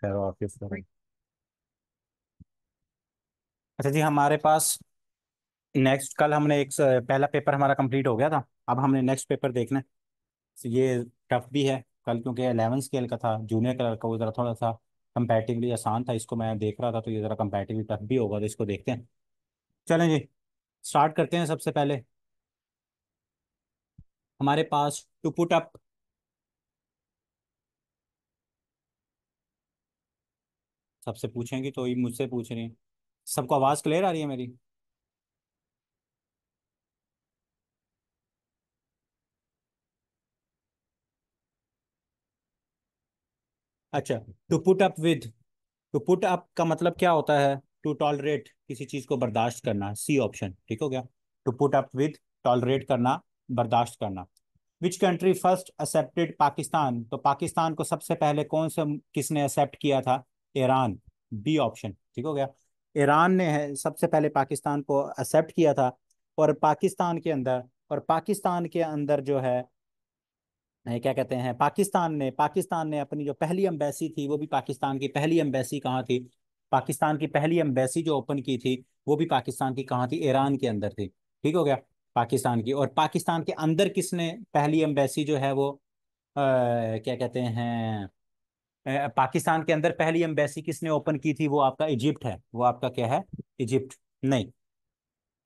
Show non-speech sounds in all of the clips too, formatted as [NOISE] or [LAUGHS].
खैर ऑफिस अच्छा जी हमारे पास नेक्स्ट कल हमने एक पहला पेपर हमारा कंप्लीट हो गया था अब हमने नेक्स्ट पेपर देखना है तो ये टफ भी है कल क्योंकि अलेवन स्केल का था जूनियर कलर का वो ज़रा थोड़ा सा कंपेटिवली आसान था इसको मैं देख रहा था तो ये ज़रा कंपेटिवली टफ भी होगा तो इसको देखते हैं चलें जी स्टार्ट करते हैं सबसे पहले हमारे पास टू पुट अप सबसे पूछेंगी तो ये मुझसे पूछ रही है सबको आवाज़ क्लियर आ रही है मेरी अच्छा to put up with to put up का मतलब क्या होता है टू टॉलरेट किसी चीज़ को बर्दाश्त करना सी ऑप्शन ठीक हो गया to put up with tolerate करना बर्दाश्त करना which country first accepted Pakistan तो पाकिस्तान को सबसे पहले कौन से किसने एक्सेप्ट किया था ईरान बी ऑप्शन ठीक हो गया ईरान ने है सबसे पहले पाकिस्तान को एक्सेप्ट किया था और पाकिस्तान के अंदर और पाकिस्तान के अंदर जो है क्या कहते हैं पाकिस्तान ने पाकिस्तान ने अपनी जो पहली एम्बेसी थी वो भी पाकिस्तान की पहली एम्बेसी कहाँ थी पाकिस्तान की पहली एम्बेसी जो ओपन की थी वो भी पाकिस्तान की कहाँ थी ईरान के अंदर थी ठीक हो गया पाकिस्तान की और पाकिस्तान के अंदर किसने पहली एम्बेसी जो है वो आ, क्या कहते हैं पाकिस्तान के अंदर पहली एम्बेसी किसने ओपन की थी वो आपका इजिप्ट है वो आपका क्या है इजिप्ट नहीं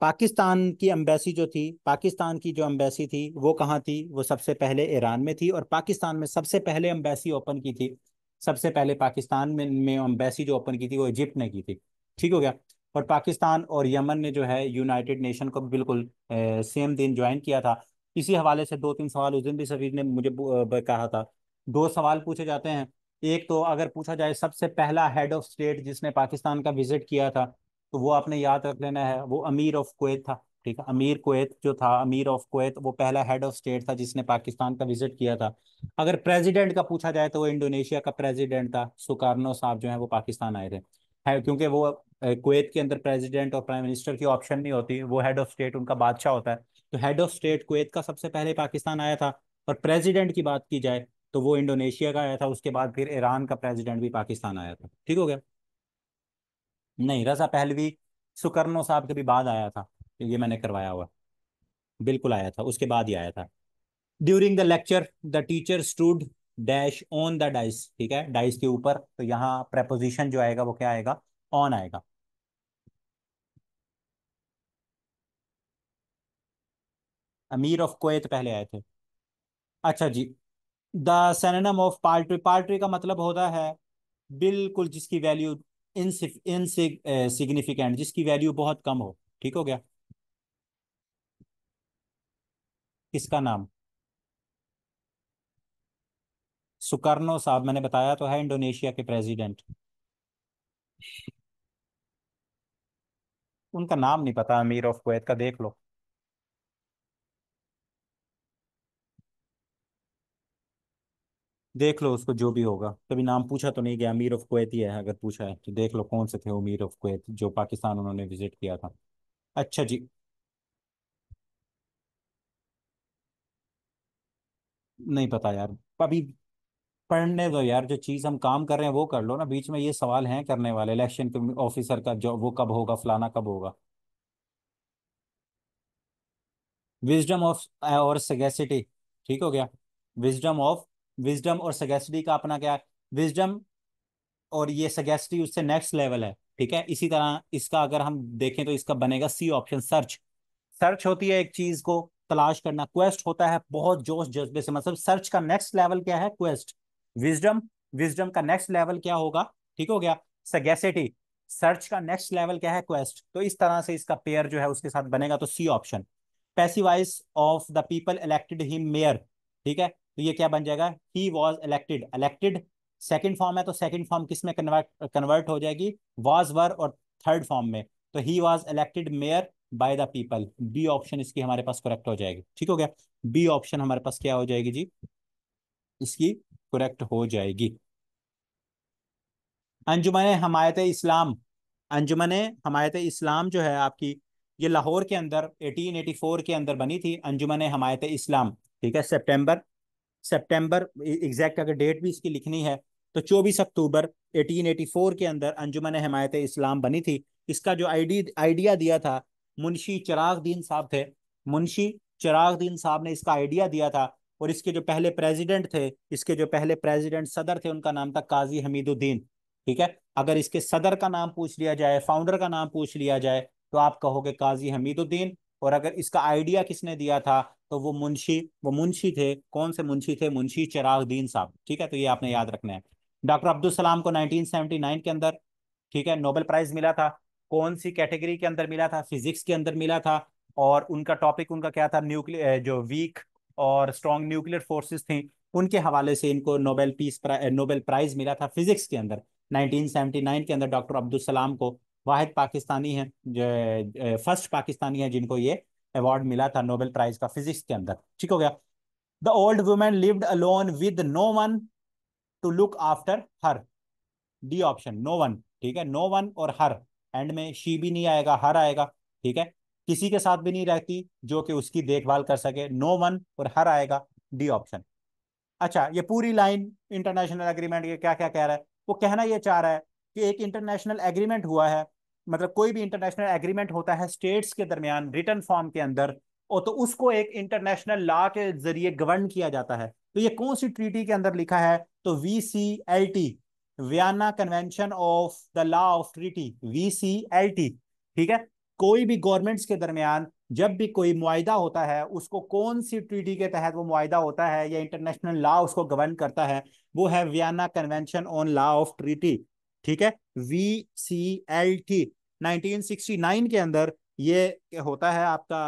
पाकिस्तान की एम्बेसी जो थी पाकिस्तान की जो एम्बेसी थी वो कहाँ थी वो सबसे पहले ईरान में थी और पाकिस्तान में सबसे पहले एम्बेसी ओपन की थी सबसे पहले पाकिस्तान में में एम्बेसी जो ओपन की थी वो इजिप्ट ने की थी ठीक हो गया और पाकिस्तान और यमन ने जो है यूनाइटेड नेशन को बिल्कुल ए, सेम दिन ज्वाइन किया था इसी हवाले से दो तीन सवाल उस दिन भी सफीर ने मुझे कहा था दो सवाल पूछे जाते हैं एक तो अगर पूछा जाए सबसे पहला हेड ऑफ स्टेट जिसने पाकिस्तान का विजिट किया था तो वो आपने याद रख लेना है वो अमीर ऑफ कुवैत था ठीक है अमीर कुवैत जो था अमीर ऑफ कुवैत वो पहला हेड ऑफ स्टेट था जिसने पाकिस्तान का विजिट किया था अगर प्रेसिडेंट का पूछा जाए तो वो इंडोनेशिया का प्रेसिडेंट था सुकारनो साहब जो है वो पाकिस्तान आए थे है क्योंकि वो कुवैत के अंदर प्रेसिडेंट और प्राइम मिनिस्टर की ऑप्शन नहीं होती वो हेड ऑफ स्टेट उनका बादशाह होता है तो हेड ऑफ स्टेट कुवैत का सबसे पहले पाकिस्तान आया था और प्रेसिडेंट की बात की जाए तो वो इंडोनेशिया का आया था उसके बाद फिर ईरान का प्रेसिडेंट भी पाकिस्तान आया था ठीक हो गया नहीं रजा पहलवी सुकर्नो साहब के भी बाद आया था ये मैंने करवाया हुआ बिल्कुल आया था उसके बाद ही आया था during the lecture the teacher stood dash on the dais ठीक है डाइस के ऊपर तो यहाँ प्रपोजिशन जो आएगा वो क्या आएगा ऑन आएगा अमीर ऑफ कोत पहले आए थे अच्छा जी द सेनेम ऑफ पार्ट्री पार्ट्री का मतलब होता है बिल्कुल जिसकी वैल्यू सिग्निफिकेंट जिसकी वैल्यू बहुत कम हो ठीक हो गया किसका नाम सुकर्नो साहब मैंने बताया तो है इंडोनेशिया के प्रेसिडेंट उनका नाम नहीं पता अमीर ऑफ कुवैत का देख लो देख लो उसको जो भी होगा कभी नाम पूछा तो नहीं गया अमीर ऑफ कुवैत ही है अगर पूछा है तो देख लो कौन से थे अमीर ऑफ कुवैत जो पाकिस्तान उन्होंने विजिट किया था अच्छा जी नहीं पता यार अभी पढ़ने दो यार जो चीज़ हम काम कर रहे हैं वो कर लो ना बीच में ये सवाल हैं करने वाले इलेक्शन के ऑफिसर का जो वो कब होगा फलाना कब होगा विजडम ऑफ और सगेसिटी ठीक हो गया विजडम ऑफ विजडम और सगेस्टी का अपना क्या है विजडम और ये सगेस्टी उससे नेक्स्ट लेवल है ठीक है इसी तरह इसका अगर हम देखें तो इसका बनेगा सी ऑप्शन सर्च सर्च होती है एक चीज को तलाश करना क्वेस्ट होता है बहुत जोश जज्बे से मतलब सर्च का नेक्स्ट लेवल क्या है क्वेस्ट विजडम विजडम का नेक्स्ट लेवल क्या होगा ठीक हो गया सगेसिटी सर्च का नेक्स्ट लेवल क्या है क्वेस्ट तो इस तरह से इसका पेयर जो है उसके साथ बनेगा तो C option passivise of the people elected him mayor ठीक है तो ये क्या बन जाएगा he was elected elected second form है तो सेकेंड फॉर्म किस में कन्वर्ट कन्वर्ट हो जाएगी वॉज वर और थर्ड फॉर्म में तो he was elected mayor by the people B option इसकी हमारे पास करेक्ट हो जाएगी ठीक हो गया बी ऑप्शन हमारे पास क्या हो जाएगी जी इसकी करेक्ट हो जाएगी अंजुमन हमायत इस्लाम अंजुमन हमायत इस्लाम जो है आपकी ये लाहौर के अंदर 1884 के अंदर बनी थी अंजुमन हमायत इस्लाम ठीक है सितंबर सितंबर एग्जैक्ट अगर डेट भी इसकी लिखनी है तो 24 अक्टूबर 1884 के अंदर अंजुमन हमायत इस्लाम बनी थी इसका जो आईडी आइडिया दिया था मुंशी चिराग दीन साहब थे मुंशी चिराग दीन साहब ने इसका आइडिया दिया था और इसके जो पहले प्रेसिडेंट थे इसके जो पहले प्रेसिडेंट सदर थे उनका नाम था काजी हमीदुद्दीन ठीक है अगर इसके सदर का नाम पूछ लिया जाए फाउंडर का नाम पूछ लिया जाए तो आप कहोगे काजी हमीदुद्दीन और अगर इसका आइडिया किसने दिया था तो वो मुंशी वो मुंशी थे कौन से मुंशी थे मुंशी चिरागदीन साहब ठीक है तो ये आपने याद रखना है डॉक्टर अब्दुल सलाम को 1979 के अंदर ठीक है नोबेल प्राइज मिला था कौन सी कैटेगरी के अंदर मिला था फिजिक्स के अंदर मिला था और उनका टॉपिक उनका क्या था न्यूक्लियर जो वीक और स्ट्रॉन्ग न्यूक्लियर फोर्सेस थी उनके हवाले से इनको नोबेल पीस प्रा, नोबेल प्राइज मिला था फिजिक्स के अंदर 1979 के अंदर डॉक्टर अब्दुल सलाम को वाहिद पाकिस्तानी है फर्स्ट पाकिस्तानी है जिनको ये अवार्ड मिला था नोबेल प्राइज का फिजिक्स के अंदर ठीक हो गया the old women lived alone with no one to look after her D option no one ठीक है नो वन और हर एंड में शी भी नहीं आएगा हर आएगा ठीक है किसी के साथ भी नहीं रहती जो कि उसकी देखभाल कर सके नो वन और हर आएगा डी ऑप्शन अच्छा ये पूरी लाइन इंटरनेशनल एग्रीमेंट के क्या क्या कह रहा है वो कहना ये चाह रहा है कि एक इंटरनेशनल एग्रीमेंट हुआ है मतलब कोई भी इंटरनेशनल एग्रीमेंट होता है स्टेट्स के दरमियान रिटर्न फॉर्म के अंदर और तो उसको एक इंटरनेशनल लॉ के जरिए गवर्न किया जाता है तो ये कौन सी ट्रीटी के अंदर लिखा है तो V C L T Vienna convention of the law of treaty V C L T ठीक है कोई भी गवर्नमेंट्स के दरमियान जब भी कोई मुआदा होता है उसको कौन सी ट्रीटी के तहत वो मुआदा होता है या इंटरनेशनल लॉ उसको गवर्न करता है वो है Vienna convention on law of treaty ठीक है V C L T nine के अंदर ये होता है आपका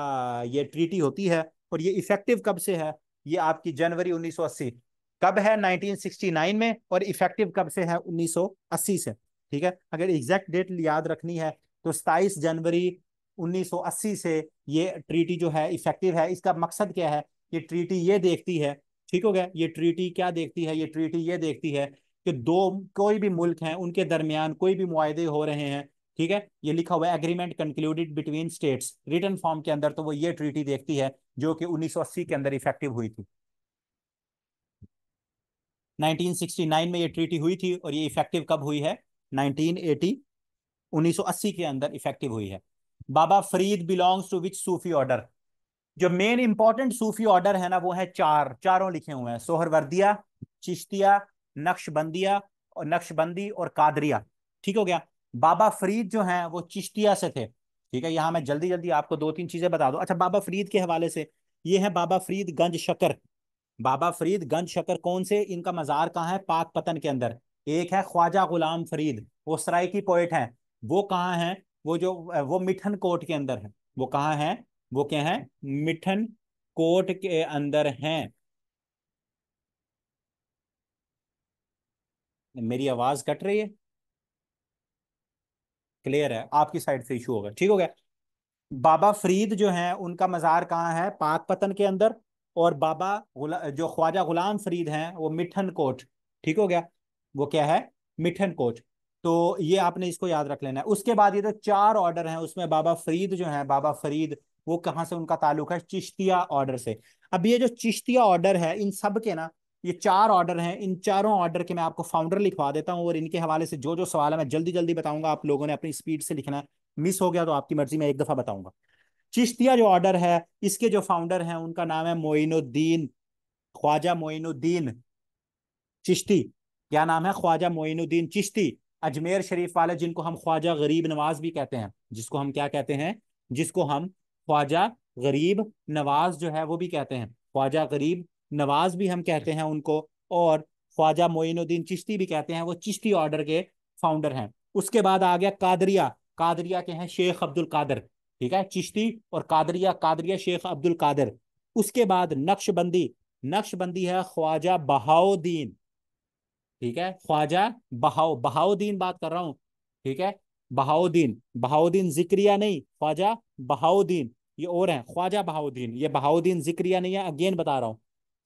ये ट्रीटी होती है और ये इफेक्टिव कब से है ये आपकी जनवरी 1980 कब है 1969 में और इफेक्टिव कब से है 1980 से ठीक है अगर एग्जैक्ट डेट याद रखनी है तो सताइस जनवरी 1980 से ये ट्रीटी जो है इफेक्टिव है इसका मकसद क्या है ये ट्रीटी ये देखती है ठीक हो गया ये ट्रीटी क्या देखती है ये ट्रीटी ये देखती है कि दो कोई भी मुल्क हैं उनके दरमियान कोई भी मुआदे हो रहे हैं ठीक है ये लिखा हुआ है agreement concluded between states return form के अंदर तो वो ये ट्रीटी देखती है जो कि 1980 के अंदर इफेक्टिव हुई थी 1969 में ये ट्रीटी हुई थी और ये इफेक्टिव कब हुई है 1980 1980 के अंदर इफेक्टिव हुई है Baba Farid belongs to which Sufi order जो मेन इंपॉर्टेंट सूफी ऑर्डर है ना वो है चार चारों लिखे हुए हैं सोहरवर्दिया चिश्तिया नक्शबंदिया और नक्शबंदी और कादरिया ठीक हो गया बाबा फरीद जो हैं वो चिश्तिया से थे ठीक है यहाँ मैं जल्दी जल्दी आपको दो तीन चीज़ें बता दूँ अच्छा बाबा फरीद के हवाले से ये है बाबा फरीद गंज शकर बाबा फरीद गंज शकर कौन से इनका मज़ार कहाँ है पाक पतन के अंदर एक है ख्वाजा गुलाम फरीद वो की पोइट है वो कहाँ है वो जो वो मिठन कोट के अंदर है वो कहाँ है वो क्या है मिठन कोट के अंदर हैं मेरी आवाज कट रही है क्लियर है आपकी साइड से इशू होगा ठीक हो गया बाबा फरीद जो है उनका मज़ार कहाँ है पाक पतन के अंदर और बाबा जो ख्वाजा गुलाम फरीद हैं वो मिठन कोट ठीक हो गया वो क्या है मिठन कोट तो ये आपने इसको याद रख लेना है उसके बाद ये तो चार ऑर्डर हैं उसमें बाबा फरीद जो हैं बाबा फरीद वो कहाँ से उनका ताल्लुक है चिश्तिया ऑर्डर से अब ये जो चिश्तिया ऑर्डर है इन सब के ना ये चार ऑर्डर हैं इन चारों ऑर्डर के मैं आपको फाउंडर लिखवा देता हूँ और इनके हवाले से जो जो सवाल है मैं जल्दी जल्दी बताऊंगा आप लोगों ने अपनी स्पीड से लिखना है मिस हो गया तो आपकी मर्जी में एक दफ़ा बताऊंगा चिश्तिया जो ऑर्डर है इसके जो फाउंडर हैं उनका नाम है मोइनुद्दीन ख्वाजा मोइनुद्दीन चिश्ती क्या नाम है ख्वाजा मोइनुद्दीन चिश्ती अजमेर शरीफ वाले जिनको हम ख्वाजा गरीब नवाज भी कहते हैं जिसको हम क्या कहते हैं जिसको हम ख्वाजा गरीब नवाज जो है वो भी कहते हैं ख्वाजा गरीब नवाज भी हम कहते हैं उनको और ख्वाजा मोइनुद्दीन चिश्ती भी कहते हैं वो चिश्ती ऑर्डर के फाउंडर हैं उसके बाद आ गया कादरिया कादरिया के हैं शेख अब्दुल कादर ठीक है चिश्ती और कादरिया कादरिया शेख अब्दुल कादर उसके बाद नक्शबंदी नक्शबंदी है ख्वाजा बहाउद्दीन ठीक है ख्वाजा बहाओ बहाउद्दीन बात कर रहा हूँ ठीक है बहाउद्दीन बहाउद्दीन जिक्रिया नहीं ख्वाजा बहाउद्दीन ये और हैं ख्वाजा बहाउद्दीन ये बहाउद्दीन जिक्रिया नहीं है अगेन बता रहा हूँ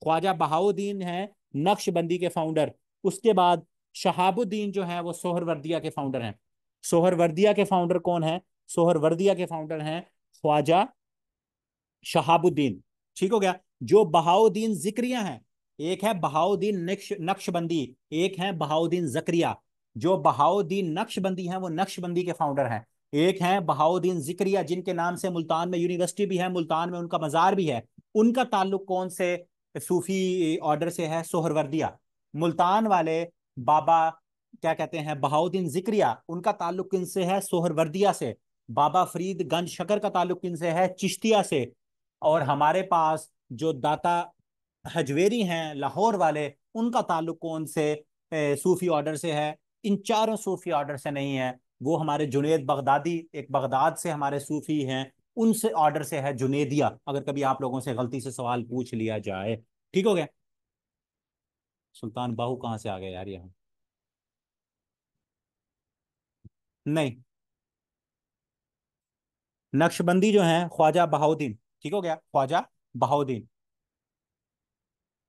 ख्वाजा बहाउद्दीन है नक्शबंदी के फाउंडर उसके बाद शहाबुद्दीन जो है वो सोहरवर्दिया के फाउंडर हैं सोहरवर्दिया के फाउंडर कौन है सोहरवर्दिया के फाउंडर हैं ख्वाजा शहाबुद्दीन ठीक हो गया जो बहाउद्दीन जिक्रिया हैं एक है बहाउद्दीन नक्श नक्शबंदी एक है बहाउद्दीन जक्रिया जो बहाउद्दीन नक्शबंदी हैं वो नक्शबंदी के फाउंडर हैं एक हैं बहाउद्दीन जिक्रिया जिनके नाम से मुल्तान में यूनिवर्सिटी भी है मुल्तान में उनका मज़ार भी है उनका ताल्लुक कौन से सूफी ऑर्डर से है सोहरवर्दिया मुल्तान वाले बाबा क्या कहते हैं बहाउद्दीन जिक्रिया उनका ताल्लुक किन से है सोहरवर्दिया से बाबा फरीद गंज शकर का ताल्लुक किन से है चिश्तिया से और हमारे पास जो दाता हजवेरी हैं लाहौर वाले उनका ताल्लुक कौन से ए, सूफी ऑर्डर से है इन चारों सूफी ऑर्डर से नहीं है वो हमारे जुनेद बगदादी एक बगदाद से हमारे सूफी हैं उनसे ऑर्डर से है जुनेदिया अगर कभी आप लोगों से गलती से सवाल पूछ लिया जाए ठीक हो गया सुल्तान बाहू कहां से आ गए यार यहाँ नहीं नक्शबंदी जो है ख्वाजा बहाउद्दीन ठीक हो गया ख्वाजा बहाउद्दीन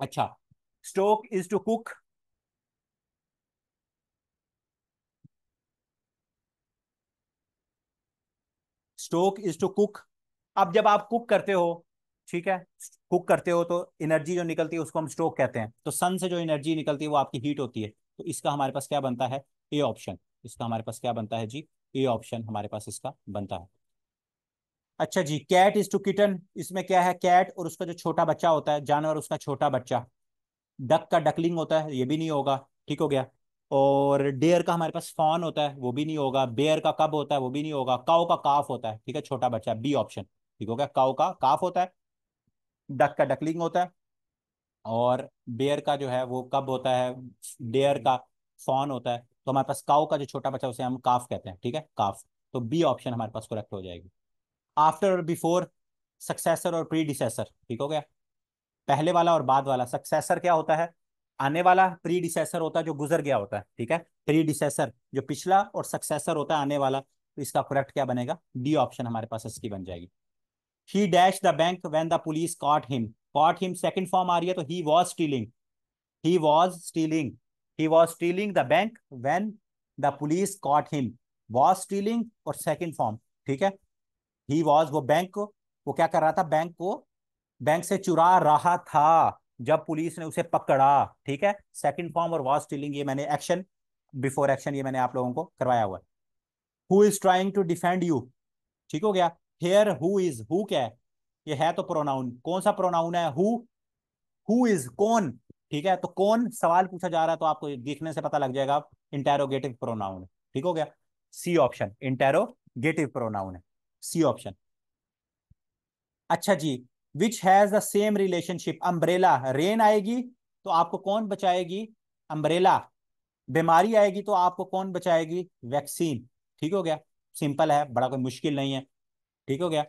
अच्छा stoke is to cook stoke is to cook अब जब आप कुक करते हो ठीक है कुक करते हो तो एनर्जी जो निकलती है उसको हम स्टोक कहते हैं तो सन से जो एनर्जी निकलती है वो आपकी हीट होती है तो इसका हमारे पास क्या बनता है ए ऑप्शन इसका हमारे पास क्या बनता है जी ए ऑप्शन हमारे पास इसका बनता है अच्छा जी कैट इज टू किटन इसमें क्या है कैट और उसका जो छोटा बच्चा होता है जानवर उसका छोटा बच्चा डक का डकलिंग होता है ये भी नहीं होगा ठीक हो गया और डेयर का हमारे पास फॉन होता है वो भी नहीं होगा बेयर का कब होता है वो भी नहीं होगा काओ का काफ होता है ठीक है छोटा बच्चा बी ऑप्शन ठीक हो गया काओ का काफ होता है डक का डकलिंग होता है और बेयर का जो है वो कब होता है डेयर का फॉन होता है तो हमारे पास काओ का जो छोटा बच्चा उसे हम काफ कहते हैं ठीक है काफ तो बी ऑप्शन हमारे पास करेक्ट हो जाएगी आफ्टर और बिफोर सक्सेसर और प्रीडिसेसर ठीक हो गया पहले वाला और बाद वाला सक्सेसर क्या होता है आने वाला प्री डिसेसर होता है जो गुजर गया होता है ठीक है प्री डिसेसर जो पिछला और सक्सेसर होता है आने वाला तो इसका करेक्ट क्या बनेगा डी ऑप्शन हमारे पास इसकी बन जाएगी he dash the bank when the police caught him caught him second form आ रही है तो he was stealing he was stealing he was stealing the bank when the police caught him was stealing और second form ठीक है he was वो bank को वो क्या कर रहा था बैंक को बैंक से चुरा रहा था जब पुलिस ने उसे पकड़ा ठीक है सेकंड फॉर्म और वॉज स्टीलिंग ये मैंने एक्शन बिफोर एक्शन ये मैंने आप लोगों को करवाया हुआ who is trying to defend you ठीक हो गया हेयर हु इज हु क्या है ये है तो प्रोनाउन कौन सा प्रोनाउन है हु हु इज कौन ठीक है तो कौन सवाल पूछा जा रहा है तो आपको देखने से पता लग जाएगा इंटेरोगेटिव प्रोनाउन ठीक हो गया सी ऑप्शन इंटेरोगेटिव प्रोनाउन है सी ऑप्शन अच्छा जी which has the same relationship umbrella rain आएगी तो आपको कौन बचाएगी अम्ब्रेला बीमारी आएगी तो आपको कौन बचाएगी वैक्सीन ठीक हो गया सिंपल है बड़ा कोई मुश्किल नहीं है ठीक हो गया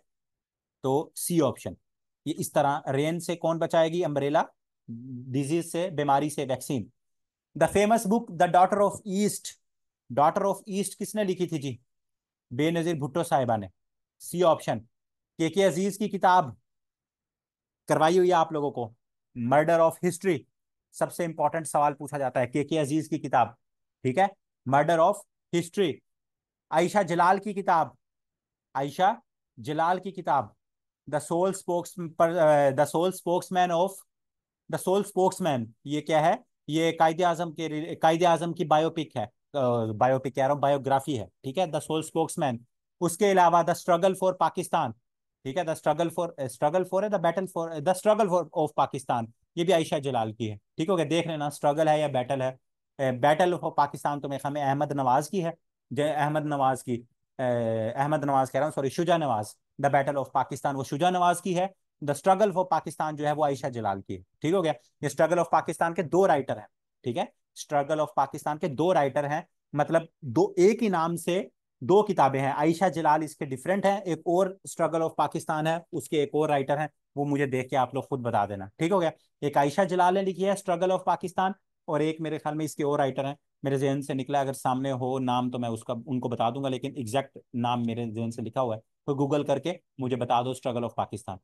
तो सी ऑप्शन ये इस तरह रेन से कौन बचाएगी अम्ब्रेला डिजीज से बीमारी से vaccine the famous book the daughter of east daughter of east किसने लिखी थी जी बेनजीर भुट्टो साहिबा ने सी ऑप्शन के के अजीज की किताब करवाई हुई है आप लोगों को मर्डर ऑफ हिस्ट्री सबसे इंपॉर्टेंट सवाल पूछा जाता है के के अजीज की किताब ठीक है murder of history Ayesha Jalal की किताब आयशा जलाल की किताब the sole spokes the sole spokesman of the sole spokesman ये क्या है ये कायदे आजम के कायदे आजम की बायोपिक है बायोपिक कह रहा हूँ बायोग्राफी है ठीक है द सोल स्पोक्समैन उसके अलावा द स्ट्रगल फॉर पाकिस्तान ठीक है the struggle for struggle for है the battle for the struggle for of Pakistan ये भी आयशा जलाल की है ठीक हो गया देख लेना स्ट्रगल है या बैटल है बैटल ऑफ पाकिस्तान तो मेरे ख्याल में अहमद नवाज की है अहमद नवाज की uh, अहमद नवाज कह रहा हूँ sorry Shuja Nawaz the battle of Pakistan वो शुजा नवाज की है द स्ट्रगल फॉर पाकिस्तान जो है वो आयशा जलाल की है ठीक हो गया ये स्ट्रगल ऑफ पाकिस्तान के दो राइटर हैं ठीक है स्ट्रगल ऑफ पाकिस्तान के दो राइटर हैं मतलब दो एक ही नाम से दो किताबें हैं आयशा जलाल इसके डिफरेंट हैं एक और स्ट्रगल ऑफ पाकिस्तान है उसके एक और राइटर हैं वो मुझे देख के आप लोग खुद बता देना ठीक हो गया एक आयशा जलाल ने लिखी है स्ट्रगल ऑफ पाकिस्तान और एक मेरे ख्याल में इसके और राइटर हैं मेरे जहन से निकला अगर सामने हो नाम तो मैं उसका उनको बता दूंगा लेकिन एग्जैक्ट नाम मेरे जहन से लिखा हुआ है तो गूगल करके मुझे बता दो स्ट्रगल ऑफ पाकिस्तान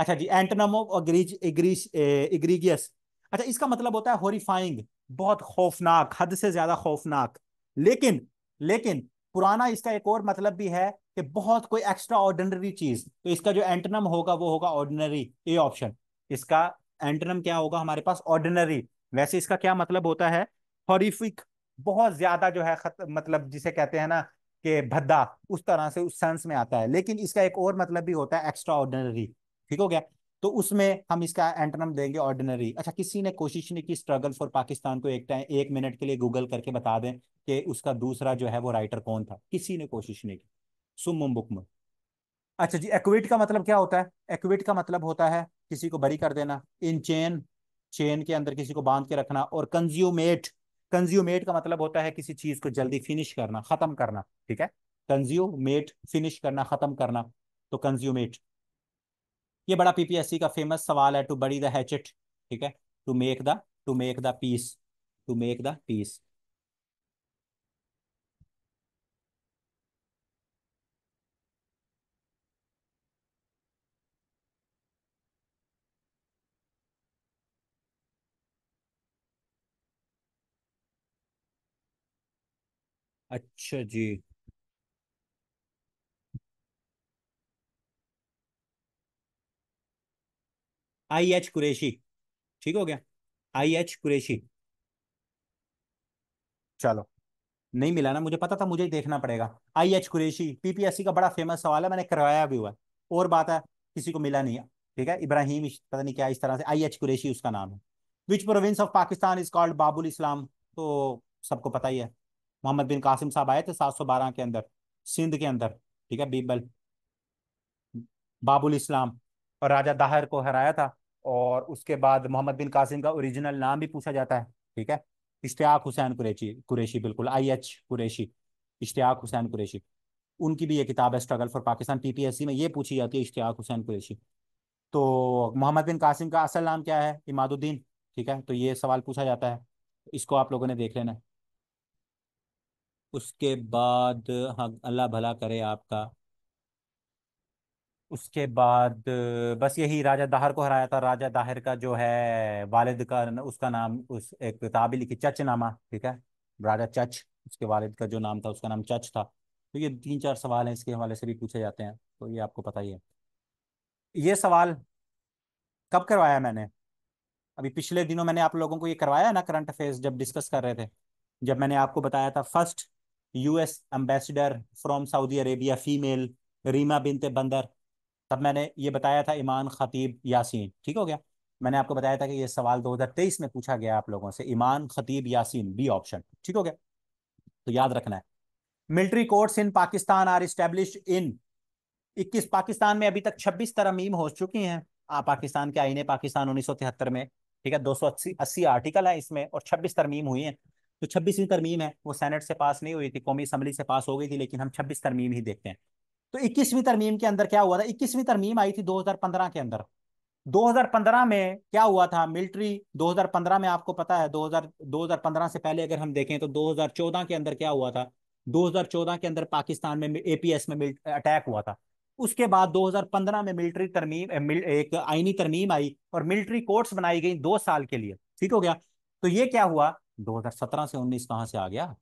अच्छा जी एंटनमो ऑफ एग्रीज एग्रीगियस अच्छा इसका मतलब होता है होरीफाइंग बहुत खौफनाक हद से ज्यादा खौफनाक लेकिन लेकिन पुराना इसका एक और मतलब भी है कि बहुत कोई एक्स्ट्रा ऑर्डिनरी चीज तो इसका जो एंटनम होगा वो होगा ऑर्डिनरी ए ऑप्शन इसका एंटनम क्या होगा हमारे पास ऑर्डिनरी वैसे इसका क्या मतलब होता है हॉरिफिक बहुत ज्यादा जो है खत, मतलब जिसे कहते हैं ना कि भद्दा उस तरह से उस सेंस में आता है लेकिन इसका एक और मतलब भी होता है एक्स्ट्रा ऑर्डिनरी ठीक हो गया तो उसमें हम इसका एंटनम देंगे ऑर्डिनरी अच्छा किसी ने कोशिश नहीं की स्ट्रगल फॉर पाकिस्तान को एक टाइम एक मिनट के लिए गूगल करके बता दें कि उसका दूसरा जो है वो राइटर कौन था किसी ने कोशिश नहीं की सुमुम बुकम अच्छा जी एक्विट का मतलब क्या होता है एक्विट का मतलब होता है किसी को बरी कर देना इन चेन चेन के अंदर किसी को बांध के रखना और कंज्यूमेट कंज्यूमेट का मतलब होता है किसी चीज को जल्दी फिनिश करना खत्म करना ठीक है कंज्यूमेट फिनिश करना खत्म करना तो कंज्यूमेट ये बड़ा पीपीएससी का फेमस सवाल है टू बड़ी द हैचेट ठीक है to make the to make the peace to make the peace अच्छा जी आई एच कुरेशी ठीक हो गया आई एच कुरेशी चलो नहीं मिला ना मुझे पता था मुझे ही देखना पड़ेगा आई एच कुरेशी पीपीएससी का बड़ा फेमस सवाल है मैंने करवाया भी हुआ है और बात है किसी को मिला नहीं है ठीक है इब्राहिम पता नहीं क्या इस तरह से आई एच कुरेशी उसका नाम है which province of Pakistan is called Babul Islam तो सबको पता ही है मोहम्मद बिन कासिम साहब आए थे सात सौ बारह के अंदर सिंध के अंदर ठीक है बीबल बाबुल इस्लाम और राजा दाहर को हराया था और उसके बाद मोहम्मद बिन कासिम का ओरिजिनल नाम भी पूछा जाता है ठीक है इश्तियाक हुसैन कुरेशी कुरेशी बिल्कुल आई एच कुरेशी इश्तियाक हुसैन कुरेशी उनकी भी ये किताब है स्ट्रगल फॉर पाकिस्तान पीपीएससी में ये पूछी जाती है इश्तियाक हुसैन कुरेशी तो मोहम्मद बिन कासिम का असल नाम क्या है इमादुद्दीन ठीक है तो ये सवाल पूछा जाता है इसको आप लोगों ने देख लेना है उसके बाद हाँ अल्लाह भला करे आपका उसके बाद बस यही राजा दाहर को हराया था राजा दाहिर का जो है वालिद का उसका नाम उस एक किताब ही लिखी नामा ठीक है राजा चच उसके वालिद का जो नाम था उसका नाम चच था तो ये तीन चार सवाल हैं इसके हवाले से भी पूछे जाते हैं तो ये आपको पता ही है ये सवाल कब करवाया मैंने अभी पिछले दिनों मैंने आप लोगों को ये करवाया ना करंट अफेयर्स जब डिस्कस कर रहे थे जब मैंने आपको बताया था first US ambassador from Saudi Arabia female Reema binte Bandar तब मैंने ये बताया था इमान खतीब यासीन ठीक हो गया मैंने आपको बताया था कि ये सवाल 2023 में पूछा गया आप लोगों से इमान खतीब यासीन बी ऑप्शन ठीक हो गया तो याद रखना है military courts in Pakistan are establish in 21 Pakistan में अभी तक 26 तरमीम हो चुकी हैं आ, पाकिस्तान के आईने पाकिस्तान उन्नीस में ठीक है दो सौ अस्सी आर्टिकल है इसमें और छब्बीस तरमीम हुई है तो छब्बीसवीं तरमीम है वो सेनेट से पास नहीं हुई थी कौमी असम्बली से पास हो गई थी लेकिन हम छब्बीस तरमीम ही देखते हैं तो इक्कीसवीं तरमीम के अंदर क्या हुआ था इक्कीसवीं तरमीम आई थी 2015 के अंदर 2015 में क्या हुआ था मिलिट्री 2015 में आपको पता है 2000 2015 से पहले अगर हम देखें तो 2014 के अंदर क्या हुआ था 2014 के अंदर पाकिस्तान में एपीएस में अटैक हुआ था उसके बाद 2015 में मिलिट्री तरमीम एक आईनी तरमीम आई और मिलिट्री कोर्ट्स बनाई गई दो साल के लिए ठीक हो गया तो ये क्या हुआ 2017 से 19 कहाँ से आ गया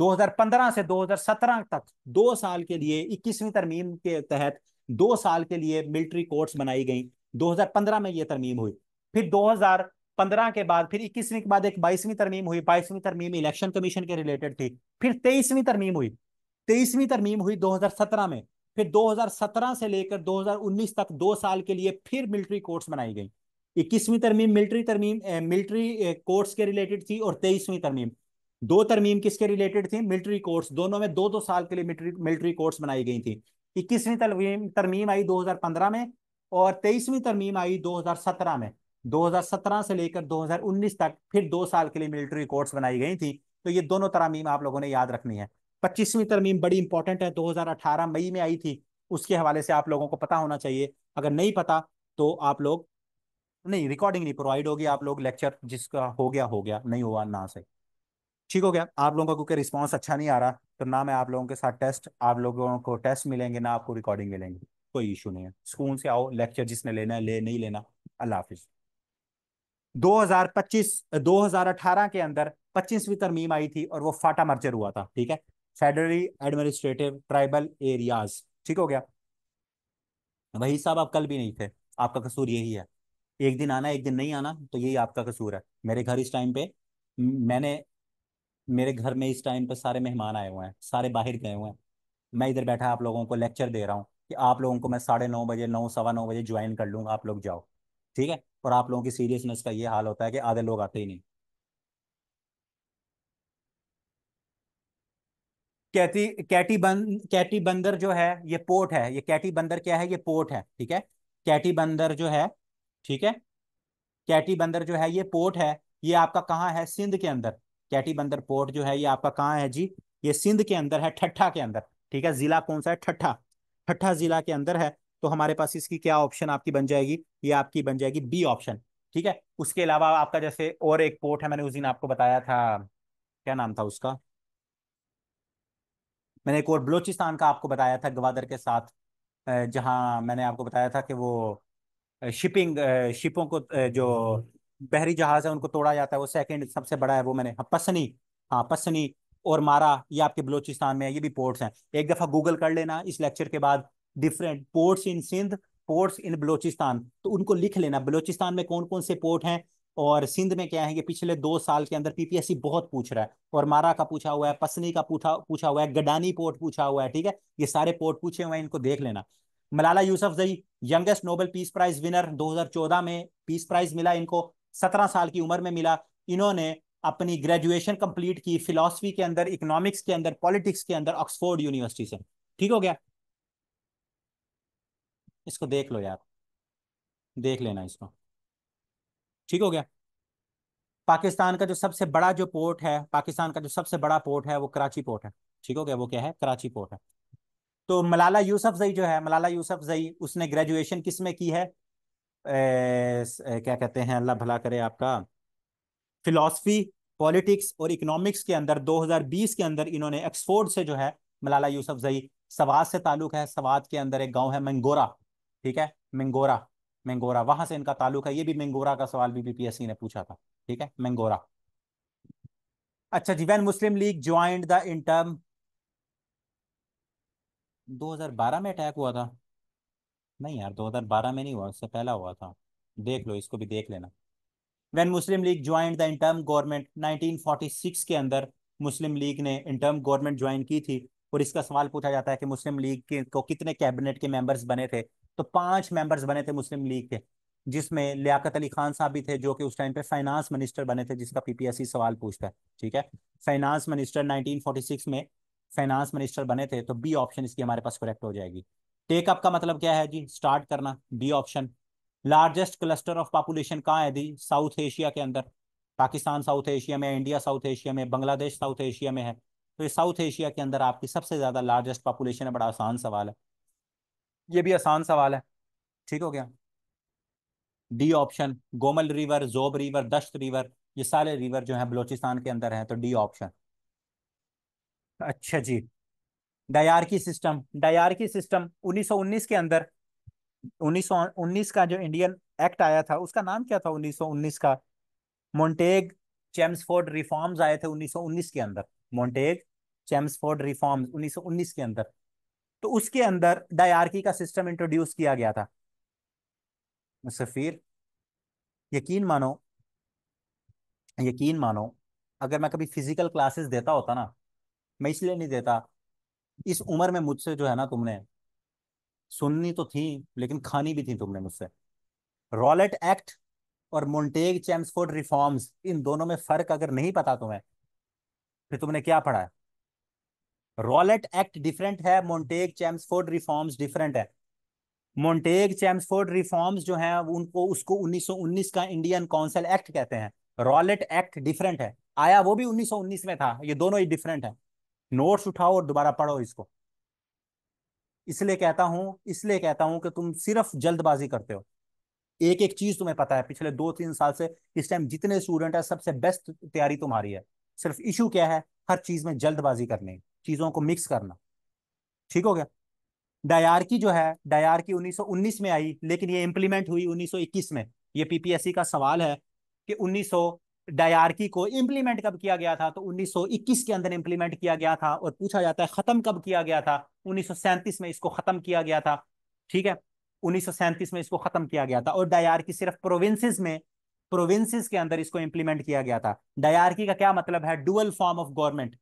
2015 से 2017 तक दो साल के लिए 21वीं तरमीम के तहत दो साल के लिए मिलिट्री कोर्ट्स बनाई गई 2015 में ये तरमीम हुई फिर 2015 के बाद फिर 21वीं के बाद एक 22वीं तरमीम हुई 22वीं तरमीम इलेक्शन कमीशन के रिलेटेड थी फिर 23वीं तरमीम हुई 23वीं तरमीम हुई 2017 में फिर 2017 से लेकर 2019 तक दो साल के लिए फिर मिलिट्री कोर्ट्स बनाई गई इक्कीसवीं तरमीम मिलिट्री तरमीम मिलिट्री कोर्ट्स के रिलेटेड थी और तेईसवीं तरमीम दो तरमीम किसके रिलेटेड थी मिलिट्री कोर्ट्स दोनों में दो दो साल के लिए मिलिट्री कोर्ट्स बनाई गई थी इक्कीसवीं तरमीम तरमीम आई 2015 में और तेईसवीं तरमीम आई 2017 में 2017 से लेकर 2019 तक फिर दो साल के लिए मिलिट्री कोर्ट्स बनाई गई थी तो ये दोनों तरमीम आप लोगों ने याद रखनी है पच्चीसवीं तरमीम बड़ी इंपॉर्टेंट है 2018 मई में आई थी उसके हवाले से आप लोगों को पता होना चाहिए अगर नहीं पता तो आप लोग नहीं रिकॉर्डिंग नहीं प्रोवाइड होगी आप लोग लेक्चर जिसका हो गया हो गया नहीं हुआ ना सही ठीक हो गया आप लोगों का क्योंकि रिस्पॉन्स अच्छा नहीं आ रहा तो ना मैं आप लोगों के साथ टेस्ट आप लोगों को टेस्ट मिलेंगे ना आपको रिकॉर्डिंग मिलेंगे कोई इशू नहीं है स्कूल से आओ लेक्चर जिसने लेना है ले नहीं लेना अल्लाह हाफिज 2025 2018 के अंदर 25वीं तरमीम आई थी और वो फाटा मर्जर हुआ था ठीक है फेडरली एडमिनिस्ट्रेटिव ट्राइबल एरियाज ठीक हो गया वही साहब आप कल भी नहीं थे आपका कसूर यही है एक दिन आना एक दिन नहीं आना तो यही आपका कसूर है मेरे घर इस टाइम पे मैंने मेरे घर में इस टाइम पर सारे मेहमान आए हुए हैं सारे बाहर गए हुए हैं मैं इधर बैठा आप लोगों को लेक्चर दे रहा हूँ कि आप लोगों को मैं साढ़े नौ बजे नौ सवा नौ बजे ज्वाइन कर लूंगा आप लोग जाओ ठीक है और आप लोगों की सीरियसनेस का ये हाल होता है कि आधे लोग आते ही नहीं कैटी कैटी बन कैटी बंदर जो है ये पोर्ट है ये कैटी बंदर क्या है ये पोर्ट है ठीक है कैटी बंदर जो है ठीक है कैटी बंदर जो है ये पोर्ट है ये आपका कहाँ है सिंध के अंदर कैटी बंदर पोर्ट जो है ये आपका कहाँ है जी ये सिंध के अंदर है ठट्ठा के अंदर ठीक है जिला कौन सा है ठट्ठा ठट्ठा जिला के अंदर है तो हमारे पास इसकी क्या ऑप्शन आपकी बन जाएगी ये आपकी बन जाएगी बी ऑप्शन ठीक है उसके अलावा आपका जैसे और एक पोर्ट है मैंने उस दिन आपको बताया था क्या नाम था उसका मैंने एक और बलोचिस्तान का आपको बताया था गवादर के साथ जहां मैंने आपको बताया था कि वो शिपिंग शिपों को जो बहरी जहाज है उनको तोड़ा जाता है वो सेकंड सबसे बड़ा है वो मैंने हाँ पसनी हाँ पसनी और मारा ये आपके बलोचिस्तान में है ये भी पोर्ट्स हैं एक दफा गूगल कर लेना इस लेक्चर के बाद different ports in Sindh ports in Balochistan तो उनको लिख लेना बलोचिस्तान में कौन कौन से पोर्ट हैं और सिंध में क्या है कि पिछले दो साल के अंदर पीपीएससी बहुत पूछ रहा है और मारा का पूछा हुआ है पसनी का पूछा पूछा हुआ है गडानी पोर्ट पूछा हुआ है ठीक है ये सारे पोर्ट पूछे हुए हैं इनको देख लेना Malala Yousafzai youngest Nobel peace prize winner 2014 में पीस प्राइज मिला इनको सत्रह साल की उम्र में मिला इन्होंने अपनी ग्रेजुएशन कंप्लीट की फिलोसफी के अंदर इकोनॉमिक्स के अंदर पॉलिटिक्स के अंदर ऑक्सफोर्ड यूनिवर्सिटी से ठीक हो गया इसको देख लो यार देख लेना इसको ठीक हो गया पाकिस्तान का जो सबसे बड़ा जो पोर्ट है पाकिस्तान का जो सबसे बड़ा पोर्ट है वो कराची पोर्ट है ठीक हो गया वो क्या है कराची पोर्ट है तो मलाला यूसुफ जई जो है मलाला यूसफ जई उसने ग्रेजुएशन किस में की है ए, क्या कहते हैं अल्लाह भला करे आपका फिलॉसफी पॉलिटिक्स और इकोनॉमिक्स के अंदर 2020 के अंदर इन्होंने एक्सफोर्ड से जो है मलाला जई सवाद से ताल्लुक है सवाद के अंदर एक गांव है मंगोरा ठीक है मंगोरा मंगोरा वहां से इनका ताल्लुक है ये भी मंगोरा का सवाल भी बीपीएससी ने पूछा था ठीक है मंगोरा अच्छा जी when Muslim League joined the interim दो में अटैक हुआ था नहीं यार 2012 में नहीं हुआ उससे पहला हुआ था देख लो इसको भी देख लेना when Muslim League join the interim government 1946 के अंदर मुस्लिम लीग ने इंटर्म गवर्नमेंट ज्वाइन की थी और इसका सवाल पूछा जाता है कि मुस्लिम लीग के को कितने कैबिनेट के मेंबर्स बने थे तो पांच मेंबर्स बने थे मुस्लिम लीग के जिसमें लियाकत अली खान साहब भी थे जो कि उस टाइम पे फाइनेंस मिनिस्टर बने थे जिसका पीपीएससी सवाल पूछता है ठीक है फाइनेंस मिनिस्टर 1946 में फाइनेंस मिनिस्टर बने थे तो बी ऑप्शन इसकी हमारे पास करेक्ट हो जाएगी टेकअप का मतलब क्या है जी स्टार्ट करना B option largest cluster of population कहाँ है जी साउथ एशिया के अंदर पाकिस्तान साउथ एशिया में इंडिया साउथ एशिया में बांग्लादेश साउथ एशिया में है तो ये साउथ एशिया के अंदर आपकी सबसे ज़्यादा लार्जेस्ट पॉपुलेशन है बड़ा आसान सवाल है ये भी आसान सवाल है ठीक हो गया D option Gomal river Zhob river Dasht river ये सारे रिवर जो है बलोचिस्तान के अंदर हैं तो डी ऑप्शन अच्छा जी डायार्की सिस्टम डायार्की सिस्टम 1919 के अंदर 1919 का जो इंडियन एक्ट आया था उसका नाम क्या था 1919 का मोन्टेग चैम्सफोर्ड रिफॉर्म्स आए थे 1919 के अंदर मोन्टेग चैम्सफोर्ड रिफॉर्म्स 1919 के अंदर तो उसके अंदर डायार्की का सिस्टम इंट्रोड्यूस किया गया था सफीर यकीन मानो यकीन मानो अगर मैं कभी फिजिकल क्लासेस देता होता ना मैं इसलिए नहीं देता इस उम्र में मुझसे जो है ना तुमने सुननी तो थी लेकिन खानी भी थी तुमने मुझसे रॉलेट एक्ट और मोन्टेग चैम्सफोर्ड रिफॉर्म्स इन दोनों में फर्क अगर नहीं पता तुम्हें फिर तुमने क्या पढ़ा है रॉलेट एक्ट डिफरेंट है मोन्टेग चैम्सफोर्ड रिफॉर्म्स डिफरेंट है मोन्टेग चैम्सफोर्ड रिफॉर्म्स जो है उनको उसको 1919 का इंडियन काउंसिल एक्ट कहते हैं रॉलेट एक्ट डिफरेंट है आया वो भी 1919 में था ये दोनों ही डिफरेंट है नोट्स उठाओ और दोबारा पढ़ो इसको इसलिए कहता हूं इसलिए कहता हूं कि तुम सिर्फ जल्दबाजी करते हो एक एक चीज तुम्हें पता है पिछले दो तीन साल से इस टाइम जितने स्टूडेंट है सबसे बेस्ट तैयारी तुम्हारी है सिर्फ इशू क्या है हर चीज में जल्दबाजी करनी चीजों को मिक्स करना ठीक हो गया डायार्की जो है डायार्की 1919 में आई लेकिन ये इंप्लीमेंट हुई 1921 में ये पीपीएससी का सवाल है कि डायरकी को इम्प्लीमेंट कब किया गया था तो 1921 के अंदर इम्प्लीमेंट किया गया था और पूछा जाता है खत्म कब किया गया था 1937 में इसको खत्म किया गया था ठीक है 1937 में इसको खत्म किया गया था और डायरकी सिर्फ प्रोविंसेस में प्रोविंसेस के अंदर इसको इम्प्लीमेंट किया गया था डायरकी का क्या मतलब है डुअल फॉर्म ऑफ गवर्नमेंट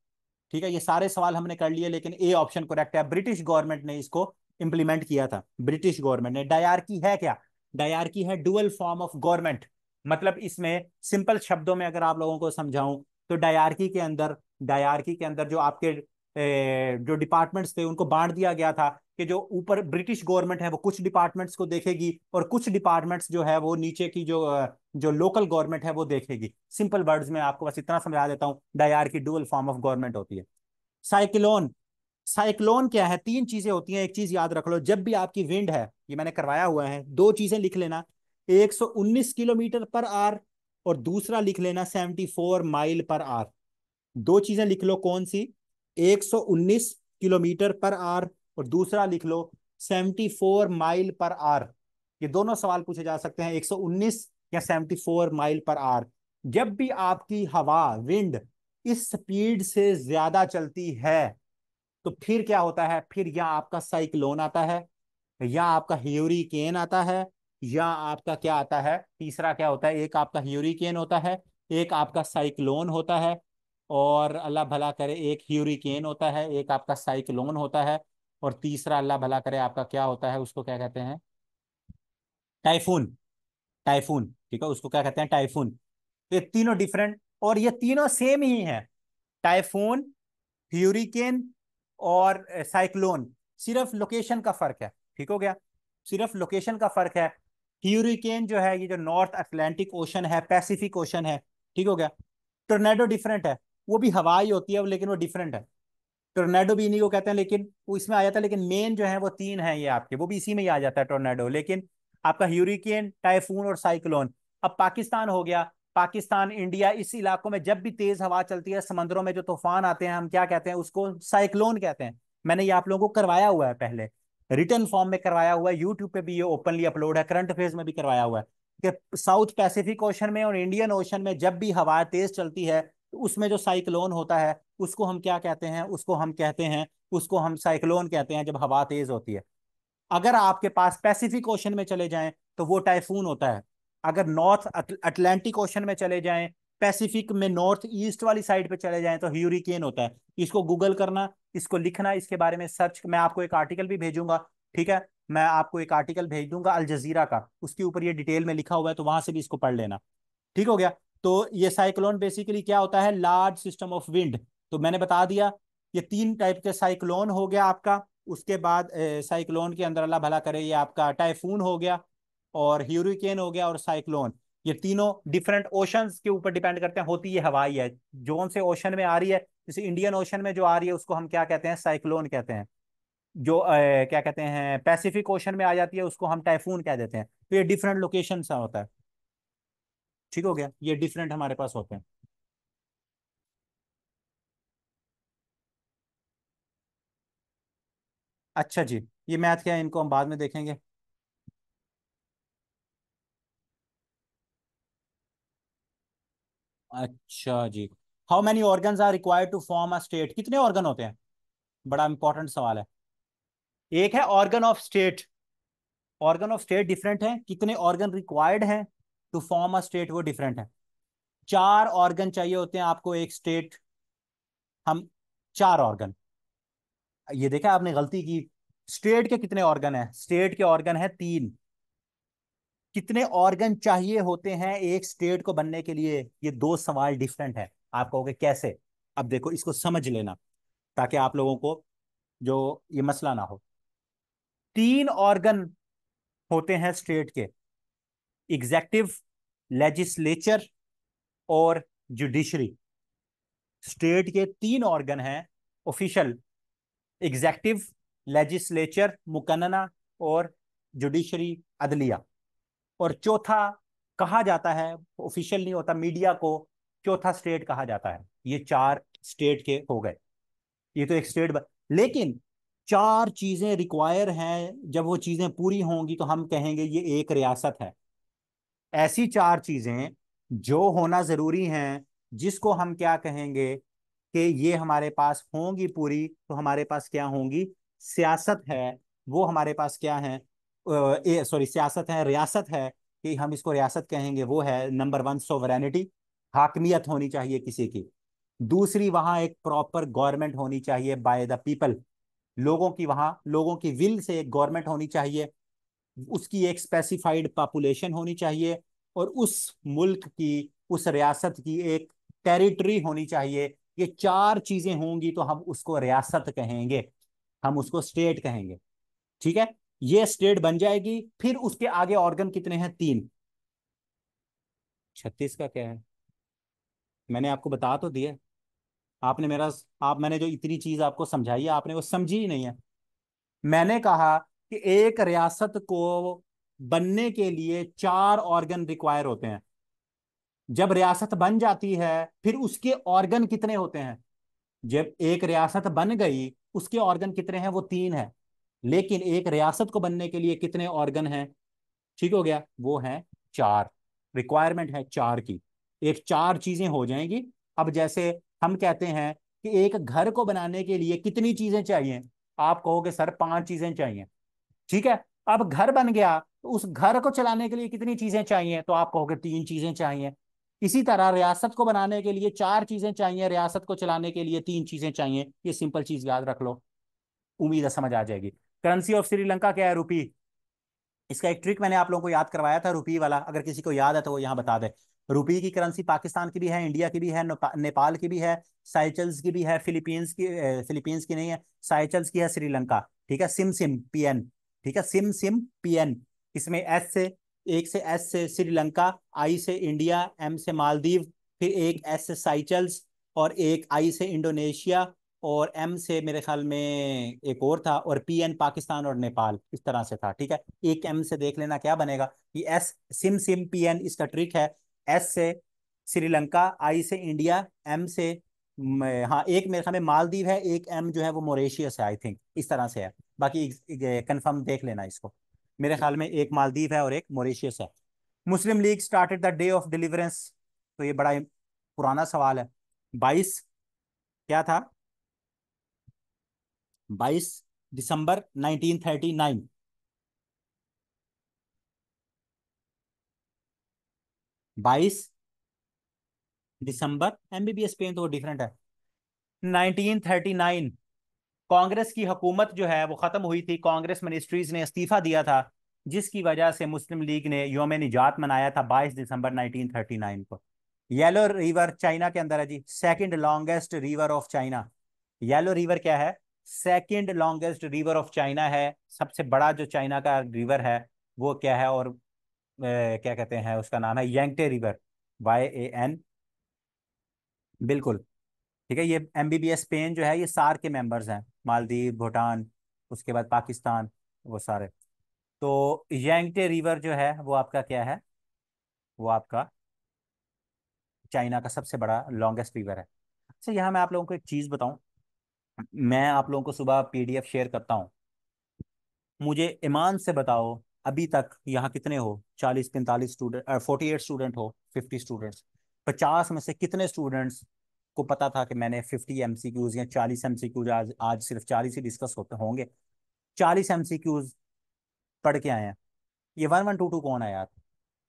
ठीक है ये सारे सवाल हमने कर लिए लेकिन ए ऑप्शन करेक्ट है ब्रिटिश गवर्नमेंट ने इसको इम्प्लीमेंट किया था ब्रिटिश गवर्नमेंट ने डायरकी है क्या डायरकी है डुअल फॉर्म ऑफ गवर्नमेंट मतलब इसमें सिंपल शब्दों में अगर आप लोगों को समझाऊं तो डायार्की के अंदर डायरकी के अंदर जो आपके ए, जो डिपार्टमेंट्स थे उनको बांट दिया गया था कि जो ऊपर ब्रिटिश गवर्नमेंट है वो कुछ डिपार्टमेंट्स को देखेगी और कुछ डिपार्टमेंट्स जो है वो नीचे की जो जो लोकल गवर्नमेंट है वो देखेगी सिंपल वर्ड्स में आपको बस इतना समझा देता हूँ डायर की डुअल फॉर्म ऑफ गवर्नमेंट होती है साइक्लोन साइक्लोन क्या है तीन चीजें होती हैं एक चीज याद रख लो जब भी आपकी विंड है ये मैंने करवाया हुआ है दो चीजें लिख लेना 119 किलोमीटर पर आर और दूसरा लिख लेना 74 माइल पर आर दो चीजें लिख लो कौन सी 119 किलोमीटर पर आर और दूसरा लिख लो 74 माइल पर आर ये दोनों सवाल पूछे जा सकते हैं 119 या 74 माइल पर आर जब भी आपकी हवा विंड इस स्पीड से ज्यादा चलती है तो फिर क्या होता है फिर या आपका साइक्लोन आता है या आपका ह्यूरिकेन आता है या आपका क्या आता है तीसरा क्या होता है एक आपका ह्यूरिकेन होता है एक आपका साइक्लोन होता है और अल्लाह भला करे एक ह्यूरिकेन होता है एक आपका साइक्लोन होता है और तीसरा अल्लाह भला करे आपका क्या होता है उसको क्या कहते हैं टाइफून टाइफून ठीक है उसको क्या कहते हैं टाइफून तो ये तीनों डिफरेंट और ये तीनों सेम ही है टाइफून ह्यूरिकेन और साइक्लोन सिर्फ लोकेशन का फर्क है ठीक हो गया सिर्फ लोकेशन का फर्क है ह्यूरिकेन जो है ये जो नॉर्थ अटलांटिक ओशन है पैसिफिक ओशन है ठीक हो गया टोर्नेडो डिफरेंट है वो भी हवा ही होती है लेकिन वो डिफरेंट है टोर्नेडो भी इन्हीं को कहते हैं लेकिन वो इसमें आ जाता है लेकिन मेन जो है वो तीन है ये आपके वो भी इसी में ही आ जाता है टोर्नेडो लेकिन आपका ह्यूरिकेन टाइफून और साइक्लोन अब पाकिस्तान हो गया पाकिस्तान इंडिया इस इलाकों में जब भी तेज हवा चलती है समंदरों में जो तूफान आते हैं हम क्या कहते हैं उसको साइक्लोन कहते हैं मैंने ये आप लोगों को करवाया हुआ है पहले रिटर्न फॉर्म में करवाया हुआ है यूट्यूब पे भी ये ओपनली अपलोड है करंट अफेयर में भी करवाया हुआ है कि साउथ पैसिफिक ओशन में और इंडियन ओशन में जब भी हवा तेज चलती है तो उसमें जो साइक्लोन होता है उसको हम क्या कहते हैं उसको हम कहते हैं उसको हम साइक्लोन कहते हैं जब हवा तेज होती है अगर आपके पास पैसिफिक ओशन में चले जाएं तो वो टाइफून होता है अगर नॉर्थ अटलांटिक ओशन में चले जाएं पैसिफिक में नॉर्थ ईस्ट वाली साइड पे चले जाएं तो ह्यूरिकेन होता है इसको गूगल करना इसको लिखना इसके बारे में सर्च मैं आपको एक आर्टिकल भी भेजूंगा ठीक है मैं आपको एक आर्टिकल भेज दूंगा अल जजीरा का उसके ऊपर ये डिटेल में लिखा हुआ है तो वहां से भी इसको पढ़ लेना ठीक हो गया तो ये साइक्लोन बेसिकली क्या होता है लार्ज सिस्टम ऑफ विंड तो मैंने बता दिया ये तीन टाइप के साइक्लोन हो गया आपका उसके बाद साइक्लोन के अंदर अल्लाह भला करे ये आपका टाइफून हो गया और ह्यूरिकेन हो गया और साइक्लोन ये तीनों डिफरेंट ओशन के ऊपर डिपेंड करते हैं होती ये हवाई है जोन से ओशन में आ रही है जैसे इंडियन ओशन में जो आ रही है उसको हम क्या कहते हैं साइक्लोन कहते हैं जो ए, क्या कहते हैं पैसिफिक ओशन में आ जाती है उसको हम टाइफून कह देते हैं तो ये डिफरेंट लोकेशन सा होता है ठीक हो गया ये डिफरेंट हमारे पास होते हैं अच्छा जी ये मैथ क्या है इनको हम बाद में देखेंगे अच्छा जी how many organ are required to form a state कितने ऑर्गन होते हैं बड़ा इंपॉर्टेंट सवाल है एक है organ of state organ of state different है कितने ऑर्गन रिक्वायर्ड हैं टू फॉर्म अ स्टेट वो डिफरेंट है चार ऑर्गन चाहिए होते हैं आपको एक स्टेट हम चार ऑर्गन ये देखा आपने गलती की स्टेट के कितने ऑर्गन है स्टेट के ऑर्गन है तीन कितने ऑर्गन चाहिए होते हैं एक स्टेट को बनने के लिए ये दो सवाल डिफरेंट है आप कहोगे कैसे अब देखो इसको समझ लेना ताकि आप लोगों को जो ये मसला ना हो तीन ऑर्गन होते हैं स्टेट के एग्जेक्टिव लेजिस्लेचर और जुडिशरी स्टेट के तीन ऑर्गन हैं ऑफिशियल एग्जेक्टिव लेजिस्लेचर मुकन्ना और जुडिशरी अदलिया और चौथा कहा जाता है ऑफिशियल नहीं होता मीडिया को चौथा स्टेट कहा जाता है ये चार स्टेट के हो गए ये तो एक स्टेट ब... लेकिन चार चीजें रिक्वायर हैं जब वो चीजें पूरी होंगी तो हम कहेंगे ये एक रियासत है ऐसी चार चीजें जो होना जरूरी हैं जिसको हम क्या कहेंगे कि ये हमारे पास होंगी पूरी तो हमारे पास क्या होंगी सियासत है वो हमारे पास क्या है सॉरी सियासत है रियासत है कि हम इसको रियासत कहेंगे वो है नंबर वन सोवरेनिटी हाकमियत होनी चाहिए किसी की दूसरी वहाँ एक प्रॉपर गवर्नमेंट होनी चाहिए बाय द पीपल लोगों की वहाँ लोगों की विल से एक गवर्नमेंट होनी चाहिए उसकी एक स्पेसिफाइड पॉपुलेशन होनी चाहिए और उस मुल्क की उस रियासत की एक टेरिटरी होनी चाहिए ये चार चीज़ें होंगी तो हम उसको रियासत कहेंगे हम उसको स्टेट कहेंगे ठीक है ये स्टेट बन जाएगी फिर उसके आगे ऑर्गन कितने हैं तीन छत्तीस का क्या है मैंने आपको बता तो दिया आपने मेरा आप मैंने जो इतनी चीज आपको समझाई है आपने वो समझी ही नहीं है मैंने कहा कि एक रियासत को बनने के लिए चार ऑर्गन रिक्वायर होते हैं जब रियासत बन जाती है फिर उसके ऑर्गन कितने होते हैं जब एक रियासत बन गई उसके ऑर्गन कितने हैं वो तीन है लेकिन एक रियासत को बनने के लिए कितने ऑर्गन हैं ठीक हो गया वो है चार रिक्वायरमेंट है चार की एक चार चीजें हो जाएंगी अब जैसे हम कहते हैं कि एक घर को बनाने के लिए कितनी चीजें चाहिए आप कहोगे सर पांच चीजें चाहिए ठीक है अब घर बन गया तो उस घर को चलाने के लिए कितनी चीजें चाहिए तो आप कहोगे तीन चीजें चाहिए इसी तरह रियासत को बनाने के लिए चार चीजें चाहिए रियासत को चलाने के लिए तीन चीजें चाहिए ये सिंपल चीज याद रख लो उम्मीद समझ आ जाएगी करेंसी ऑफ श्रीलंका क्या है रुपी इसका एक ट्रिक मैंने आप लोगों को याद करवाया था रुपी वाला अगर किसी को याद है तो वो यहाँ बता दे रुपी की करेंसी पाकिस्तान की भी है इंडिया की भी है नेपाल की भी है साइचल्स की भी है फिलीपींस की फिलीपींस की नहीं है साइचल्स की है श्रीलंका ठीक है सिम सिम पी ठीक है सिम सिम पी एन इसमें एस से एक से एस से श्रीलंका आई से इंडिया एम से मालदीव फिर एक एस से साइचल्स और एक आई से इंडोनेशिया और एम से मेरे ख्याल में एक और था और पी एन पाकिस्तान और नेपाल इस तरह से था ठीक है एक एम से देख लेना क्या बनेगा कि S sim sim P N इसका ट्रिक है एस से श्रीलंका आई से इंडिया एम से हाँ एक मेरे ख्याल में मालदीव है एक एम जो है वो मोरेशियस है आई थिंक इस तरह से है बाकी कन्फर्म देख लेना इसको मेरे ख्याल में एक मालदीव है और एक मोरेशियस है Muslim League started the day of deliverance तो ये बड़ा पुराना सवाल है बाईस क्या था 22 दिसंबर 1939 बाईस दिसंबर एमबीबीएस पे तो डिफरेंट है 1939 कांग्रेस की हकूमत जो है वो ख़त्म हुई थी कांग्रेस मिनिस्ट्रीज ने इस्तीफ़ा दिया था जिसकी वजह से मुस्लिम लीग ने योम निजात मनाया था 22 दिसंबर 1939 को येलो रिवर चाइना के अंदर है जी second longest river of China yellow river क्या है second longest river of China है सबसे बड़ा जो चाइना का रिवर है वो क्या है और ए, क्या कहते हैं उसका नाम है Yangtze river Y A N बिल्कुल ठीक है ये M B B S Spain जो है ये सार के मेंबर्स हैं मालदीव भूटान उसके बाद पाकिस्तान वो सारे तो यंगटे रिवर जो है वो आपका क्या है वो आपका चाइना का सबसे बड़ा लॉन्गेस्ट रिवर है अच्छा यहाँ मैं आप लोगों को एक चीज़ बताऊँ मैं आप लोगों को सुबह पीडीएफ शेयर करता हूँ मुझे ईमान से बताओ अभी तक यहाँ कितने हो चालीस पैंतालीस स्टूडेंट फोर्टी एट स्टूडेंट हो फिफ्टी स्टूडेंट्स पचास में से कितने स्टूडेंट्स को पता था कि मैंने फिफ्टी एम सी क्यूज या चालीस एम सी क्यूज आज आज सिर्फ चालीस ही डिस्कस होते होंगे चालीस एम सी क्यूज पढ़ के आए हैं ये वन वन टू टू कौन है यार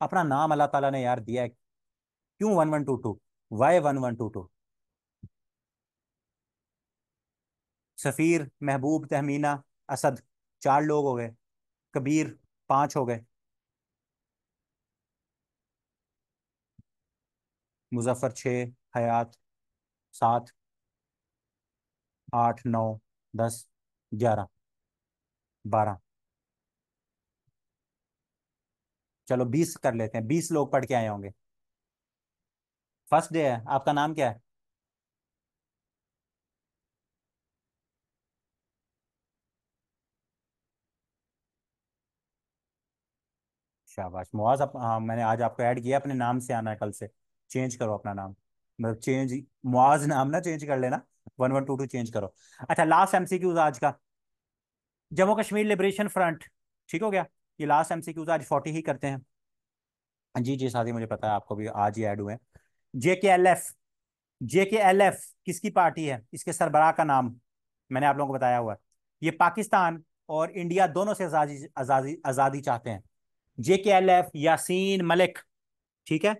अपना नाम अल्लाह ताला ने यार दिया है क्यों one one two two why one one two two Safeer Mehboob Tehmina Asad चार लोग हो गए कबीर पांच हो गए मुजफ्फर छः हयात सात आठ नौ दस ग्यारह बारह चलो बीस कर लेते हैं बीस लोग पढ़ के आए होंगे फर्स्ट डे है आपका नाम क्या है शाबाश मुआज आप हाँ मैंने आज आपको ऐड किया अपने नाम से आना है कल से चेंज करो अपना नाम मतलब चेंज मुआज नाम ना चेंज कर लेना one one two two change करो अच्छा लास्ट एमसीक्यूज आज का जम्मू कश्मीर लिबरेशन फ्रंट ठीक हो गया ये लास्ट एमसीक्यूज आज फोर्टी ही करते हैं जी जी शादी मुझे पता है आपको भी आज ही ऐड हुए हैं जे के एल एफ जे के एल एफ किसकी पार्टी है इसके सरबराह का नाम मैंने आप लोगों को बताया हुआ है ये पाकिस्तान और इंडिया दोनों से आज़ादी आज़ादी आज़ादी चाहते हैं JK L F Yasin Malik ठीक है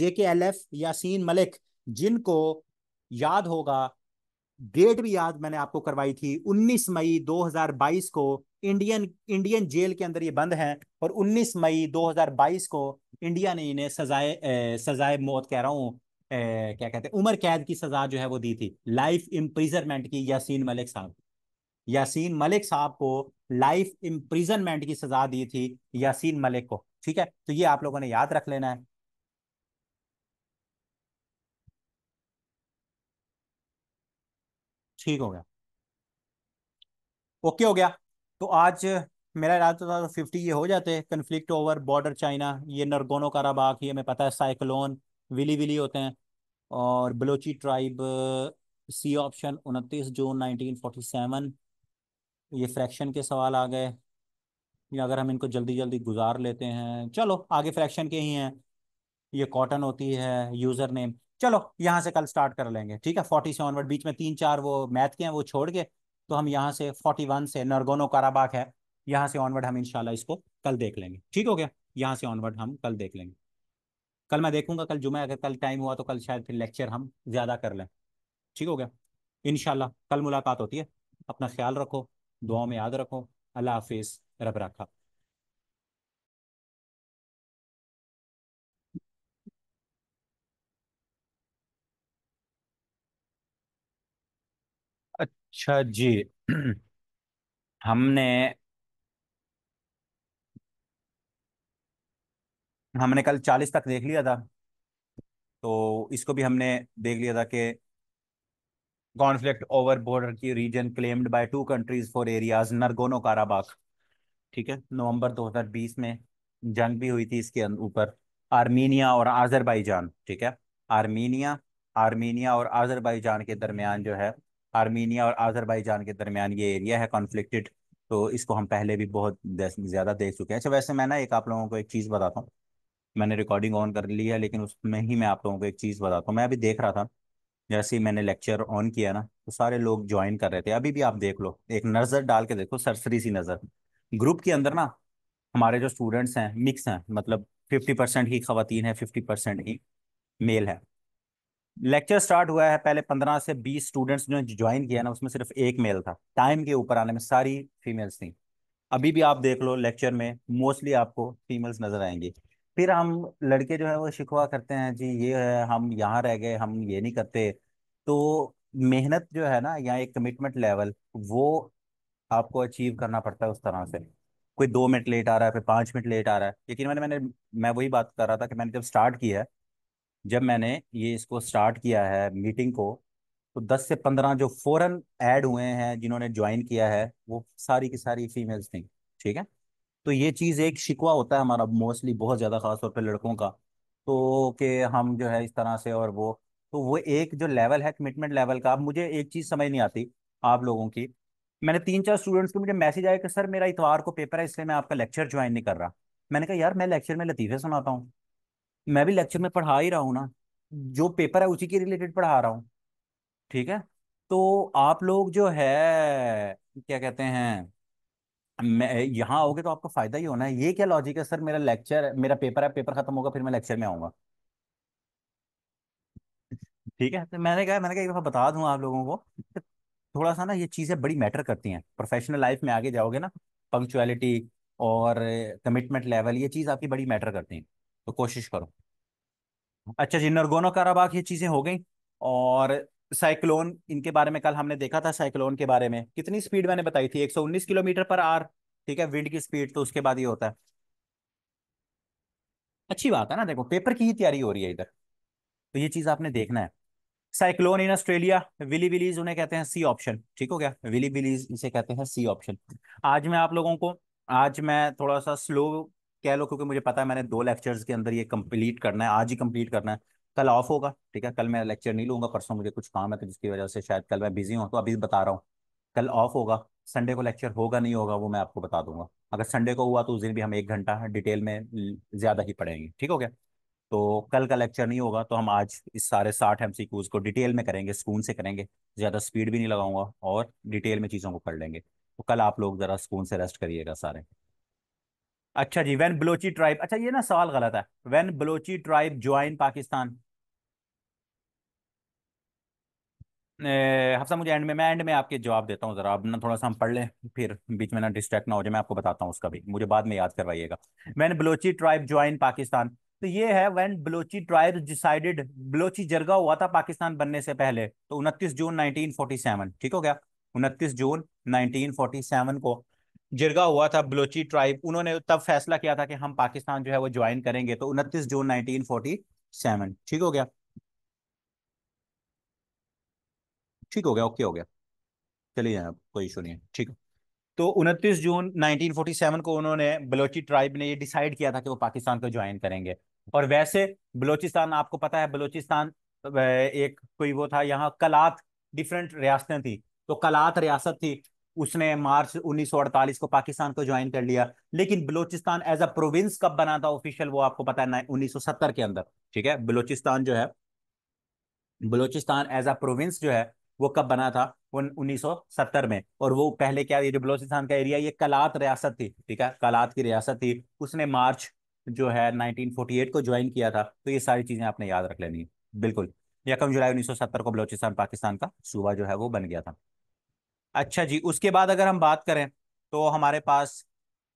JK L F Yasin Malik जिनको याद होगा डेट भी याद मैंने आपको करवाई थी 19 मई 2022 को इंडियन इंडियन जेल के अंदर ये बंद हैं और 19 मई 2022 को इंडिया ने इन्हें सजाए सजाए मौत कह रहा हूँ क्या कहते हैं उम्र कैद की सजा जो है वो दी थी लाइफ इम्प्रिजरमेंट की यासीन मलिक साहब यासीन मलिक साहब को लाइफ इम्प्रिजनमेंट की सजा दी थी यासीन मलिक को ठीक है तो ये आप लोगों ने याद रख लेना है ठीक हो गया ओके हो गया तो आज मेरा याद था तो फिफ्टी ये हो जाते कन्फ्लिक्ट ओवर बॉर्डर चाइना ये नरगोनो काराबाग ये मैं पता है साइक्लोन विली विली होते हैं और बलोची ट्राइब सी ऑप्शन उनतीस जून नाइनटीन फोर्टी सेवन ये फ्रैक्शन के सवाल आ गए या अगर हम इनको जल्दी जल्दी गुजार लेते हैं चलो आगे फ्रैक्शन के ही हैं ये कॉटन होती है यूज़र नेम चलो यहाँ से कल स्टार्ट कर लेंगे ठीक है फोर्टी से ऑनवर्ड बीच में तीन चार वो मैथ के हैं वो छोड़ के तो हम यहाँ से फोर्टी वन से नरगोनो काराबाग है यहाँ से ऑनवर्ड हम इनशाला इसको कल देख लेंगे ठीक हो गया यहाँ से ऑनवर्ड हम कल देख लेंगे कल मैं देखूंगा कल जुमे अगर कल टाइम हुआ तो कल शायद फिर लेक्चर हम ज़्यादा कर लें ठीक हो गया इन कल मुलाकात होती है अपना ख्याल रखो दुआ में याद रखो अल्लाह हाफिज़ रब रखा अच्छा जी हमने हमने कल चालीस तक देख लिया था तो इसको भी हमने देख लिया था कि कॉन्फ्लिक्ट ओवर बॉर्डर की region claimed by two countries for areas Nagorno Karabakh ठीक है नवंबर 2020 में जंग भी हुई थी इसके ऊपर आर्मीनिया और आजरबाईजान ठीक है आर्मीनिया आर्मीनिया और आजरबाईजान के दरमियान जो है आर्मीनिया और आजरबाईजान के दरमियान ये एरिया है कॉन्फ्लिक्टेड तो इसको हम पहले भी बहुत ज़्यादा देख चुके हैं अच्छा वैसे मैं ना एक आप लोगों को एक चीज़ बताता हूँ मैंने रिकॉर्डिंग ऑन कर ली है लेकिन उसमें ही मैं आप लोगों को एक चीज़ बताता हूँ मैं अभी देख रहा था जैसे ही मैंने लेक्चर ऑन किया ना तो सारे लोग ज्वाइन कर रहे थे अभी भी आप देख लो एक नज़र डाल के देखो सरसरी सी नज़र ग्रुप के अंदर ना हमारे जो स्टूडेंट्स हैं मिक्स हैं मतलब फिफ्टी परसेंट ही खातन है फिफ्टी परसेंट ही मेल है लेक्चर स्टार्ट हुआ है पहले पंद्रह से बीस स्टूडेंट्स ने ज्वाइन किया ना उसमें सिर्फ एक मेल था टाइम के ऊपर आने में सारी फीमेल्स थी अभी भी आप देख लो लेक्चर में मोस्टली आपको फीमेल्स नजर आएंगी फिर हम लड़के जो है वो शिकवा करते हैं जी ये है हम यहाँ रह गए हम ये नहीं करते तो मेहनत जो है ना या एक कमिटमेंट लेवल वो आपको अचीव करना पड़ता है उस तरह से कोई दो मिनट लेट आ रहा है फिर पाँच मिनट लेट आ रहा है लेकिन मैंने मैंने मैं वही बात कर रहा था कि मैंने जब स्टार्ट किया है जब मैंने ये इसको स्टार्ट किया है मीटिंग को तो दस से पंद्रह जो फ़ौरन ऐड हुए हैं जिन्होंने ज्वाइन किया है वो सारी की सारी फीमेल्स थी ठीक है तो ये चीज़ एक शिकवा होता है हमारा मोस्टली बहुत ज़्यादा खास तौर पर लड़कों का तो कि हम जो है इस तरह से और वो तो वो एक जो लेवल है कमिटमेंट लेवल का अब मुझे एक चीज़ समझ नहीं आती आप लोगों की मैंने तीन चार स्टूडेंट्स को मुझे मैसेज आया कि सर मेरा इतवार को पेपर है इसलिए मैं आपका लेक्चर ज्वाइन नहीं कर रहा मैंने कहा यार मैं लेक्चर में लतीफ़े सुनाता हूँ मैं भी लेक्चर में पढ़ा ही रहा हूँ ना जो पेपर है उसी के रिलेटेड पढ़ा रहा हूँ ठीक है तो आप लोग जो है क्या कहते हैं मैं यहाँ आओगे तो आपको फायदा ही होना है ये क्या लॉजिक है सर मेरा लेक्चर मेरा पेपर है पेपर खत्म होगा फिर मैं लेक्चर में आऊंगा ठीक है तो मैंने कहा मैंने कहा एक दफा बता दूं आप लोगों को थोड़ा सा ना ये चीजें बड़ी मैटर करती हैं प्रोफेशनल लाइफ में आगे जाओगे ना पंक्चुअलिटी और कमिटमेंट लेवल ये चीज आपकी बड़ी मैटर करती है तो कोशिश करो अच्छा जी नरगोनो काराबाग ये चीजें हो गई और साइक्लोन इनके बारे में कल हमने देखा था साइक्लोन के बारे में कितनी स्पीड मैंने बताई थी 119 किलोमीटर पर आर ठीक है विंड की स्पीड तो उसके बाद ये होता है अच्छी बात है ना देखो पेपर की ही तैयारी हो रही है इधर तो ये चीज आपने देखना है cyclone in Australia willy willies उन्हें कहते हैं सी ऑप्शन ठीक हो गया विली विलीज इसे कहते हैं सी ऑप्शन आज मैं आप लोगों को आज मैं थोड़ा सा स्लो कह लो क्योंकि मुझे पता है मैंने दो लेक्चर्स के अंदर ये कंप्लीट करना है आज ही कंप्लीट करना है कल ऑफ होगा ठीक है कल मैं लेक्चर नहीं लूंगा परसों मुझे कुछ काम है तो जिसकी वजह से शायद कल मैं बिजी हूँ तो अभी बता रहा हूँ कल ऑफ होगा संडे को लेक्चर होगा नहीं होगा वो मैं आपको बता दूंगा अगर संडे को हुआ तो उस दिन भी हम एक घंटा डिटेल में ज्यादा ही पढ़ेंगे ठीक हो गया तो कल का लेक्चर नहीं होगा तो हम आज इस सारे साठ एम को डिटेल में करेंगे सुकून से करेंगे ज़्यादा स्पीड भी नहीं लगाऊंगा और डिटेल में चीज़ों को कर लेंगे तो कल आप लोग ज़रा सुकून से रेस्ट करिएगा सारे अच्छा जी वैन बलोची ट्राइब अच्छा ये ना सवाल गलत है when Balochi tribe join Pakistan Hafsa मुझे एंड में मैं एंड में आपके जवाब देता हूँ ज़रा अब ना थोड़ा सा हम पढ़ लें फिर बीच में ना डिस्ट्रैक्ट ना हो जाए मैं आपको बताता हूँ उसका भी मुझे बाद में याद करवाइएगा मैंने बलोची ट्राइब ज्वाइन पाकिस्तान तो ये है when Balochi tribe decided Balochi jirga हुआ था पाकिस्तान बनने से पहले तो उनतीस जून नाइनटीन ठीक हो गया उनतीस जून नाइनटीन को जिरगा हुआ था बलोची ट्राइब उन्होंने तब फैसला किया था कि हम पाकिस्तान जो है वो ज्वाइन करेंगे तो उनतीस जून नाइनटीन ठीक हो गया ठीक हो गया ओके हो गया चलिए यहाँ कोई इशू नहीं है ठीक है तो 29 जून 1947 को उन्होंने बलोची ट्राइब ने ये डिसाइड किया था कि वो पाकिस्तान को ज्वाइन करेंगे और वैसे बलोचिस्तान आपको पता है बलोचिस्तान एक कोई वो था यहाँ कलात डिफरेंट रियासतें थी तो कलात रियासत थी उसने मार्च 1948 को पाकिस्तान को ज्वाइन कर लिया लेकिन बलोचिस्तान एज अ प्रोविंस कब बना था ऑफिशियल वो आपको पता है 1970 के अंदर ठीक है बलोचिस्तान जो है बलोचिस्तान एज अ प्रोविंस जो है वो कब बना था उन्नीस सौ सत्तर में और वो पहले क्या ये जो बलोचिस्तान का एरिया ये कलात रियासत थी ठीक है कलात की रियासत थी उसने मार्च जो है 1948 को ज्वाइन किया था तो ये सारी चीजें आपने याद रख लेनी है बिल्कुल यकम जुलाई 1970 को बलोचिस्तान पाकिस्तान का सूबा जो है वो बन गया था अच्छा जी उसके बाद अगर हम बात करें तो हमारे पास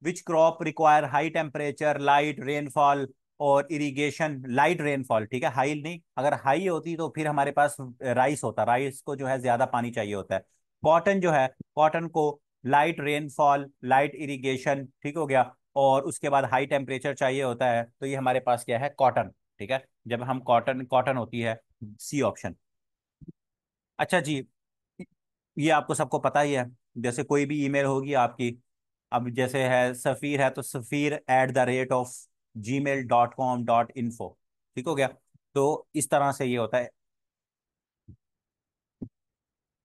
which crop require high temperature light rainfall और इरिगेशन लाइट रेनफॉल ठीक है हाई नहीं अगर हाई होती तो फिर हमारे पास राइस होता राइस को जो है ज्यादा पानी चाहिए होता है कॉटन जो है कॉटन को लाइट रेनफॉल लाइट इरिगेशन ठीक हो गया और उसके बाद हाई टेम्परेचर चाहिए होता है तो ये हमारे पास क्या है कॉटन ठीक है जब हम कॉटन कॉटन होती है सी ऑप्शन अच्छा जी ये आपको सबको पता ही है जैसे कोई भी ईमेल होगी आपकी अब जैसे है सफ़ीर है तो Safeer at the rate of G mail dot com dot info ठीक हो गया तो इस तरह से ये होता है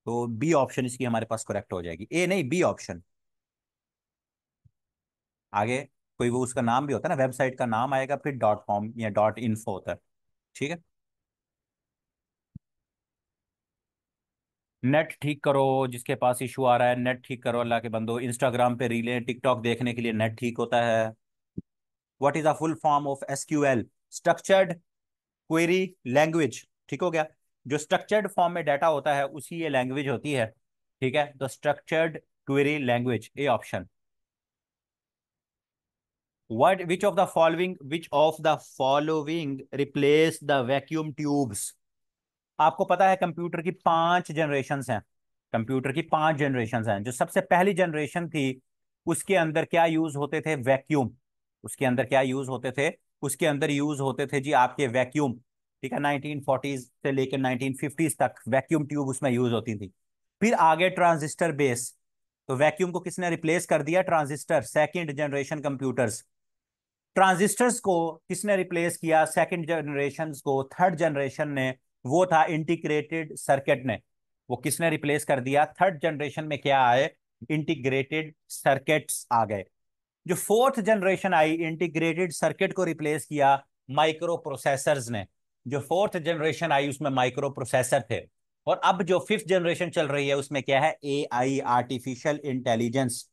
तो बी ऑप्शन इसकी हमारे पास करेक्ट हो जाएगी ए नहीं बी ऑप्शन आगे कोई वो उसका नाम भी होता है ना वेबसाइट का नाम आएगा फिर डॉट कॉम या डॉट इन्फो होता है ठीक है नेट ठीक करो जिसके पास इशू आ रहा है नेट ठीक करो अल्लाह के बंदो इंस्टाग्राम पे रीलें टिकटॉक देखने के लिए नेट ठीक होता है what is the full form of SQL structured query language ठीक हो गया जो स्ट्रक्चर्ड फॉर्म में डाटा होता है उसी ये लैंग्वेज होती है ठीक है तो structured query language A option what which of the following which of the following replace the vacuum tubes आपको पता है कंप्यूटर की पांच जनरेशन हैं कंप्यूटर की पांच जनरेशन हैं जो सबसे पहली जनरेशन थी उसके अंदर क्या यूज होते थे वैक्यूम उसके अंदर क्या यूज होते थे उसके अंदर यूज होते थे जी आपके वैक्यूम ठीक है 1940s से लेकर 1950s तक वैक्यूम ट्यूब उसमें यूज होती थी फिर आगे ट्रांजिस्टर बेस तो वैक्यूम को किसने रिप्लेस कर दिया transistor second generation computers transistors को किसने रिप्लेस किया सेकेंड जनरेशन को थर्ड जनरेशन ने वो था इंटीग्रेटेड सर्किट ने वो किसने रिप्लेस कर दिया थर्ड जनरेशन में क्या आए इंटीग्रेटेड सर्किट्स आ गए जो फोर्थ जनरेशन आई इंटीग्रेटेड सर्किट को रिप्लेस किया माइक्रो प्रोसेसर ने जो फोर्थ जनरेशन आई उसमें माइक्रो प्रोसेसर थे और अब जो फिफ्थ जनरेशन चल रही है उसमें क्या है ए आई आर्टिफिशियल इंटेलिजेंस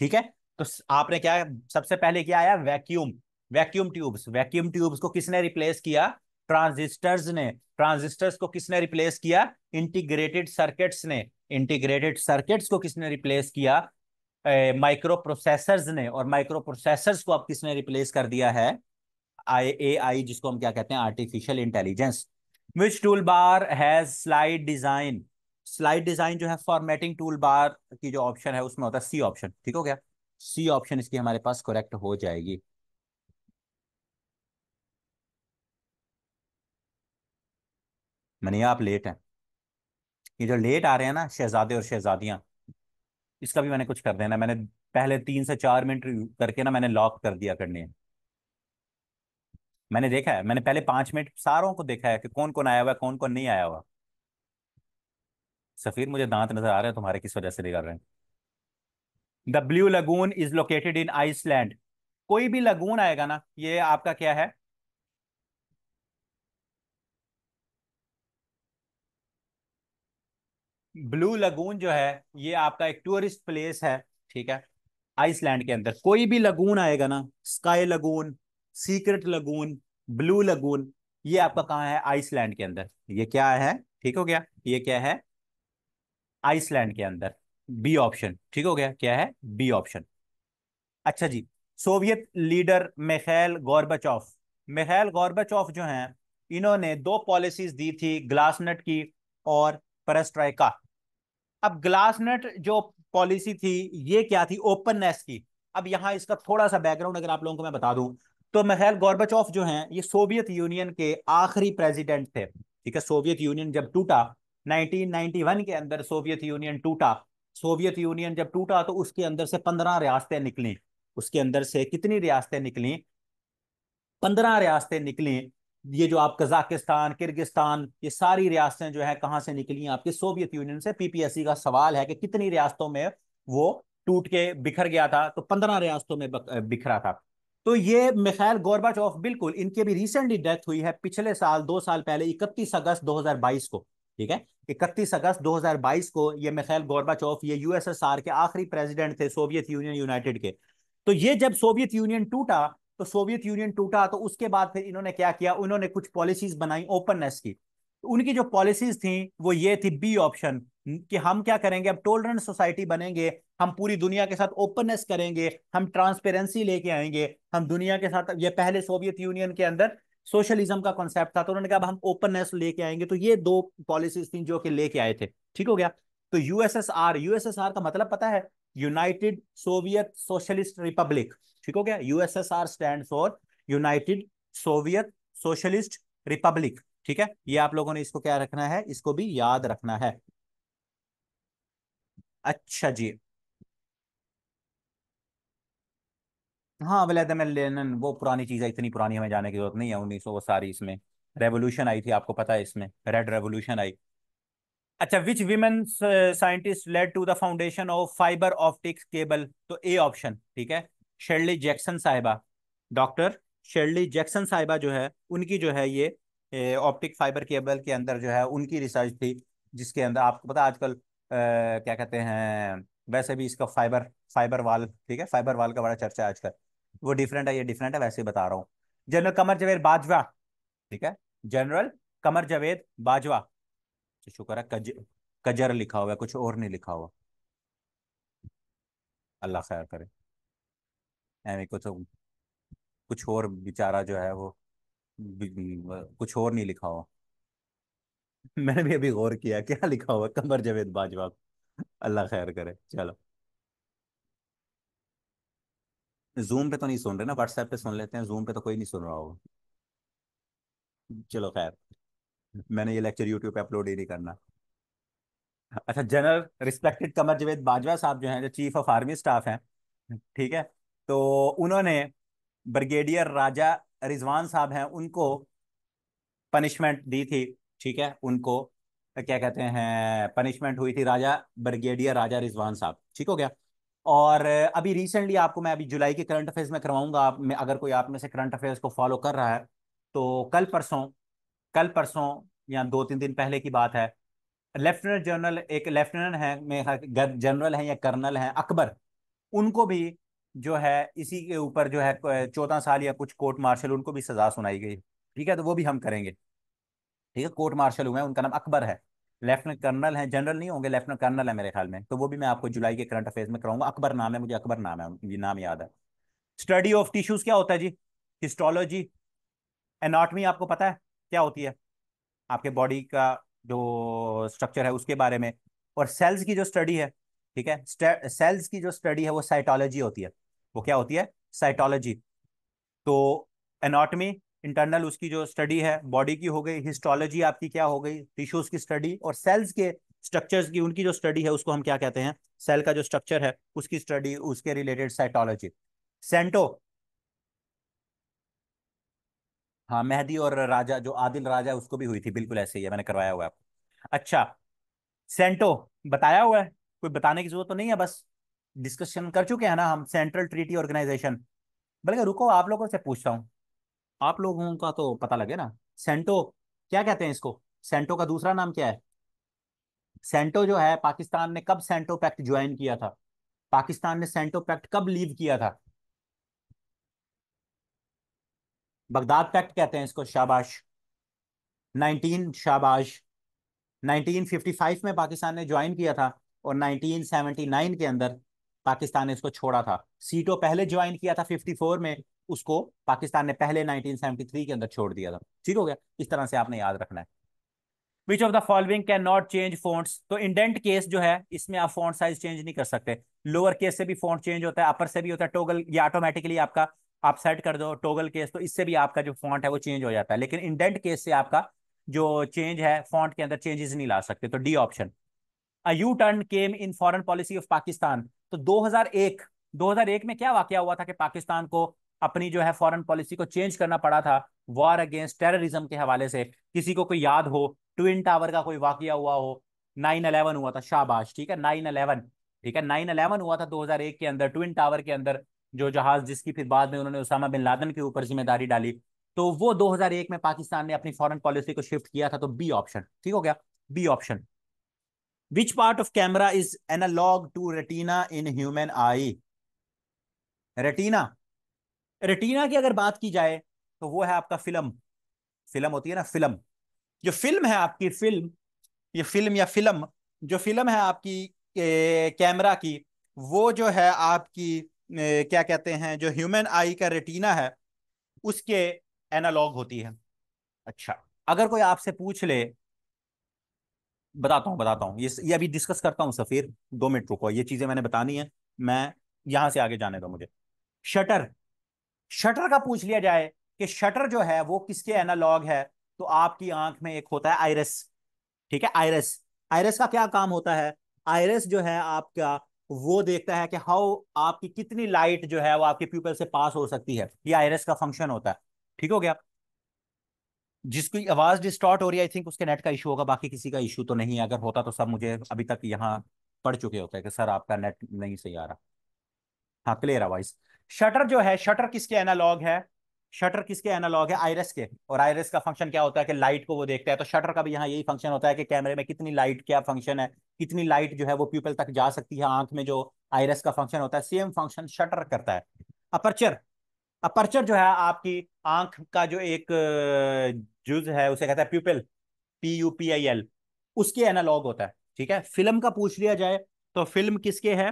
ठीक है तो आपने क्या सबसे पहले क्या आया vacuum vacuum tubes vacuum tubes को किसने रिप्लेस किया ट्रांजिस्टर्स ने ट्रांजिस्टर्स को किसने रिप्लेस किया इंटीग्रेटेड सर्किट्स ने इंटीग्रेटेड सर्किट्स को किसने रिप्लेस किया माइक्रो प्रोसेसर्स ने और माइक्रो प्रोसेसर्स को अब किसने रिप्लेस कर दिया है आई ए आई जिसको हम क्या कहते हैं artificial intelligence which toolbar has slide design slide design जो है फॉर्मेटिंग टूल बार की जो ऑप्शन है उसमें होता है सी ऑप्शन ठीक हो गया सी ऑप्शन इसकी हमारे पास करेक्ट हो जाएगी मनिया आप लेट हैं ये जो लेट आ रहे हैं ना शहजादे और शहजादियां इसका भी मैंने कुछ कर देना मैंने पहले तीन से चार मिनट करके ना मैंने लॉक कर दिया करने मैंने देखा है मैंने पहले पांच मिनट सारों को देखा है कि कौन कौन आया हुआ है कौन कौन नहीं आया हुआ सफीर मुझे दांत नजर आ रहे हैं तुम्हारे किस वजह से निकल रहे हैं the blue lagoon is located in Iceland कोई भी लगून आएगा ना ये आपका क्या है ब्लू लगून जो है ये आपका एक टूरिस्ट प्लेस है ठीक है आइसलैंड के अंदर कोई भी लगून आएगा ना sky lagoon secret lagoon blue lagoon ये आपका कहाँ है आइसलैंड के अंदर ये क्या है ठीक हो गया ये क्या है आइसलैंड के अंदर बी ऑप्शन ठीक हो गया क्या है बी ऑप्शन अच्छा जी Soviet leader Mikhail Gorbachev Mikhail Gorbachev जो हैं इन्होंने दो पॉलिसीज दी थी ग्लासनट की और परस्ट्राइका अब ग्लासनेट जो पॉलिसी थी ये क्या थी ओपननेस की अब यहाँ इसका थोड़ा सा बैकग्राउंड अगर आप लोगों को मैं बता दूं तो महल गौरबचौफ जो हैं ये सोवियत यूनियन के आखिरी प्रेसिडेंट थे ठीक है सोवियत यूनियन जब टूटा 1991 के अंदर सोवियत यूनियन टूटा सोवियत यूनियन जब टूटा तो उसके अंदर से पंद्रह रियासतें निकली उसके अंदर से कितनी रियासतें निकली पंद्रह रियासतें निकली ये जो आप कजाकिस्तान किर्गिस्तान ये सारी रियासतें जो है कहाँ से निकली हैं आपके सोवियत यूनियन से पीपीएससी का सवाल है कि कितनी रियासतों में वो टूट के बिखर गया था तो पंद्रह रियासतों में बिखरा था तो ये मिखाइल चौफ बिल्कुल इनके भी रिसेंटली डेथ हुई है पिछले साल दो साल पहले इकतीस अगस्त बाईस को ठीक है इकतीस अगस्त बाईस को ये मिखाइल चौफ ये यूएसएसआर के आखिरी प्रेजिडेंट थे सोवियत यूनियन यूनाइटेड के तो ये जब सोवियत यूनियन टूटा तो सोवियत यूनियन टूटा तो उसके बाद फिर इन्होंने क्या किया उन्होंने कुछ पॉलिसीज बनाई ओपननेस की तो उनकी जो पॉलिसीज थी वो ये थी बी ऑप्शन कि हम क्या करेंगे अब टोलरेंट सोसाइटी बनेंगे हम पूरी दुनिया के साथ ओपननेस करेंगे हम ट्रांसपेरेंसी लेके आएंगे हम दुनिया के साथ ये पहले सोवियत यूनियन के अंदर सोशलिज्म का कॉन्सेप्ट था तो उन्होंने कहा अब हम ओपननेस लेके आएंगे तो ये दो पॉलिसीज थी जो कि लेके आए थे ठीक हो गया तो यूएसएसआर यूएसएसआर का मतलब पता है यूनाइटेड सोवियत सोशलिस्ट रिपब्लिक ठीक हो गया USSR stand for united Soviet socialist republic ठीक है ये आप लोगों ने इसको क्या रखना है इसको भी याद रखना है अच्छा जी हाँ व्लादिमिर लेनिन वो पुरानी चीज़ है इतनी पुरानी हमें जाने की जरूरत नहीं है उन्नीस सौ सारी इसमें रेवोल्यूशन आई थी आपको पता है इसमें रेड रेवोल्यूशन आई अच्छा which women scientist led to the foundation of fibre optics cable तो ए ऑप्शन ठीक है Shirley Jackson sahiba doctor Shirley Jackson sahiba जो है उनकी जो है ये ऑप्टिक फाइबर केबल के अंदर जो है उनकी रिसर्च थी जिसके अंदर आपको पता आजकल क्या कहते हैं वैसे भी इसका फाइबर फाइबर वाल ठीक है फाइबर वाल का बड़ा चर्चा है आजकल वो डिफरेंट है ये डिफरेंट है वैसे ही बता रहा हूँ जनरल कमर जवेद बाजवा ठीक है जनरल कमर जवेद बाजवा शुक्र है कज कजर लिखा हुआ है कुछ और नहीं लिखा हुआ अल्लाह खैर करे एम को तो कुछ और बेचारा जो है वो कुछ और नहीं लिखा हो [LAUGHS] मैंने भी अभी गौर किया क्या लिखा हुआ कमर जवेद बाजवा अल्लाह खैर करे चलो जूम पे तो नहीं सुन रहे ना व्हाट्सएप पे सुन लेते हैं जूम पे तो कोई नहीं सुन रहा होगा चलो खैर मैंने ये लेक्चर यूट्यूब पे अपलोड ही नहीं करना अच्छा जनरल रिस्पेक्टेड कमर जवेद बाजवा साहब जो हैं जो चीफ ऑफ आर्मी स्टाफ हैं ठीक है तो उन्होंने ब्रिगेडियर राजा रिजवान साहब हैं उनको पनिशमेंट दी थी ठीक है उनको क्या कहते हैं पनिशमेंट हुई थी राजा ब्रिगेडियर राजा रिजवान साहब ठीक हो गया और अभी रिसेंटली आपको मैं अभी जुलाई के करंट अफेयर्स में करवाऊंगा आप में अगर कोई आप में से करंट अफेयर्स को फॉलो कर रहा है तो कल परसों कल परसों या दो तीन दिन पहले की बात है लेफ्टिनेंट जनरल एक लेफ्टिनेंट हैं जनरल हैं या कर्नल हैं अकबर उनको भी जो है इसी के ऊपर जो है चौदह साल या कुछ कोर्ट मार्शल उनको भी सजा सुनाई गई ठीक है तो वो भी हम करेंगे ठीक है कोर्ट मार्शल हुए हैं उनका नाम अकबर है लेफ्टिनेंट कर्नल है जनरल नहीं होंगे लेफ्टिनेंट कर्नल है मेरे ख्याल में तो वो भी मैं आपको जुलाई के करंट अफेयर्स में कराऊंगा अकबर नाम है मुझे अकबर नाम है ये नाम याद है स्टडी ऑफ टिश्यूज क्या होता है जी हिस्टोलॉजी एनाटमी आपको पता है क्या होती है आपके बॉडी का जो स्ट्रक्चर है उसके बारे में और सेल्स की जो स्टडी है ठीक है सेल्स की जो स्टडी है वो साइटोलॉजी होती है वो क्या होती है साइटोलॉजी तो एनाटमी इंटरनल उसकी जो स्टडी है बॉडी की हो गई हिस्टोलॉजी आपकी क्या हो गई टिश्यूज की स्टडी और सेल्स के स्ट्रक्चर्स की उनकी जो स्टडी है उसको हम क्या कहते हैं सेल का जो स्ट्रक्चर है उसकी स्टडी उसके रिलेटेड साइटोलॉजी सेंटो हाँ मेहदी और राजा जो आदिल राजा उसको भी हुई थी बिल्कुल ऐसे ही है मैंने करवाया हुआ है आपको अच्छा सेंटो बताया हुआ है कोई बताने की जरूरत तो नहीं है बस डिस्कशन कर चुके हैं ना हम सेंट्रल ट्रीटी ऑर्गेनाइजेशन बल्कि रुको आप लोगों से पूछता हूँ आप लोगों का तो पता लगे ना सेंटो क्या कहते हैं इसको सेंटो का दूसरा नाम क्या है सेंटो जो है पाकिस्तान ने कब सेंटो पैक्ट ज्वाइन किया था पाकिस्तान ने सेंटो पैक्ट कब लीव किया था बगदाद पैक्ट कहते हैं इसको शाबाश 19 शाबाश 1955 में पाकिस्तान ने ज्वाइन किया था और 1979 के अंदर पाकिस्तान ने इसको छोड़ा था सीटो पहले ज्वाइन किया था 54 में उसको पाकिस्तान ने पहले 1973 के अंदर छोड़ दिया था ठीक हो गया इस तरह से आपने याद रखना है which of the following can not change fonts तो इंडेंट केस जो है इसमें आप फोन साइज चेंज नहीं कर सकते लोअर केस से भी फोन चेंज होता है अपर से भी होता है टोगल या ऑटोमेटिकली आपका आप सेट कर दो टोगल केस तो इससे भी आपका जो फॉन्ट है वो चेंज हो जाता है लेकिन इंडेंट केस से आपका जो चेंज है फॉन्ट के अंदर चेंजेस नहीं ला सकते तो D option a U turn came in foreign policy of Pakistan तो 2001 2001 में क्या वाक्य हुआ था कि पाकिस्तान को अपनी जो है फॉरेन पॉलिसी को चेंज करना पड़ा था वॉर अगेंस्ट टेररिज्म के हवाले से किसी को कोई याद हो ट्विन टावर का कोई वाक्य हुआ हो नाइन अलेवन हुआ था शाबाश ठीक है नाइन अलेवन ठीक है नाइन अलेवन हुआ था 2001 के अंदर ट्विन टावर के अंदर जो जहाज जिसकी फिर बाद में उन्होंने उसामा बिन लादन के ऊपर जिम्मेदारी डाली तो वो 2001 में पाकिस्तान ने अपनी फॉरेन पॉलिसी को शिफ्ट किया था तो बी ऑप्शन ठीक हो गया B option Which part of camera is analog to retina in human eye? Retina. Retina की अगर बात की जाए तो वो है आपका फिल्म फिल्म होती है ना फिल्म जो फिल्म है आपकी फिल्म ये फिल्म या फिल्म जो फिल्म है आपकी ए, कैमरा की वो जो है आपकी ए, क्या कहते हैं जो ह्यूमन आई का रेटिना है उसके एनालॉग होती है अच्छा अगर कोई आपसे पूछ ले बताता हूँ बताता हूँ ये ये अभी डिस्कस करता हूँ सफीर दो मिनट रुको ये चीजें मैंने बतानी है मैं यहां से आगे जाने दो मुझे शटर शटर का पूछ लिया जाए कि शटर जो है वो किसके एनालॉग है तो आपकी आंख में एक होता है आयरस ठीक है आयरस आयरस का क्या काम होता है आयरस जो है आपका वो देखता है कि हाउ आपकी कितनी लाइट जो है वो आपके प्यूपल से पास हो सकती है ये आयरस का फंक्शन होता है ठीक हो गया जिसकी आवाज डिस्टॉर्ट हो रही है आई थिंक उसके नेट का इशू होगा बाकी किसी का इशू तो नहीं है अगर होता तो सब मुझे अभी तक यहाँ पढ़ चुके होते हैं कि सर आपका नेट नहीं सही आ रहा हाँ क्लियर है वॉइस शटर जो है शटर किसके एनालॉग है शटर किसके एनालॉग है आयरस के और आयरस का फंक्शन क्या होता है कि लाइट को वो देखता है तो शटर का भी यहाँ यही फंक्शन होता है कि कैमरे में कितनी लाइट क्या फंक्शन है कितनी लाइट जो है वो पीपल तक जा सकती है आंख में जो आयरस का फंक्शन होता है सेम फंक्शन शटर करता है अपर्चर अपर्चर जो है आपकी आंख का जो एक जुज है उसे कहता है pupil P U P I L उसके एनालॉग होता है ठीक है फिल्म का पूछ लिया जाए तो फिल्म किसके है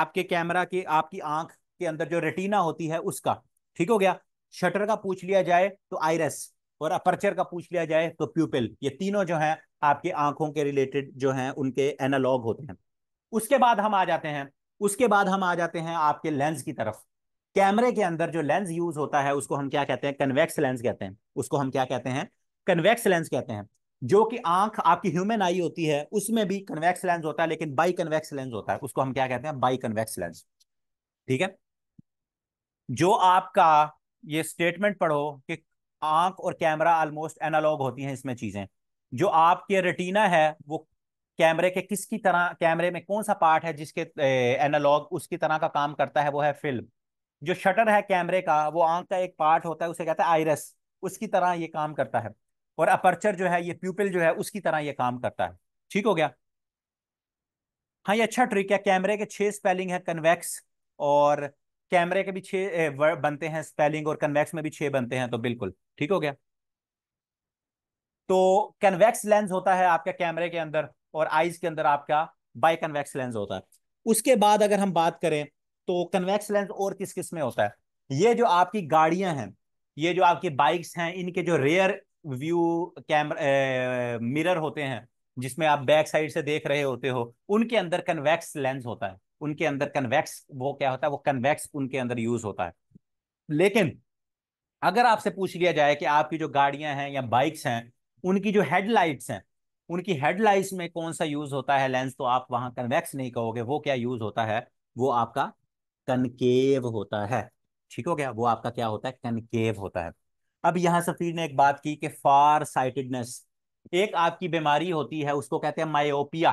आपके कैमरा के आपकी आंख के अंदर जो रेटिना होती है उसका ठीक हो गया शटर का पूछ लिया जाए तो आयरस और अपर्चर का पूछ लिया जाए तो प्यूपिल ये तीनों जो हैं आपके आंखों के रिलेटेड जो हैं उनके एनालॉग होते हैं उसके बाद हम आ जाते हैं उसके बाद हम आ जाते हैं आपके लेंस की तरफ कैमरे के अंदर जो लेंस यूज होता है उसको हम क्या कहते हैं कन्वेक्स लेंस कहते हैं उसको हम क्या कहते हैं कन्वेक्स लेंस कहते हैं जो कि आंख आपकी ह्यूमन आई होती है उसमें भी कन्वेक्स लेंस होता है लेकिन बाई कन्वेक्स लेंस होता है उसको हम क्या कहते हैं बाई कन्वेक्स लेंस ठीक है जो आपका ये स्टेटमेंट पढ़ो कि आंख और कैमरा ऑलमोस्ट एनालॉग होती हैं इसमें चीजें जो आपके रेटिना है वो कैमरे के किसकी तरह कैमरे में कौन सा पार्ट है जिसके एनालॉग उसकी तरह का काम करता है वो है फिल्म जो शटर है कैमरे का वो आंख का एक पार्ट होता है उसे कहते हैं आयरस उसकी तरह ये काम करता है और अपर्चर जो है ये प्यूपिल जो है उसकी तरह ये काम करता है ठीक हो गया हाँ ये अच्छा ट्रिक है कैमरे के छह स्पेलिंग है कन्वेक्स और कैमरे के भी छः बनते हैं स्पेलिंग और कन्वेक्स में भी छह बनते हैं तो बिल्कुल ठीक हो गया तो कन्वेक्स लेंस होता है आपके कैमरे के अंदर और आईज के अंदर आपका बाई कन्वेक्स लेंस होता है उसके बाद अगर हम बात करें तो कन्वेक्स लेंस और किस किस में होता है ये जो आपकी गाड़ियां हैं ये जो आपकी बाइक्स हैं इनके जो रेयर व्यू कैमरा मिरर होते हैं जिसमें आप बैक साइड से देख रहे होते हो उनके अंदर कन्वेक्स लेंस होता है उनके अंदर कन्वेक्स वो क्या होता है वो कन्वेक्स उनके अंदर यूज होता है लेकिन अगर आपसे पूछ लिया जाए कि आपकी जो गाड़ियां हैं या बाइक्स हैं उनकी जो हेडलाइट्स हैं उनकी हेडलाइट्स में कौन सा यूज होता है लेंस तो आप वहां कन्वेक्स नहीं कहोगे वो क्या यूज होता है वो आपका कनकेव होता है ठीक हो गया वो आपका क्या होता है कनकेव होता है अब यहां सफीर ने एक बात की कि फार साइटेडनेस एक आपकी बीमारी होती है उसको कहते हैं माओपिया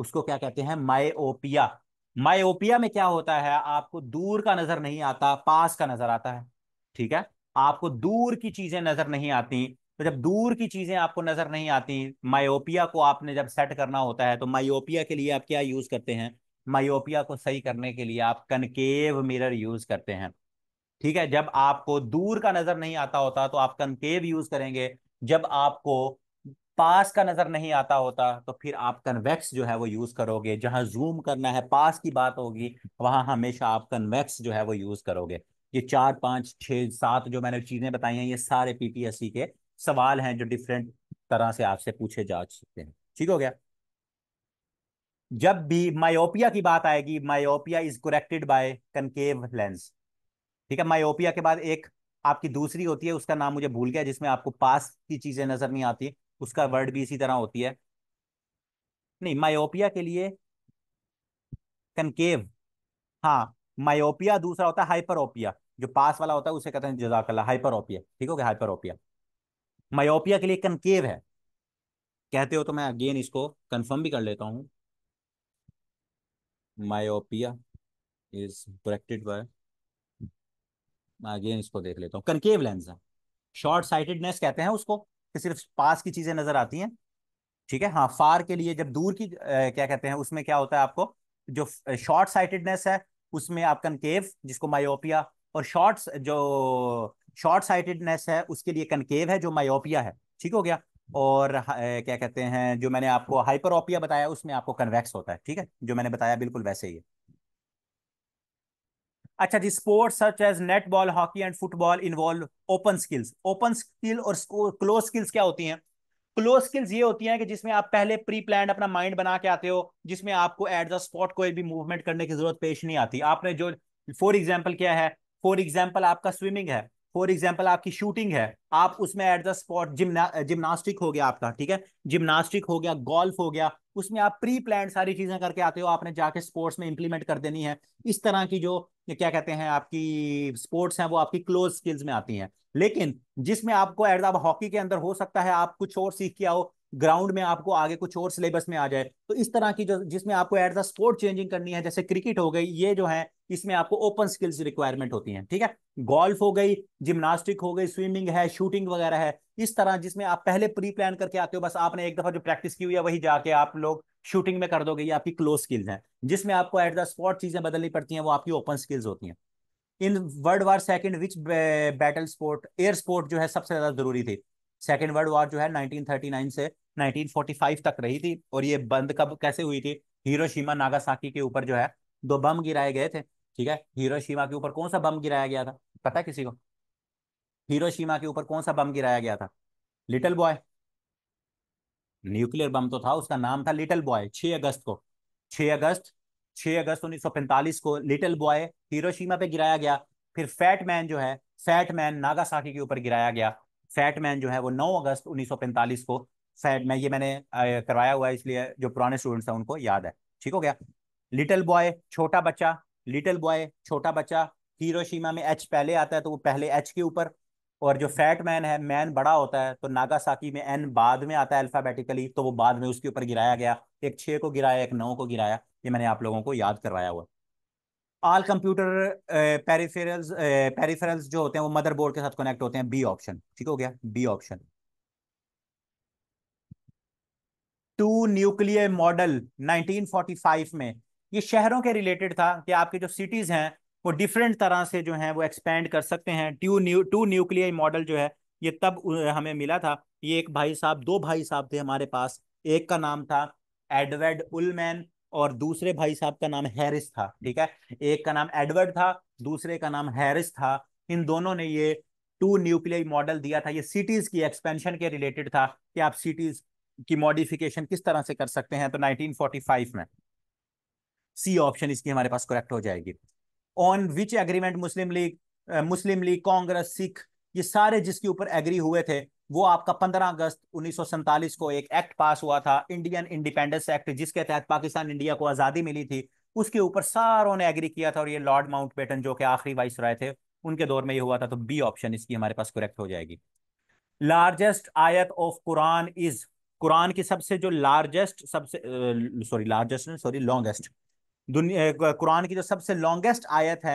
उसको क्या कहते हैं माओपिया माओपिया में क्या होता है आपको दूर का नजर नहीं आता पास का नजर आता है ठीक है आपको दूर की चीजें नजर नहीं आती तो जब दूर की चीजें आपको नजर नहीं आती माओपिया को आपने जब सेट करना होता है तो माओपिया के लिए आप क्या यूज करते हैं मायोपिया को सही करने के लिए आप कनकेव मिरर यूज करते हैं ठीक है जब आपको दूर का नजर नहीं आता होता तो आप कनकेव यूज करेंगे जब आपको पास का नजर नहीं आता होता तो फिर आप कन्वेक्स जो है वो यूज करोगे जहां जूम करना है पास की बात होगी वहां हमेशा आप कन्वेक्स जो है वो यूज करोगे ये चार पांच छः सात जो मैंने चीजें बताई हैं ये सारे पीपीएससी के सवाल हैं जो डिफरेंट तरह से आपसे पूछे जा सकते हैं ठीक हो गया जब भी मायोपिया की बात आएगी myopia is corrected by concave lens ठीक है मायोपिया के बाद एक आपकी दूसरी होती है उसका नाम मुझे भूल गया जिसमें आपको पास की चीजें नजर नहीं आती उसका वर्ड भी इसी तरह होती है नहीं मायोपिया के लिए कनकेव हाँ मायोपिया दूसरा होता है हाइपरोपिया जो पास वाला होता है उसे कहते हैं जजाकला हाइपरोपिया ठीक हो गया हाइपरोपिया मायोपिया के लिए कनकेव है कहते हो तो मैं अगेन इसको कंफर्म भी कर लेता हूँ myopia is protected by again इसको देख लेता हूँ कंकेव लेंस है शॉर्ट साइटेडनेस कहते हैं उसको कि सिर्फ पास की चीजें नजर आती हैं ठीक है हाँ फार के लिए जब दूर की ए, क्या कहते हैं उसमें क्या होता है आपको जो शॉर्ट साइटेडनेस है उसमें आप कनकेव जिसको मायोपिया और शॉर्ट जो शॉर्ट साइटेडनेस है उसके लिए कनकेव है जो मायोपिया है ठीक हो गया और क्या कहते हैं जो मैंने आपको हाइपरओपिया बताया उसमें आपको कन्वेक्स होता है ठीक है जो मैंने बताया बिल्कुल वैसे ही है अच्छा जी sports such as netball hockey and football involve open skills open skill और क्लोज स्किल्स क्या होती हैं क्लोज स्किल्स ये होती हैं कि जिसमें आप पहले प्री प्लान अपना माइंड बना के आते हो जिसमें आपको एट द स्पॉट कोई भी मूवमेंट करने की जरूरत पेश नहीं आती आपने जो फॉर एग्जाम्पल क्या है फॉर एग्जाम्पल आपका स्विमिंग है फॉर एग्जाम्पल आपकी शूटिंग है आप उसमें एट द स्पॉट जिमना जिमनास्टिक हो गया आपका ठीक है जिमनास्टिक हो गया गोल्फ हो गया उसमें आप प्री प्लान सारी चीजें करके आते हो आपने जाके स्पोर्ट्स में इंप्लीमेंट कर देनी है इस तरह की जो क्या कहते हैं आपकी स्पोर्ट्स हैं वो आपकी क्लोज स्किल्स में आती हैं लेकिन जिसमें आपको एट द हॉकी के अंदर हो सकता है आप कुछ और सीख के आओ ग्राउंड में आपको आगे कुछ और सिलेबस में आ जाए तो इस तरह की जो जिसमें आपको एट द स्पोर्ट चेंजिंग करनी है जैसे क्रिकेट हो गई ये जो है इसमें आपको ओपन स्किल्स रिक्वायरमेंट होती है ठीक है गोल्फ हो गई जिमनास्टिक हो गई स्विमिंग है शूटिंग वगैरह है इस तरह जिसमें आप पहले प्री प्लान करके आते हो बस आपने एक दफा जो प्रैक्टिस की हुई है वही जाके आप लोग शूटिंग में कर दोगे ये आपकी क्लोज स्किल्स हैं जिसमें आपको एट द स्पॉट चीजें बदलनी पड़ती हैं वो आपकी ओपन स्किल्स होती हैं in world war second which battle sport air sport जो है सबसे ज्यादा जरूरी थी सेकेंड वर्ल्ड वार जो है 1939 से 1945 तक रही थी और ये बंद कब कैसे हुई थी हिरोशिमा नागासाकी के ऊपर जो है दो बम गिराए गए थे ठीक है हिरोशिमा के ऊपर कौन सा बम गिराया गया था पता है किसी को हिरोशिमा के ऊपर कौन सा बम गिराया गया था लिटिल बॉय न्यूक्लियर बम तो था उसका नाम था लिटिल बॉय 6 अगस्त को 6 अगस्त 6 अगस्त उन्नीस को लिटिल बॉय हीरोशीमा पे गिराया गया फिर फैट मैन जो है फैट मैन नागासाकी के ऊपर गिराया गया फैट मैन जो है वो 9 अगस्त 1945 को शायद में ये मैंने करवाया हुआ है इसलिए जो पुराने स्टूडेंट्स हैं उनको याद है ठीक हो गया लिटिल बॉय छोटा बच्चा लिटिल बॉय छोटा बच्चा हीरोशीमा में एच पहले आता है तो वो पहले एच के ऊपर और जो फैट मैन है मैन बड़ा होता है तो नागासाकी में एन बाद में आता है अल्फाबेटिकली तो वो बाद में उसके ऊपर गिराया गया एक छः को गिराया एक नौ को गिराया ये मैंने आप लोगों को याद करवाया हुआ ऑल कंप्यूटर पेरिफेरल्स पेरिफेरल्स जो होते हैं वो मदरबोर्ड के साथ कनेक्ट होते हैं बी ऑप्शन ठीक हो गया B option to nuclear model 1945 में ये शहरों के रिलेटेड था कि आपके जो सिटीज़ हैं वो डिफरेंट तरह से जो है वो एक्सपेंड कर सकते हैं to new to nuclear model जो है ये तब हमें मिला था ये एक भाई साहब दो भाई साहब थे हमारे पास एक का नाम था एडवर्ड उलमैन और दूसरे भाई साहब का नाम हैरिस था ठीक है एक का नाम एडवर्ड था दूसरे का नाम हैरिस था इन दोनों ने ये टू न्यूक्लियर मॉडल दिया था ये सिटीज़ की एक्सपेंशन के रिलेटेड था कि आप सिटीज़ की मॉडिफिकेशन किस तरह से कर सकते हैं तो 1945 में सी ऑप्शन इसकी हमारे पास करेक्ट हो जाएगी on which agreement Muslim League Muslim League Congress Sikh ये सारे जिसके ऊपर एग्री हुए थे वो आपका 15 अगस्त उन्नीस को एक एक्ट पास हुआ था इंडियन इंडिपेंडेंस एक्ट जिसके तहत पाकिस्तान इंडिया को आज़ादी मिली थी उसके ऊपर सारों ने एग्री किया था और ये लॉर्ड माउंट पेटन जो कि आखिरी वाइस राय थे उनके दौर में ये हुआ था तो बी ऑप्शन इसकी हमारे पास करेक्ट हो जाएगी लार्जेस्ट आयत ऑफ कुरान इज कुरान की सबसे जो लार्जेस्ट सबसे सॉरी लार्जेस्ट सॉरी लॉन्गेस्ट दुनिया कुरान की जो सबसे लॉन्गेस्ट आयत है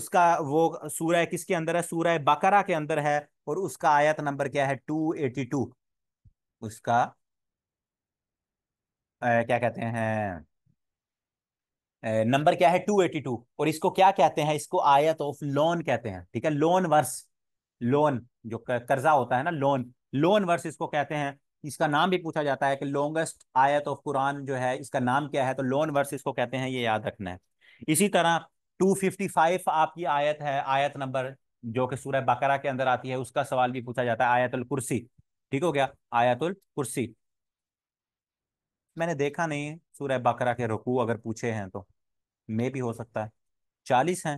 उसका वो सूरह किसके अंदर है सूरह बकरा के अंदर है और उसका आयत नंबर क्या है टू एटी टू उसका आ, क्या कहते हैं नंबर क्या है टू एटी टू और इसको क्या कहते हैं इसको आयत ऑफ लोन कहते हैं ठीक है लोन वर्स लोन जो कर्जा होता है ना लोन लोन वर्स इसको कहते हैं इसका नाम भी पूछा जाता है कि लॉन्गेस्ट आयत ऑफ कुरान जो है इसका नाम क्या है तो लोन वर्स इसको कहते हैं ये याद रखना है इसी तरह 255 आपकी आयत है आयत नंबर जो कि सूरह बकरा के अंदर आती है उसका सवाल भी पूछा जाता है आयतुल कुर्सी ठीक हो गया आयतुल कुर्सी मैंने देखा नहीं सूरह बकरा के रुकू अगर पूछे हैं तो मे भी हो सकता है चालीस हैं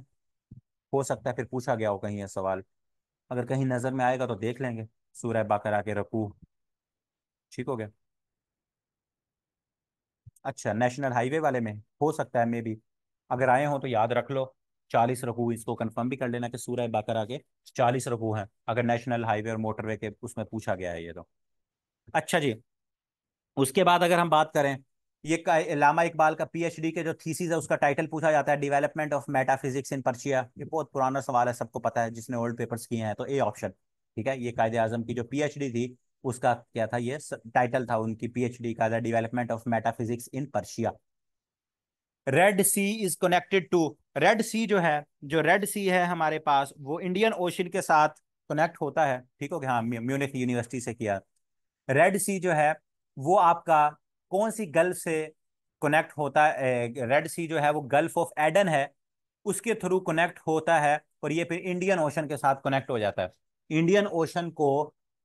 हो सकता है फिर पूछा गया हो कहीं यह सवाल अगर कहीं नज़र में आएगा तो देख लेंगे सूरह बकरा के रकू ठीक हो गया अच्छा नेशनल हाईवे वाले में हो सकता है मे बी अगर आए हो तो याद रख लो चालीस रकू इसको कंफर्म भी कर लेना कि सूरह बाकर के चालीस रकू हैं अगर नेशनल हाईवे और मोटरवे के उसमें पूछा गया है ये तो अच्छा जी उसके बाद अगर हम बात करें ये लामा इकबाल का पीएचडी के जो थीसीज है उसका टाइटल पूछा जाता है development of metaphysics in Persia ये बहुत पुराना सवाल है सबको पता है जिसने ओल्ड पेपर्स किए हैं तो ए ऑप्शन ठीक है ये कायदे आजम की जो पीएचडी थी उसका क्या था ये टाइटल था उनकी पीएचडी का the development of metaphysics in Persia Red Sea is connected to Red Sea जो है जो रेड सी है हमारे पास वो इंडियन ओशन के साथ कनेक्ट होता है ठीक हो गया हाँ म्यूनिख यूनिवर्सिटी से किया रेड सी जो है वो आपका कौन सी गल्फ से कनेक्ट होता है रेड सी जो है वो गल्फ ऑफ एडन है उसके थ्रू कनेक्ट होता है और ये फिर इंडियन ओशन के साथ कनेक्ट हो जाता है इंडियन ओशन को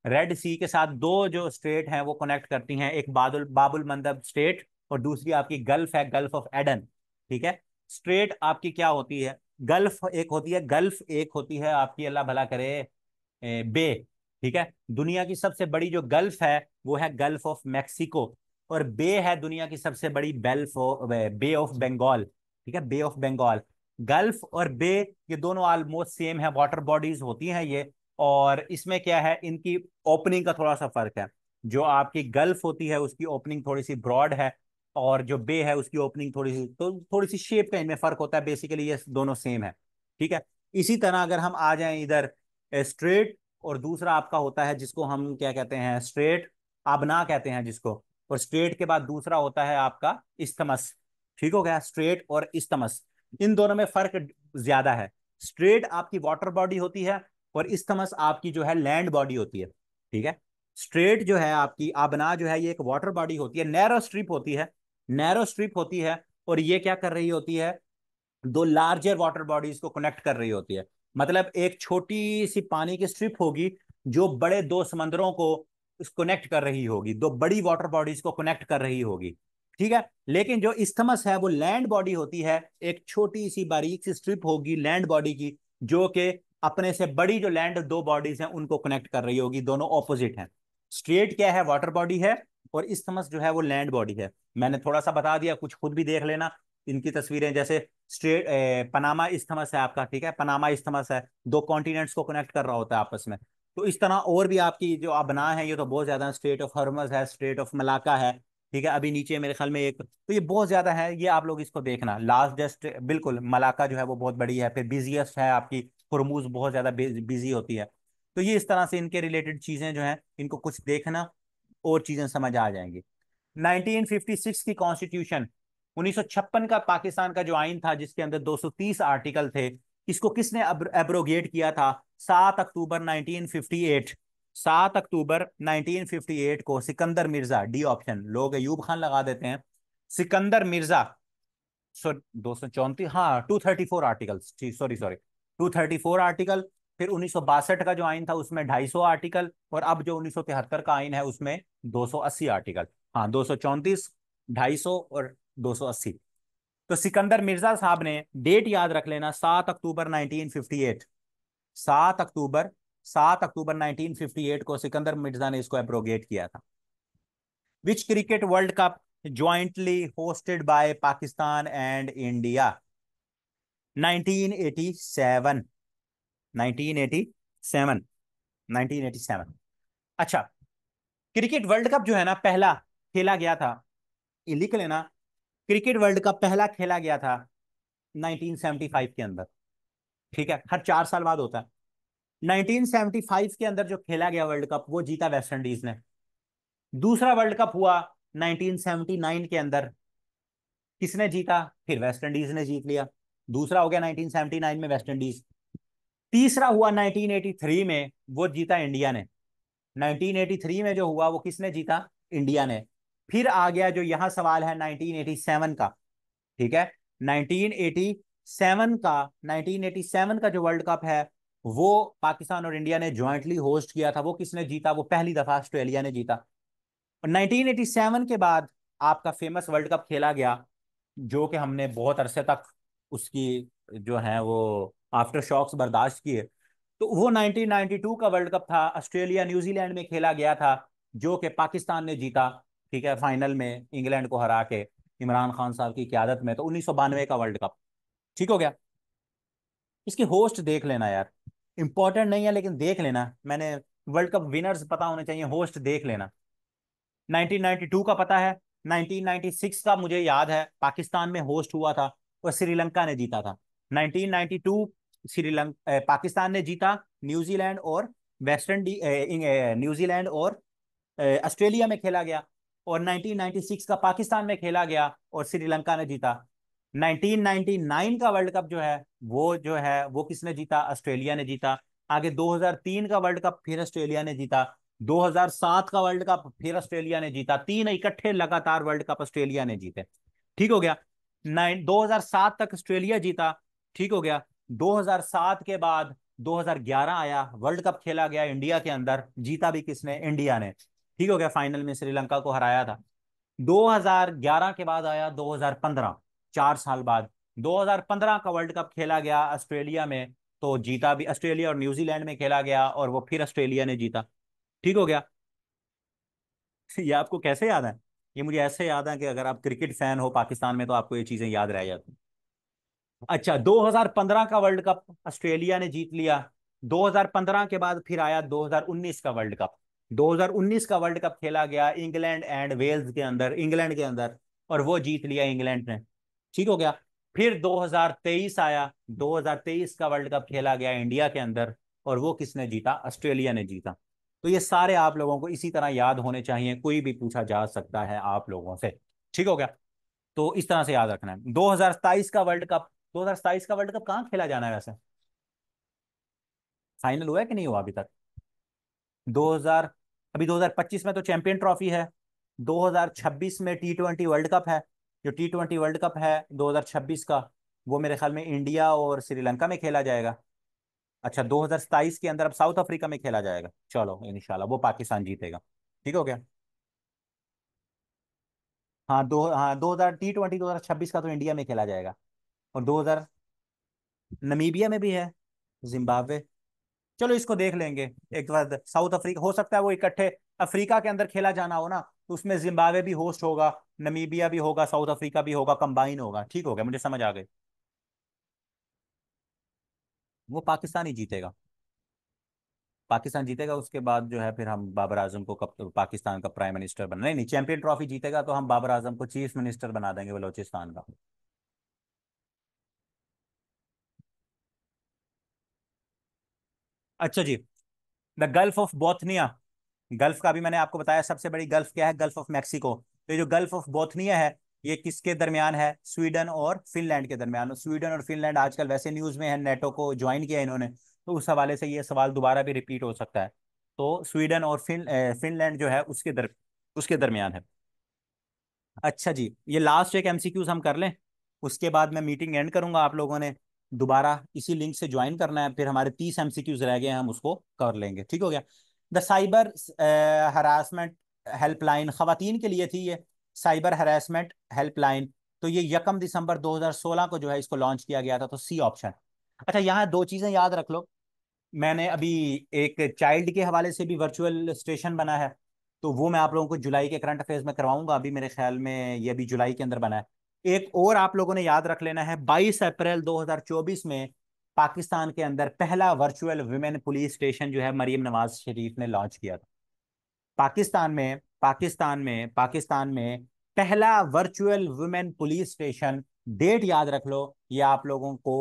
रेड सी के साथ दो जो स्टेट हैं वो कनेक्ट करती हैं एक बादुल बाबुल मंदब स्टेट और दूसरी आपकी गल्फ है गल्फ ऑफ एडन ठीक है स्ट्रेट आपकी क्या होती है गल्फ एक होती है गल्फ एक होती है आपकी अल्लाह भला करे ए, बे ठीक है दुनिया की सबसे बड़ी जो गल्फ है वो है गल्फ ऑफ मैक्सिको और बे है दुनिया की सबसे बड़ी बेल्फ बे ऑफ बंगाल ठीक है बे ऑफ बंगाल गल्फ और बे ये दोनों ऑलमोस्ट सेम है वाटर बॉडीज होती हैं ये और इसमें क्या है इनकी ओपनिंग का थोड़ा सा फर्क है जो आपकी गल्फ होती है उसकी ओपनिंग थोड़ी सी ब्रॉड है और जो बे है उसकी ओपनिंग थोड़ी सी तो थोड़ी सी शेप का इनमें फर्क होता है बेसिकली ये दोनों सेम है ठीक है इसी तरह अगर हम आ जाए इधर स्ट्रेट और दूसरा आपका होता है जिसको हम क्या कहते हैं स्ट्रेट आबना कहते हैं जिसको और स्ट्रेट के बाद दूसरा होता है आपका इस्तमस ठीक हो गया स्ट्रेट और इस्तमस इन दोनों में फर्क ज्यादा है स्ट्रेट आपकी वाटर बॉडी होती है और इस्थमस आपकी जो है लैंड बॉडी होती है ठीक है स्ट्रेट जो है आपकी आबना जो है ये एक वाटर बॉडी होती है नैरो स्ट्रिप होती है नैरो स्ट्रिप होती है और ये क्या कर रही होती है दो लार्जर वाटर बॉडीज को कनेक्ट कर रही होती है मतलब एक छोटी सी पानी की स्ट्रिप होगी जो बड़े दो समंदरों को कनेक्ट कर रही होगी दो बड़ी वाटर बॉडीज को कनेक्ट कर रही होगी ठीक है लेकिन जो इस्थमस है वो लैंड बॉडी होती है एक छोटी सी बारीक सी स्ट्रिप होगी लैंड बॉडी की जो कि अपने से बड़ी जो लैंड दो बॉडीज हैं उनको कनेक्ट कर रही होगी दोनों ऑपोजिट हैं स्ट्रेट क्या है वाटर बॉडी है और इस थमस जो है वो लैंड बॉडी है मैंने थोड़ा सा बता दिया कुछ खुद भी देख लेना इनकी तस्वीरें जैसे स्ट्रेट पनामा इस थमस है आपका ठीक है पनामा इस थमस है दो कॉन्टिनेंट्स को कनेक्ट कर रहा होता है आपस में तो इस तरह और भी आपकी जो आप बना है ये तो बहुत ज्यादा स्टेट ऑफ हर्मस है स्टेट ऑफ मलाका है ठीक है अभी नीचे मेरे ख्याल में एक तो ये बहुत ज्यादा है ये आप लोग इसको देखना लास्ट जस्ट बिल्कुल मलाका जो है वो बहुत बड़ी है फिर बिजिएस्ट है आपकी हरमूज बहुत ज़्यादा बिजी होती है तो ये इस तरह से इनके रिलेटेड चीज़ें जो हैं इनको कुछ देखना और चीज़ें समझ आ जाएंगी 1956 की कॉन्स्टिट्यूशन 1956 का पाकिस्तान का जो आइन था जिसके अंदर 230 आर्टिकल थे इसको किसने एब्रोगेट किया था 7 अक्टूबर 1958 7 अक्टूबर 1958 को सिकंदर मिर्जा डी ऑप्शन लोग अयूब खान लगा देते हैं सिकंदर मिर्जा सॉरी दो सौ चौंतीस हाँ टू थर्टी फोर आर्टिकल्स ठीक सॉरी सॉरी 234 आर्टिकल फिर उन्नीस का जो आइन था उसमें 250 आर्टिकल और अब जो 1973 का आइन है उसमें 280 आर्टिकल हाँ दो सौ और 280 तो सिकंदर मिर्जा साहब ने डेट याद रख लेना सात अक्टूबर 1958 सात अक्टूबर सात अक्टूबर 1958 को सिकंदर मिर्जा ने इसको अप्रोगेट किया था which cricket world cup jointly hosted by Pakistan and India 1987 अच्छा क्रिकेट वर्ल्ड कप जो है ना पहला खेला गया था ये लिख लेना क्रिकेट वर्ल्ड कप पहला खेला गया था 1975 के अंदर ठीक है हर चार साल बाद होता है 1975 के अंदर जो खेला गया वर्ल्ड कप वो जीता वेस्ट इंडीज ने दूसरा वर्ल्ड कप हुआ 1979 के अंदर किसने जीता फिर वेस्ट इंडीज ने जीत लिया दूसरा हो गया 1979 में वेस्ट इंडीज तीसरा हुआ 1983 में वो जीता इंडिया ने 1983 में जो हुआ वो किसने जीता इंडिया ने फिर आ गया जो यहाँ सवाल है 1987 का ठीक है 1987 का 1987 का जो वर्ल्ड कप है वो पाकिस्तान और इंडिया ने ज्वाइंटली होस्ट किया था वो किसने जीता वो पहली दफा ऑस्ट्रेलिया ने जीता नाइनटीन 1987 के बाद आपका फेमस वर्ल्ड कप खेला गया जो कि हमने बहुत अरसे तक उसकी जो है वो आफ्टर शॉक्स बर्दाश्त किए तो वो 1992 का वर्ल्ड कप था ऑस्ट्रेलिया न्यूजीलैंड में खेला गया था जो कि पाकिस्तान ने जीता ठीक है फाइनल में इंग्लैंड को हरा के इमरान खान साहब की क्यादत में तो उन्नीस का वर्ल्ड कप ठीक हो गया इसके होस्ट देख लेना यार इंपॉर्टेंट नहीं है लेकिन देख लेना मैंने वर्ल्ड कप विनर्स पता होने चाहिए होस्ट देख लेना 1992 का पता है 1996 का मुझे याद है पाकिस्तान में होस्ट हुआ था वो श्रीलंका ने जीता था 1992 श्रीलंका पाकिस्तान ने जीता न्यूजीलैंड और वेस्टर्न न्यूजीलैंड और ऑस्ट्रेलिया में खेला गया और 1996 का पाकिस्तान में खेला गया और श्रीलंका ने जीता 1999 का वर्ल्ड कप जो है वो जो है वो किसने जीता ऑस्ट्रेलिया ने जीता आगे 2003 का वर्ल्ड कप फिर ऑस्ट्रेलिया ने जीता 2007 का वर्ल्ड कप फिर ऑस्ट्रेलिया ने जीता तीन इकट्ठे लगातार वर्ल्ड कप ऑस्ट्रेलिया ने जीते ठीक हो गया नाइन 2007 तक ऑस्ट्रेलिया जीता ठीक हो गया 2007 के बाद 2011 आया वर्ल्ड कप खेला गया इंडिया के अंदर जीता भी किसने इंडिया ने ठीक हो गया फाइनल में श्रीलंका को हराया था 2011 के बाद आया 2015 चार साल बाद 2015 का वर्ल्ड कप खेला गया ऑस्ट्रेलिया में तो जीता भी ऑस्ट्रेलिया और न्यूजीलैंड में खेला गया और वो फिर ऑस्ट्रेलिया ने जीता ठीक हो गया [LAUGHS] ये आपको कैसे याद है ये मुझे ऐसे याद है कि अगर आप क्रिकेट फैन हो पाकिस्तान में तो आपको ये चीजें याद रह जाती अच्छा 2015 का वर्ल्ड कप ऑस्ट्रेलिया ने जीत लिया 2015 के बाद फिर आया 2019 का वर्ल्ड कप 2019 का वर्ल्ड कप खेला गया इंग्लैंड एंड वेल्स के अंदर इंग्लैंड के अंदर और वो जीत लिया इंग्लैंड ने ठीक हो गया फिर 2023 आया 2023 का वर्ल्ड कप खेला गया इंडिया के अंदर और वो किसने जीता ऑस्ट्रेलिया ने जीता तो ये सारे आप लोगों को इसी तरह याद होने चाहिए कोई भी पूछा जा सकता है आप लोगों से ठीक हो गया तो इस तरह से याद रखना है दो का वर्ल्ड कप दो का वर्ल्ड कप कहाँ खेला जाना है वैसे फाइनल हुआ है कि नहीं हुआ अभी तक 2000 अभी 2025 में तो चैंपियन ट्रॉफी है 2026 में टी ट्वेंटी वर्ल्ड कप है जो टी ट्वेंटी वर्ल्ड कप है 2026 का वो मेरे ख्याल में इंडिया और श्रीलंका में खेला जाएगा अच्छा दो के अंदर अब साउथ अफ्रीका में खेला जाएगा चलो इनशाला वो पाकिस्तान जीतेगा ठीक हो गया हाँ दो हाँ दो हजार टी ट्वेंटी दो हजार छब्बीस का तो इंडिया में खेला जाएगा और दो हजार नमीबिया में भी है जिम्बाब्वे चलो इसको देख लेंगे एक बार साउथ अफ्रीका हो सकता है वो इकट्ठे अफ्रीका के अंदर खेला जाना हो ना तो उसमें जिम्बाब्वे भी होस्ट होगा नमीबिया भी होगा साउथ अफ्रीका भी होगा कंबाइन होगा ठीक हो गया मुझे समझ आ गई वो पाकिस्तान ही जीतेगा पाकिस्तान जीतेगा उसके बाद जो है फिर हम बाबर आजम को कब पाकिस्तान का प्राइम मिनिस्टर बना नहीं नहीं चैंपियन ट्रॉफी जीतेगा तो हम बाबर आजम को चीफ मिनिस्टर बना देंगे बलोचिस्तान का अच्छा जी the Gulf of Bothnia gulf का भी मैंने आपको बताया सबसे बड़ी गल्फ क्या है गल्फ ऑफ मैक्सिको तो जो गल्फ ऑफ बोथनिया है ये किसके दरमियान है स्वीडन और फिनलैंड के दरमियान स्वीडन और फिनलैंड आजकल वैसे न्यूज में है नेटो को ज्वाइन किया इन्होंने तो उस हवाले से ये सवाल दोबारा भी रिपीट हो सकता है तो स्वीडन और फिन फिनलैंड जो है उसके दर उसके दरमियान है अच्छा जी ये लास्ट एक एमसीक्यूज हम कर लें उसके बाद मैं मीटिंग एंड करूंगा आप लोगों ने दोबारा इसी लिंक से ज्वाइन करना है फिर हमारे तीस एमसीक्यूज रह गए हैं हम उसको कर लेंगे ठीक हो गया द साइबर हरासमेंट हेल्पलाइन खातन के लिए थी ये साइबर हेरासमेंट हेल्पलाइन तो ये यकम दिसंबर 2016 को जो है इसको लॉन्च किया गया था तो सी ऑप्शन अच्छा यहाँ दो चीज़ें याद रख लो मैंने अभी एक चाइल्ड के हवाले से भी वर्चुअल स्टेशन बना है तो वो मैं आप लोगों को जुलाई के करंट अफेयर्स में करवाऊंगा अभी मेरे ख्याल में ये अभी जुलाई के अंदर बना है एक और आप लोगों ने याद रख लेना है 22 अप्रैल 2024 में पाकिस्तान के अंदर पहला वर्चुअल वुमेन पुलिस स्टेशन जो है मरीम नवाज शरीफ ने लॉन्च किया था पाकिस्तान में पाकिस्तान में पाकिस्तान में पहला virtual women police station date याद रख लो ये आप लोगों को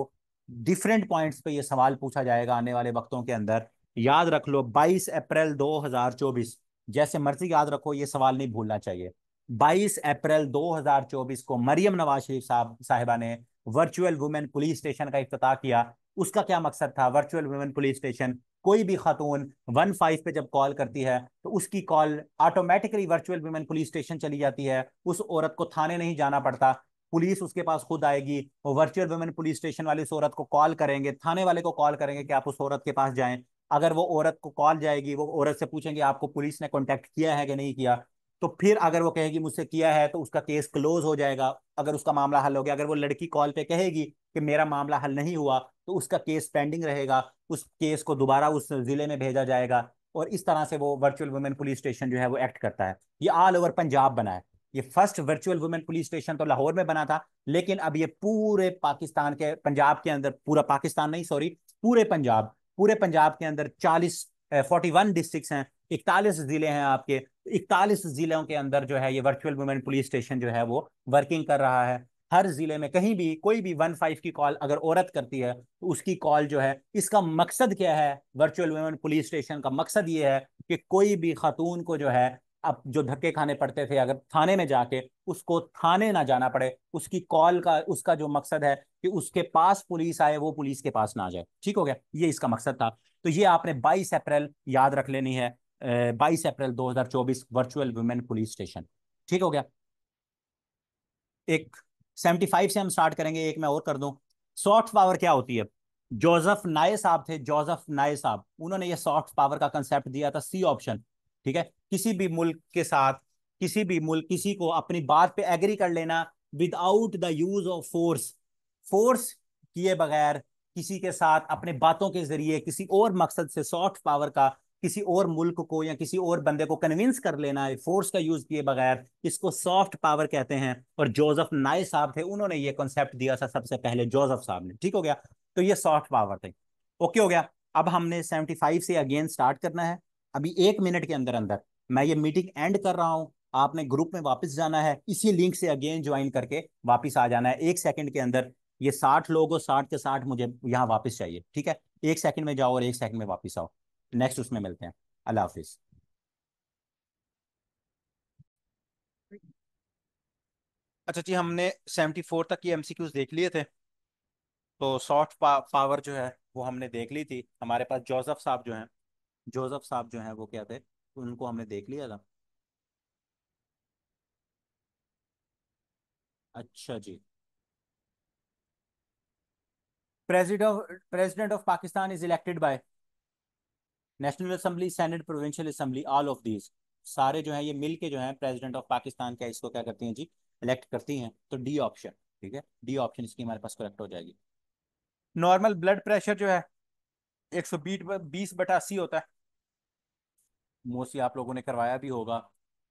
डिफरेंट पॉइंट्स पे ये सवाल पूछा जाएगा आने वाले वक्तों के अंदर याद रख लो 22 अप्रैल 2024 जैसे मर्जी याद रखो ये सवाल नहीं भूलना चाहिए 22 अप्रैल 2024 को मरियम नवाज शरीफ साहब साहिबा ने वर्चुअल वुमेन पुलिस स्टेशन का अफ्ताह किया उसका क्या मकसद था वर्चुअल वुमेन पुलिस स्टेशन कोई भी खातून वन फाइव पे जब कॉल करती है तो उसकी call automatically virtual women police station चली जाती है उस औरत को थाने नहीं जाना पड़ता पुलिस उसके पास खुद आएगी वो वर्चुअल वुमेन पुलिस स्टेशन वाले उस औरत को कॉल करेंगे थाने वाले को कॉल करेंगे कि आप उस औरत के पास जाएं अगर वो औरत को कॉल जाएगी वो औरत से पूछेंगे आपको पुलिस ने कॉन्टेक्ट किया है कि नहीं किया तो फिर अगर वो कहेगी मुझसे किया है तो उसका केस क्लोज हो जाएगा अगर उसका मामला हल हो गया अगर वो लड़की कॉल पे कहेगी कि मेरा मामला हल नहीं हुआ तो उसका केस पेंडिंग रहेगा उस केस को दोबारा उस जिले में भेजा जाएगा और इस तरह से वो वर्चुअल वुमेन पुलिस स्टेशन जो है वो एक्ट करता है ये ऑल ओवर पंजाब बना है ये first virtual women police station तो लाहौर में बना था लेकिन अब ये पूरे पाकिस्तान के पंजाब के अंदर पूरा पाकिस्तान नहीं सॉरी पूरे पंजाब पूरे पंजाब के अंदर चालीस फोर्टी वन डिस्ट्रिक्ट हैं इकतालीस जिले हैं आपके तो इकतालीस जिलों के अंदर जो है ये वर्चुअल वुमेन पुलिस स्टेशन जो है वो वर्किंग कर रहा है हर जिले में कहीं भी कोई भी वन फाइव की कॉल अगर औरत करती है तो उसकी कॉल जो है इसका मकसद क्या है वर्चुअल वुमेन पुलिस स्टेशन का मकसद ये है कि कोई भी खातून को जो है अब जो धक्के खाने पड़ते थे अगर थाने में जाके उसको थाने ना जाना पड़े उसकी कॉल का उसका जो मकसद है कि उसके पास पुलिस आए वो पुलिस के पास ना जाए ठीक हो गया ये इसका मकसद था तो ये आपने 22 अप्रैल याद रख लेनी है बाईस April 2024 virtual women police station ठीक हो गया एक 75 से हम स्टार्ट करेंगे एक मैं और कर दू सॉफ्ट पावर क्या होती है जोसेफ नाये साहब थे जोसेफ नाये साहब उन्होंने ये सॉफ्ट पावर का कंसेप्ट दिया था सी ऑप्शन ठीक है किसी भी मुल्क के साथ किसी भी मुल्क किसी को अपनी बात पे एग्री कर लेना without the use of force force किए बगैर किसी के साथ अपने बातों के जरिए किसी और मकसद से सॉफ्ट पावर का किसी और मुल्क को या किसी और बंदे को कन्विंस कर लेना है फोर्स का यूज किए बगैर इसको सॉफ्ट पावर कहते हैं और जोसेफ नाई साहब थे उन्होंने ये कॉन्सेप्ट दिया था सबसे पहले जोसेफ साहब ने ठीक हो गया तो ये सॉफ्ट पावर थे ओके हो गया अब हमने 75 से अगेन स्टार्ट करना है अभी एक मिनट के अंदर अंदर मैं ये मीटिंग एंड कर रहा हूँ आपने ग्रुप में वापिस जाना है इसी लिंक से अगेन ज्वाइन करके वापिस आ जाना है एक सेकेंड के अंदर ये साठ लोग हो साठ के साठ मुझे यहाँ वापस चाहिए ठीक है एक सेकंड में जाओ और एक सेकंड में वापस आओ नेक्स्ट उसमें मिलते हैं अल्लाह हाफिज़ अच्छा जी हमने सेवेंटी फोर तक ये एमसीक्यूज देख लिए थे तो सॉफ्ट पा, पावर जो है वो हमने देख ली थी हमारे पास जोसेफ साहब जो हैं जोसेफ साहब जो हैं वो क्या थे उनको हमने देख लिया था अच्छा जी president of president of Pakistan is elected by national assembly senate provincial assembly all of these सारे जो है ये मिल के जो है प्रेसिडेंट ऑफ पाकिस्तान का इसको क्या करती हैं जी इलेक्ट करती हैं तो डी ऑप्शन ठीक है डी ऑप्शन इसकी हमारे पास करेक्ट हो जाएगी नॉर्मल ब्लड प्रेशर जो है एक सौ बीस बटा अस्सी होता है मोस्टली आप लोगों ने करवाया भी होगा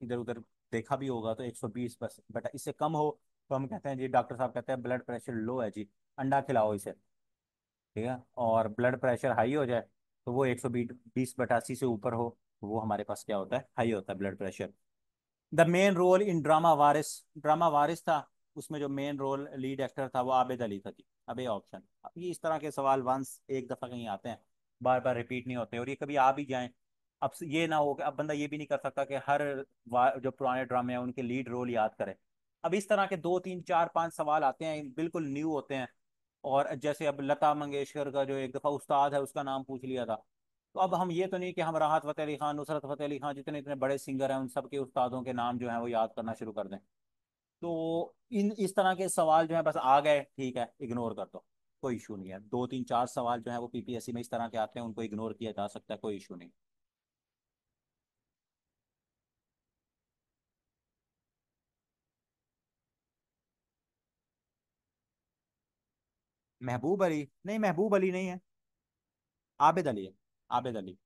इधर उधर देखा भी होगा तो एक सौ बीस बस बटा इससे कम हो तो हम कहते हैं जी डॉक्टर साहब कहते हैं ब्लड प्रेशर लो है जी अंडा खिलाओ इसे ठीक है और ब्लड प्रेशर हाई हो जाए तो वो एक सौ बीस बटासी से ऊपर हो वो हमारे पास क्या होता है हाई होता है blood pressure the main role in drama Waris drama Waris था उसमें जो मेन रोल लीड एक्टर था वो आबेद अली था अब ये ऑप्शन अब ये इस तरह के सवाल वंस एक दफ़ा कहीं आते हैं बार बार रिपीट नहीं होते और ये कभी आ भी जाएं अब ये ना हो कि अब बंदा ये भी नहीं कर सकता कि हर जो पुराने ड्रामे हैं उनके लीड रोल याद करें अब इस तरह के दो तीन चार पांच सवाल आते हैं बिल्कुल न्यू होते हैं और जैसे अब लता मंगेशकर का जो एक दफ़ा उस्ताद है उसका नाम पूछ लिया था तो अब हम ये तो नहीं कि हम राहत फ़तेह अली खान नुसरत फ़तेह अली खान जितने इतने बड़े सिंगर हैं उन सब के उस्तादों के नाम जो हैं वो याद करना शुरू कर दें तो इन इस तरह के सवाल जो है बस आ गए ठीक है इग्नोर कर दो कोई इशू नहीं है दो तीन चार सवाल जो है वो पीपीएससी में इस तरह के आते हैं उनको इग्नोर किया जा सकता है कोई इशू नहीं महबूब अली नहीं महबूब अली नहीं है आबिद अली है Abid Ali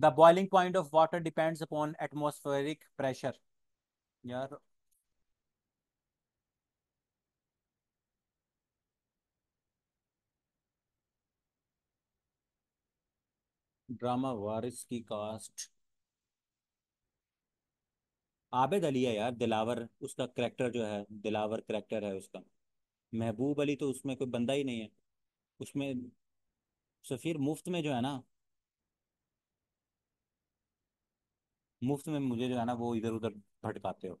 the boiling point of water depends upon atmospheric pressure यार ड्रामा वारिस की कास्ट आबिद अली है यार दिलावर उसका करेक्टर जो है दिलावर करेक्टर है उसका महबूब अली तो उसमें कोई बंदा ही नहीं है उसमें सफ़ीर मुफ्त में जो है ना मुफ्त में मुझे जो है ना वो इधर उधर भटकाते हो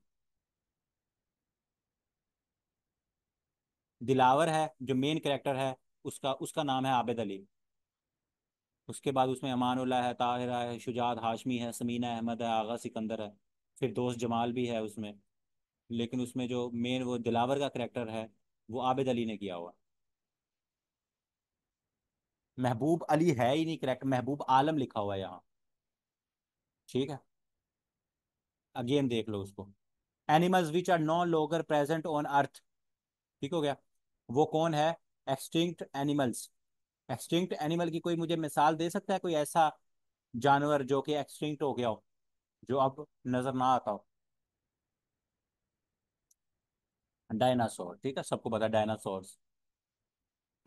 दिलावर है जो मेन कैरेक्टर है उसका उसका नाम है आबिद अली उसके बाद उसमें अमानुल्लाह है ताहिरा है शुजात हाशमी है समीना अहमद है आगा सिकंदर है फिर दोस्त जमाल भी है उसमें लेकिन उसमें जो मेन वो दिलावर का करेक्टर है वो आबिद अली ने किया हुआ महबूब अली है ही नहीं करेक्ट महबूब आलम लिखा हुआ है यहाँ ठीक है अगेन देख लो उसको animals which are no longer present on earth ठीक हो गया वो कौन है एक्सटिंक्ट एनिमल्स एक्सटिंक्ट एनिमल की कोई मुझे मिसाल दे सकता है कोई ऐसा जानवर जो कि एक्सटिंक्ट हो गया हो जो अब नज़र ना आता हो डायनासोर ठीक है सबको पता डायनासोर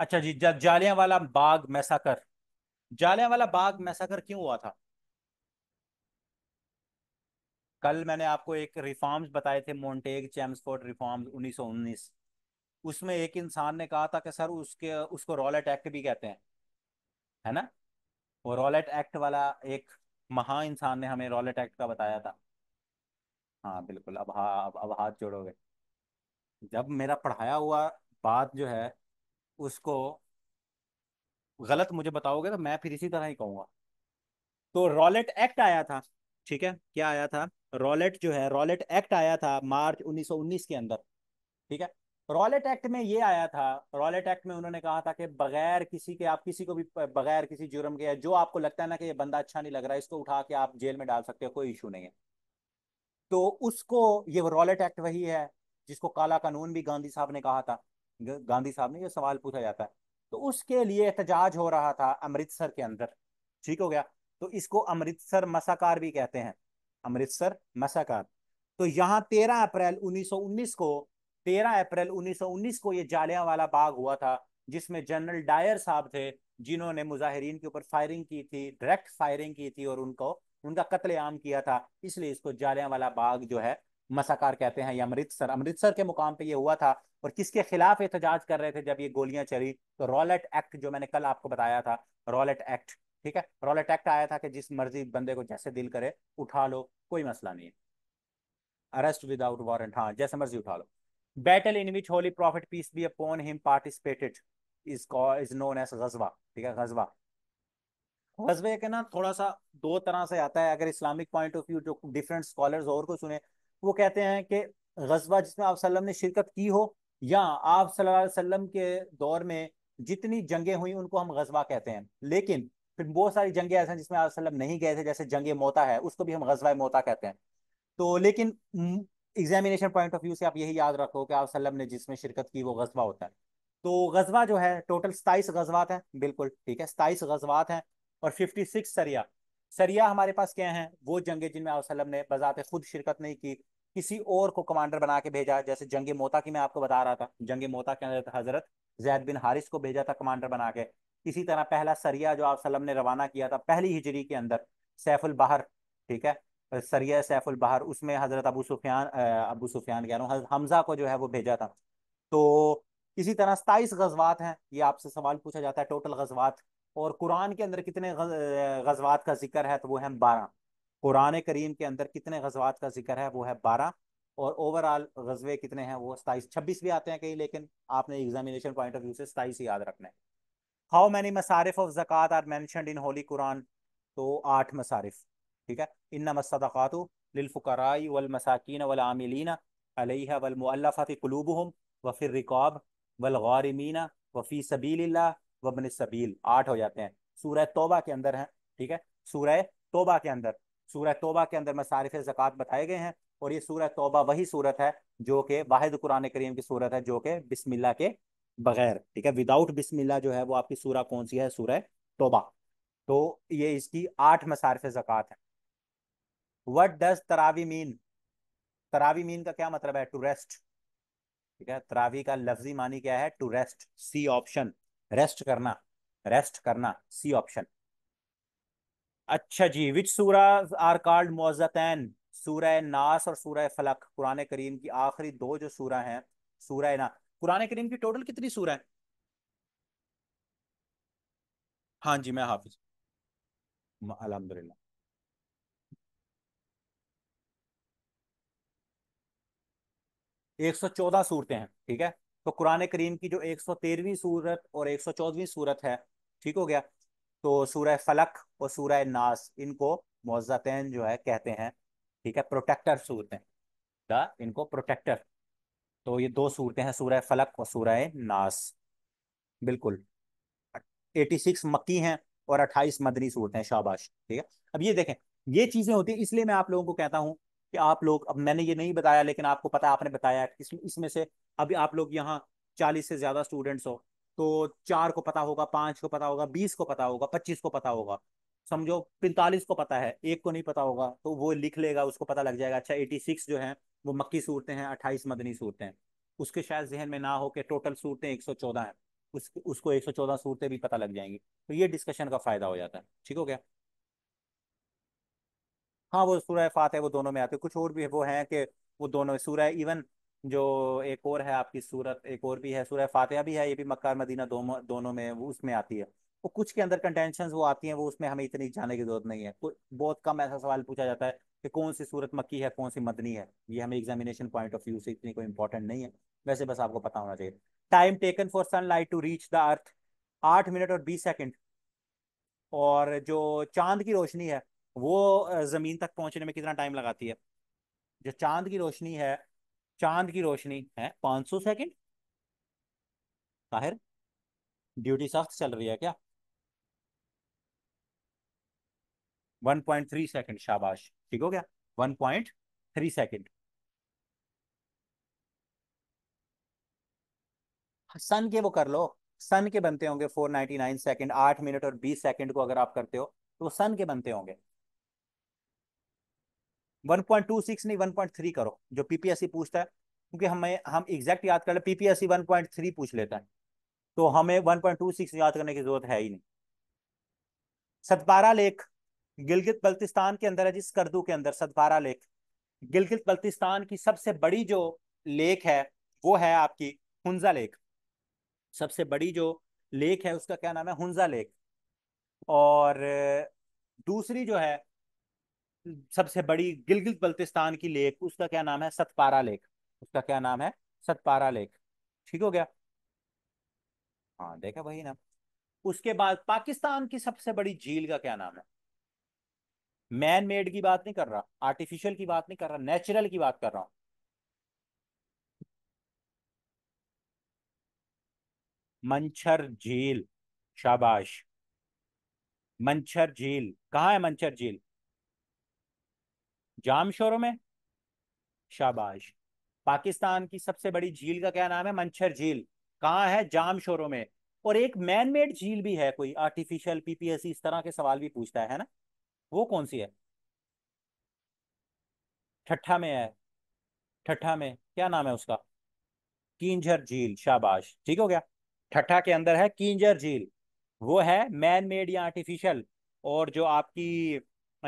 अच्छा जी जब जालिया वाला बाग मैसाकर जालिया वाला बाग मैसाकर क्यों हुआ था कल मैंने आपको एक रिफॉर्म्स बताए थे मोन्टेग चैम्सफोर्ड रिफॉर्म्स 1919 उसमें एक इंसान ने कहा था कि सर उसके उसको रॉलेट एक्ट भी कहते हैं है ना वो रॉलेट एक्ट वाला एक महा इंसान ने हमें रॉलेट एक्ट का बताया था हाँ बिल्कुल अब हाँ अब, अब हाथ जोड़ोगे जब मेरा पढ़ाया हुआ बात जो है उसको गलत मुझे बताओगे तो मैं फिर इसी तरह ही कहूंगा तो रॉलेट एक्ट आया था ठीक है क्या आया था रॉलेट जो है रॉलेट एक्ट आया था मार्च 1919 के अंदर ठीक है रॉलेट एक्ट में ये आया था रॉलेट एक्ट में उन्होंने कहा था कि बगैर किसी के आप किसी को भी बगैर किसी जुर्म के जो आपको लगता है ना कि ये बंदा अच्छा नहीं लग रहा है इसको उठा के आप जेल में डाल सकते हो कोई इशू नहीं है तो उसको ये रॉलेट एक्ट वही है जिसको काला कानून भी गांधी साहब ने कहा था गांधी साहब ने ये सवाल पूछा जाता है तो उसके लिए एहतजाज हो रहा था अमृतसर के अंदर ठीक हो गया तो इसको अमृतसर मसाकार भी कहते हैं अमृतसर मसाकार तो यहाँ तेरह अप्रैल 1919 को तेरह अप्रैल 1919 को ये जालिया वाला बाग हुआ था जिसमें जनरल डायर साहब थे जिन्होंने मुजाहरीन के ऊपर फायरिंग की थी डायरेक्ट फायरिंग की थी और उनको उनका कत्लेआम किया था इसलिए इसको जालिया वाला बाग जो है मसाकार कहते हैं या अमृतसर अमृतसर के मुकाम पे ये हुआ था और किसके खिलाफ एहतजाज कर रहे थे जब ये गोलियां चली तो रॉलेट एक्ट जो मैंने कल आपको बताया था रॉलेट एक्ट ठीक है रॉलेट एक्ट आया था कि जिस मर्जी बंदे को जैसे दिल करे उठा लो कोई मसला नहीं है अरेस्ट विदाउट वारंट हाँ जैसे मर्जी उठा लो battle in which holy prophet peace be upon him participated is is known as गजवा ठीक है गजवा गजबे के ना थोड़ा सा दो तरह से आता है अगर इस्लामिक पॉइंट ऑफ व्यू जो डिफरेंट स्कॉलर्स और को सुने वो कहते हैं कि गजबा जिसमें आप सल्लम ने शिरकत की हो या आप सल्लल्लाहु अलैहि वसल्लम के दौर में जितनी जंगें हुई उनको हम गजबा कहते हैं लेकिन फिर बहुत सारी जंगें ऐसे हैं जिसमें आप सल्लम नहीं गए थे जैसे जंग मोता है उसको भी हम गजबा मोता कहते हैं तो लेकिन एग्जामिनेशन पॉइंट ऑफ व्यू से आप यही याद रखो कि आप सल्लम ने जिसमें शिरकत की वो गजबा होता है तो गजबा जो है टोटल सताईस गजबात हैं बिल्कुल ठीक है सताइस गजबात हैं और फिफ्टी सिक्स सरिया सरिया हमारे पास क्या हैं वो जंगे जिनमें आप सल्लम ने बजात खुद शिरकत नहीं की किसी और को कमांडर बना के भेजा जैसे जंग मोता की मैं आपको बता रहा था जंग मोता के अंदर हजरत जैद बिन हारिस को भेजा था कमांडर बना के इसी तरह पहला सरिया जो आप सलम ने रवाना किया था पहली हिजरी के अंदर सैफुल बहर ठीक है सरिया सैफुल बहर उसमें हजरत अबू सुफियान अबू सुफियान कह रहा हूँ हमजा को जो है वो भेजा था तो इसी तरह सताइस गजवात हैं ये आपसे सवाल पूछा जाता है टोटल गजवात और कुरान के अंदर कितने गजवात का जिक्र है तो वो है बारह कुरान करीम के अंदर कितने गजवात का जिक्र है वो है बारह और ओवरऑल गजवे कितने हैं वो सताईस छब्बीस भी आते हैं कहीं लेकिन आपने एग्जामिनेशन पॉइंट ऑफ व्यू से सताईस याद रखना है हाउ मैनी मसारिफ ऑफ जक़ात are mentioned in holy Quran तो आठ मसारिफ ठीक है इन्ना मसदातु लिलफ़ुकराई वलमसाकिन वलामिलीना अलैहा वलमुअल्लफ़ति हम वफ़िर रिकॉब वलगारिमीना वफ़ी सबीलिल्लाह वबन सबील आठ हो जाते हैं सूरह तोबा के अंदर हैं ठीक है सूरह तोबा के अंदर सूरह तोबा के अंदर मसारिफ ज़क़ात बताए गए हैं और ये सूरह तोबा वही सूरत है जो कि वाहिद कुरान करीम की सूरत है जो कि बिस्मिल्ला के बगैर ठीक है विदाउट बिस्मिल्ला जो है वो आपकी सूरह कौन सी है सूरह तोबा तो ये इसकी आठ मसारफ ज़क़ात है वट डज तरावी मीन तरावी मीन का क्या मतलब है टू रेस्ट ठीक है तरावी का लफ्जी मानी क्या है to rest C option rest करना रेस्ट करना सी ऑप्शन अच्छा जी विच सूरा आर कार्ड मोजतैन सूरह नास और सूरह फलक कुरान करीम की आखिरी दो जो सूर हैं सूरह ना कुरान करीम की टोटल कितनी सूर है हाँ जी मैं हाफिज अलहमदिल्ला एक सौ चौदह सूरतें हैं ठीक है तो कुरान करीम की जो एक सौ तेरहवीं सूरत और एक सौ चौदहवीं सूरत है ठीक हो गया तो सूर्य फलक और सूर्य नास इनको मोजतन जो है कहते हैं ठीक है प्रोटेक्टर सूरतें द इनको प्रोटेक्टर तो ये दो सूरतें हैं सूर्य फलक और सूर्य नास बिल्कुल एटी सिक्स मक्की हैं और अट्ठाईस मदनी सूरतें हैं शाबाश ठीक है अब ये देखें ये चीज़ें होती हैं इसलिए मैं आप लोगों को कहता हूँ कि आप लोग अब मैंने ये नहीं बताया लेकिन आपको पता आपने बताया इसमें इसमें से अभी आप लोग यहाँ चालीस से ज़्यादा स्टूडेंट्स हो तो चार को पता होगा पांच को पता होगा बीस को पता होगा पच्चीस को पता होगा समझो पैंतालीस को पता है एक को नहीं पता होगा तो वो लिख लेगा उसको पता लग जाएगा अच्छा एटी सिक्स जो है वो मक्की सूरतें हैं अट्ठाईस मदनी सूरतें हैं उसके शायद जहन में ना हो कि टोटल सूरतें एक सौ चौदह हैं उस, उसको एक सौ चौदह सूरतें भी पता लग जाएंगी तो ये डिस्कशन का फायदा हो जाता है ठीक हो गया हाँ वो सूर्य फात है वो दोनों में आते हैं कुछ और भी है, वो है कि वो दोनों सूर्य इवन जो एक और है आपकी सूरत एक और भी है सूरह फातिहा भी है ये भी मक्का और मदीना दोनों दोनों में वो उसमें आती है वो तो कुछ के अंदर कंटेंशन वो आती हैं वो उसमें हमें इतनी जाने की जरूरत नहीं है तो बहुत कम ऐसा सवाल पूछा जाता है कि कौन सी सूरत मक्की है कौन सी मदनी है ये हमें एग्जामिनेशन पॉइंट ऑफ व्यू से इतनी कोई इंपॉर्टेंट नहीं है वैसे बस आपको पता होना चाहिए time taken for sunlight to reach the earth आठ मिनट और बीस सेकेंड और जो चांद की रोशनी है वो ज़मीन तक पहुंचने में कितना टाइम लगाती है जो चांद की रोशनी है चांद की रोशनी है 500 सौ सेकेंड ताहिर ड्यूटी सख्त चल रही है क्या 1.3 सेकेंड शाबाश ठीक हो गया 1.3 सेकेंड सन के वो कर लो सन के बनते होंगे 499 सेकंड 8 मिनट और 20 सेकंड को अगर आप करते हो तो सन के बनते होंगे 1.26 नहीं 1.3 करो जो पीपीएससी पूछता है क्योंकि हमें हम एग्जैक्ट याद कर ले पीपीएससी 1.3 पूछ लेता है तो हमें 1.26 याद करने की जरूरत है ही नहीं सतबारा लेक गिलगित बल्तिस्तान के अंदर है जिस करदू के अंदर सतबारा लेख गिलगित बल्तिस्तान की सबसे बड़ी जो लेक है वो है आपकी हुंजा लेख सबसे बड़ी जो लेक है उसका क्या नाम है हुंजा लेख और दूसरी जो है सबसे बड़ी गिलगित बल्तिस्तान की लेक उसका क्या नाम है सतपारा लेक उसका क्या नाम है सतपारा लेक ठीक हो गया हाँ देखा वही ना उसके बाद पाकिस्तान की सबसे बड़ी झील का क्या नाम है मैन मेड की बात नहीं कर रहा आर्टिफिशियल की बात नहीं कर रहा नेचुरल की बात कर रहा हूं मंचर झील शाबाश मंचर झील कहा है मंचर झील जाम शोरों में शाबाश पाकिस्तान की सबसे बड़ी झील का क्या नाम है मंचर झील कहाँ है जाम शोरों में और एक मैन मेड झील भी है कोई आर्टिफिशियल पीपीएससी e, इस तरह के सवाल भी पूछता है, ना वो कौन सी है ठट्ठा में है ठट्ठा में क्या नाम है उसका कींझर झील शाबाश ठीक हो गया ठट्ठा के अंदर है कींझर झील वो है मैन मेड या आर्टिफिशियल और जो आपकी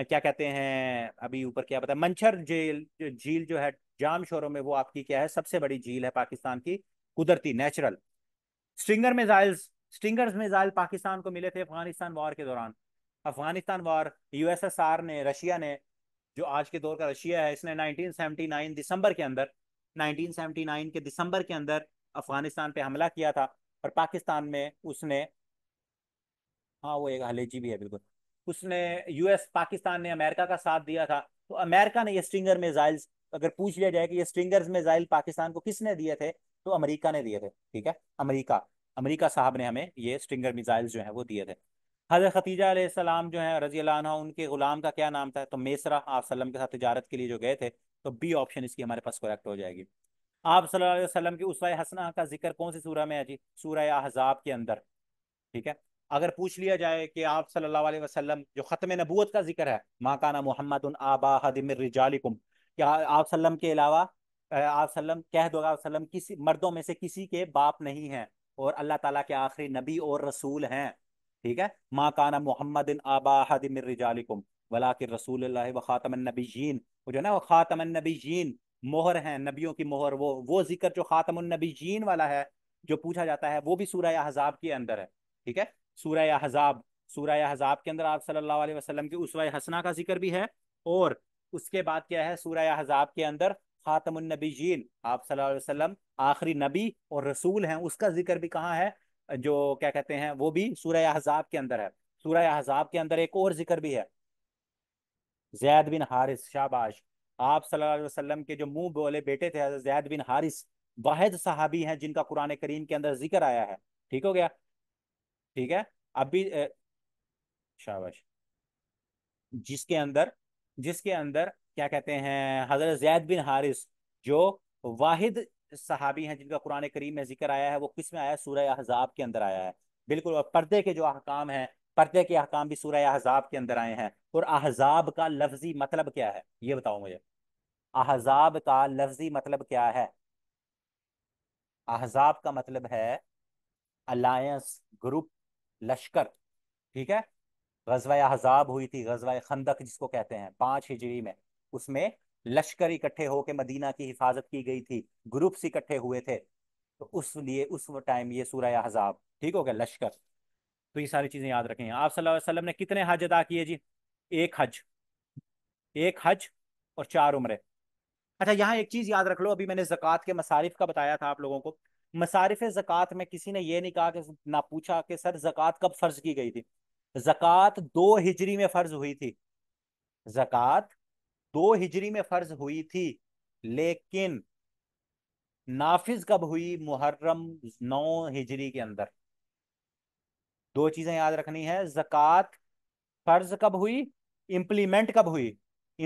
क्या कहते हैं अभी ऊपर क्या बताया मंछर झील झील जो है जाम शोरों में वो आपकी क्या है सबसे बड़ी झील है पाकिस्तान की कुदरती natural stinger missiles stinger missile Pakistan को मिले थे अफगानिस्तान वॉर के दौरान अफगानिस्तान वॉर यूएसएसआर ने रशिया ने जो आज के दौर का रशिया है इसने 1979 दिसंबर के अंदर 1979 के दिसंबर के अंदर अफगानिस्तान पे हमला किया था और पाकिस्तान में उसने हाँ वो एक हलेजी भी है बिल्कुल उसने यूएस पाकिस्तान ने अमेरिका का साथ दिया था तो अमेरिका ने ये स्ट्रिंगर मेजाइल्स अगर पूछ लिया जाए कि ये स्ट्रिंगर्स मेज़ाइल पाकिस्तान को किसने दिए थे तो अमेरिका ने दिए थे ठीक है अमेरिका अमेरिका साहब ने हमें ये स्ट्रिंगर मिजाइल जो है वो दिए थे हज़रत खतीजा सलाम जो है रजी उनके गुलाम का क्या नाम था तो मेसरा आप सल्लम के साथ तजारत के लिए जो गए थे तो बी ऑप्शन इसकी हमारे पास करेक्ट हो जाएगी आप सल्लल्लाहु अलैहि वसल्लम की उस हसना का जिक्र कौन सी सूरह में है जी सूरह अहजाब के अंदर ठीक है अगर पूछ लिया जाए कि आप सल्लल्लाहु अलैहि वसल्लम जो ख़त्म नबूत का जिक्र है माँ काना मोहम्मद आबा हदिमरिजालिकुम क्या आप सल्लम के अलावा आप सल्लम कह दो आप सल्लम किसी मर्दों में से किसी के बाप नहीं हैं और अल्लाह ताला के आखिरी नबी और रसूल हैं ठीक है माँ काना मोहम्मद आबा हदिमरिजालिकुम वला के रसूल व जीन वो जो ना वो जीन मोहर हैं नबियों की मोहर वो वो जिक्र जो जीन वाला है जो पूछा जाता है वो भी सूर्य अहजाब के अंदर है ठीक है सूर्य हजाब सूर्य हजाब के अंदर आप सल्लल्लाहु अलैहि वसल्लम की उसवा हसना का जिक्र भी है और उसके बाद क्या है सूर्य हजाब के अंदर खातमनबी जीन आप सल्लल्लाहु आखिरी नबी और रसूल हैं उसका जिक्र भी कहाँ है जो क्या कहते हैं वो भी सूर्य हजाब के अंदर है सूर्य हजाब के अंदर एक और जिक्र भी है जैद बिन हारिस शाबाश आप सल्लल्लाहु अलैहि वसल्लम के जो मुंह बोले बेटे थे जैद बिन हारिस वाहिद साहबी हैं जिनका कुरान करीम के अंदर जिक्र आया है ठीक हो गया ठीक है अभी शाबाश जिसके अंदर जिसके अंदर क्या कहते हैं हजरत जैद बिन हारिस जो वाहिद सहाबी हैं जिनका कुरान करीम में जिक्र आया है वो किस में आया है सूर्य अहजाब के अंदर आया है बिल्कुल और पर्दे के जो अहकाम हैं पर्दे के अहकाम भी सूर्य अहजाब के अंदर आए हैं और अहजाब का लफ्जी मतलब क्या है ये बताओ मुझे अहजाब का लफ्जी मतलब क्या है अहजाब का मतलब है अलायंस ग्रुप लश्कर ठीक है गजवा हजाब हुई थी गजवा खंदक जिसको कहते हैं पांच हिजरी में उसमें लश्कर इकट्ठे होकर मदीना की हिफाजत की गई थी ग्रुप्स इकट्ठे हुए थे तो उस लिए उस टाइम ये सूर्य हजाब ठीक हो गया लश्कर तो ये सारी चीज़ें याद रखें आप सल्लल्लाहु अलैहि वसल्लम ने कितने हज अदा किए जी एक हज एक हज और चार उम्र अच्छा यहाँ एक चीज़ याद रख लो अभी मैंने जक़ात के मसारिफ का बताया था आप लोगों को मसारिफ ज़क़़त में किसी ने यह नहीं कहा कि ना पूछा कि सर ज़क़़त कब फ़र्ज की गई थी ज़क़़त दो हिजरी में फ़र्ज हुई थी जक़ात दो हिजरी में फ़र्ज हुई थी लेकिन नाफिज कब हुई मुहर्रम नौ हिजरी के अंदर दो चीज़ें याद रखनी है जक़ात फ़र्ज कब हुई इम्प्लीमेंट कब हुई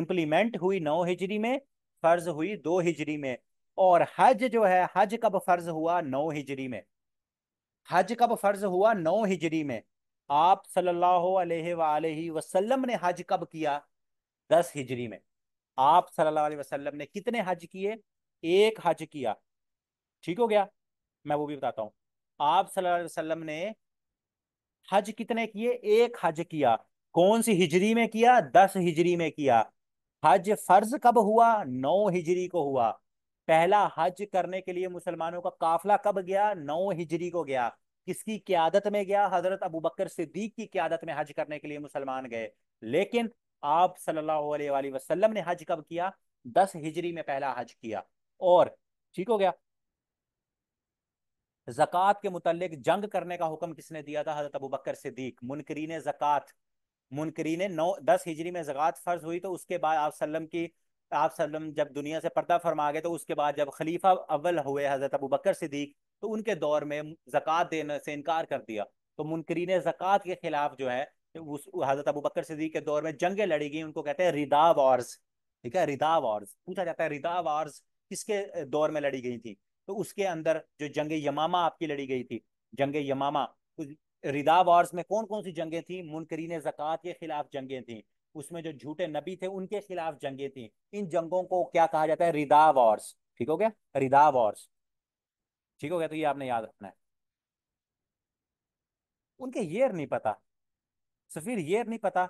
इम्प्लीमेंट हुई नौ हिजरी में फ़र्ज हुई दो हिजरी में और हज जो है हज कब फर्ज हुआ नौ हिजरी में हज कब फर्ज हुआ नौ हिजरी में आप सल्लल्लाहु अलैहि सल्ला वसल्लम ने हज कब किया दस हिजरी में आप सल्लल्लाहु अलैहि वसल्लम ने कितने हज किए एक हज किया ठीक हो गया मैं वो भी बताता हूँ आप सल्लल्लाहु अलैहि वसल्लम ने हज कितने किए एक हज किया कौन सी हिजरी में किया दस हिजरी में किया हज फर्ज कब हुआ नौ हिजरी को हुआ पहला हज करने के लिए मुसलमानों का काफिला कब गया नौ हिजरी को गया किसकी क्यादत में गया हजरत अबू बकर सिद्दीक की क्यादत में हज करने के लिए मुसलमान गए लेकिन आप सल्लल्लाहु अलैहि वसल्लम ने हज कब किया दस हिजरी में पहला हज किया और ठीक हो गया जक़ात के मुतालिक जंग करने का हुक्म किसने दिया था हजरत अबू बकर सिद्दीक मुनकरीन ज़क़़त मुनकरीन नौ दस हिजरी में ज़क़़त फ़र्ज हुई तो उसके बाद आप सल्लम की आप सल्लम जब दुनिया से पर्दा फरमा गए तो उसके बाद जब खलीफा अव्वल हुए हज़रत अबू बकर सिद्दीक तो उनके दौर में जक़ात देने से इनकार कर दिया तो मुनकरीन जक़ात के ख़िलाफ़ जो है उस हज़रत अबू बकर सिद्दीक के दौर में जंगें लड़ी गई उनको कहते हैं रिदा वार्स ठीक है रिदा वार्स पूछा जाता है रिदा वार्स किसके दौर में लड़ी गई थी तो उसके अंदर जो जंग यमामा आपकी लड़ी गई थी जंग यमामा रिदा वार्स में कौन कौन सी जंगें थी मुनकरीन ज़क़ात के ख़िलाफ़ जंगें थी उसमें जो झूठे नबी थे उनके खिलाफ जंगे थी इन जंगों को क्या कहा जाता है रिदा वॉर्स ठीक हो गया रिदा वॉर्स ठीक हो गया तो ये आपने याद रखना है उनके ये नहीं पता सफीर ईयर नहीं पता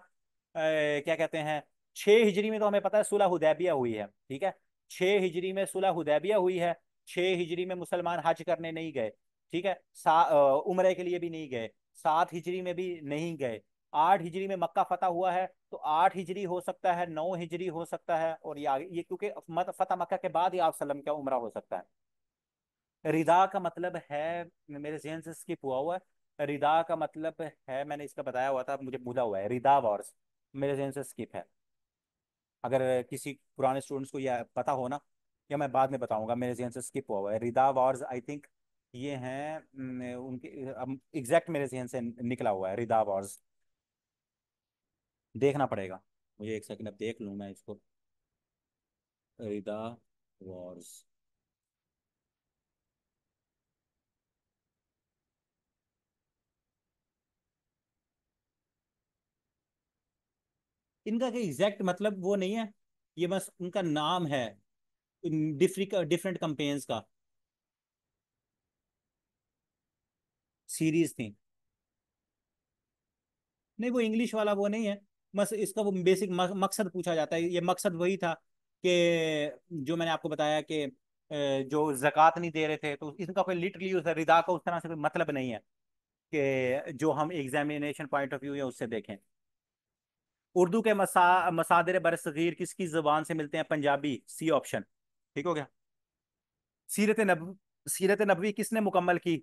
ए, क्या कहते हैं छह हिजरी में तो हमें पता है सुलह हुदैबिया हुई है ठीक है छह हिजरी में सुलह हुदैबिया हुई है छह हिजरी में मुसलमान हज करने नहीं गए ठीक है सा उम्र के लिए भी नहीं गए सात हिजरी में भी नहीं गए आठ हिजरी में मक्का फतह हुआ है तो आठ हिजरी हो सकता है नौ हिजरी हो सकता है और ये आगे ये क्योंकि फतह मक्का के बाद ही आप सलम का उम्र हो सकता है रिदा का मतलब है मेरे जहन से स्किप हुआ हुआ है रिदा का मतलब है मैंने इसका बताया हुआ था मुझे भूला हुआ है रिदा वॉर्स मेरे जहन से स्किप है अगर किसी पुराने स्टूडेंट्स को यह पता हो ना या मैं बाद में बताऊंगा मेरे जहन से स्किप हुआ हुआ है रिदा वॉर्स आई थिंक ये हैं उनके एग्जैक्ट मेरे जहन से निकला हुआ है रिदा वॉर्स देखना पड़ेगा मुझे एक सेकंड अब देख लूँ मैं इसको रिदा वॉर्स इनका एग्जैक्ट मतलब वो नहीं है ये बस उनका नाम है डिफरेंट कंपेन्स का सीरीज थी नहीं वो इंग्लिश वाला वो नहीं है बस इसका वो बेसिक मकसद पूछा जाता है ये मकसद वही था कि जो मैंने आपको बताया कि जो जक़ात नहीं दे रहे थे तो इसका कोई लिटरली उस रिदा का उस तरह से कोई मतलब नहीं है कि जो हम एग्जामिनेशन पॉइंट ऑफ व्यू या उससे देखें उर्दू के मसा मसादर किस किसकी ज़बान से मिलते हैं पंजाबी सी ऑप्शन ठीक हो गया सीरत नब सीरत नबवी किसने मुकम्मल की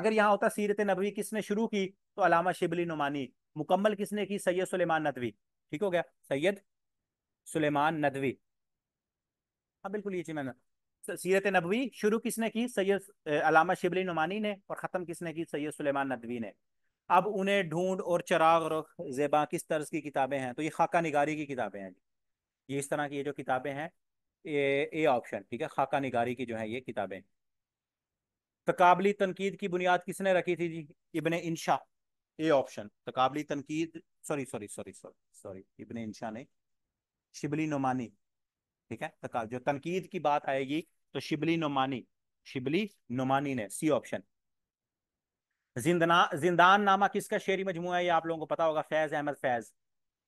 अगर यहाँ होता सीरत नबवी किसने शुरू की तो अलामा शिबली नुमानी मुकम्मल किसने की सैयद सुलेमान नदवी ठीक हो गया सैयद सुलेमान नदवी हाँ बिल्कुल ये चीज मैंने सीरत नबवी शुरू किसने की सैयद अलामा शिबली नुमानी ने और ख़त्म किसने की सैयद सुलेमान नदवी ने अब उन्हें ढूंढ और चराग और जेबा किस तर्ज की किताबें हैं तो ये खाका निगारी की किताबें हैं जी ये इस तरह की ये जो किताबें हैं ए ए ऑप्शन ठीक है खाका निगारी की जो है ये किताबें तकबली तनकीद की बुनियाद किसने रखी थी जी इबन इनशा ए ऑप्शन तकाबली तनकीद sorry sorry sorry sorry sorry Ibn Insha ने शिबली नुमानी ठीक है तकाब जो तनकीद की बात आएगी तो शिबली नुमानी शिबली नुमानी ने सी ऑप्शन जिंदना जिंदान नामा किसका शेरी मजमू है ये आप लोगों को पता होगा फैज़ अहमद फैज़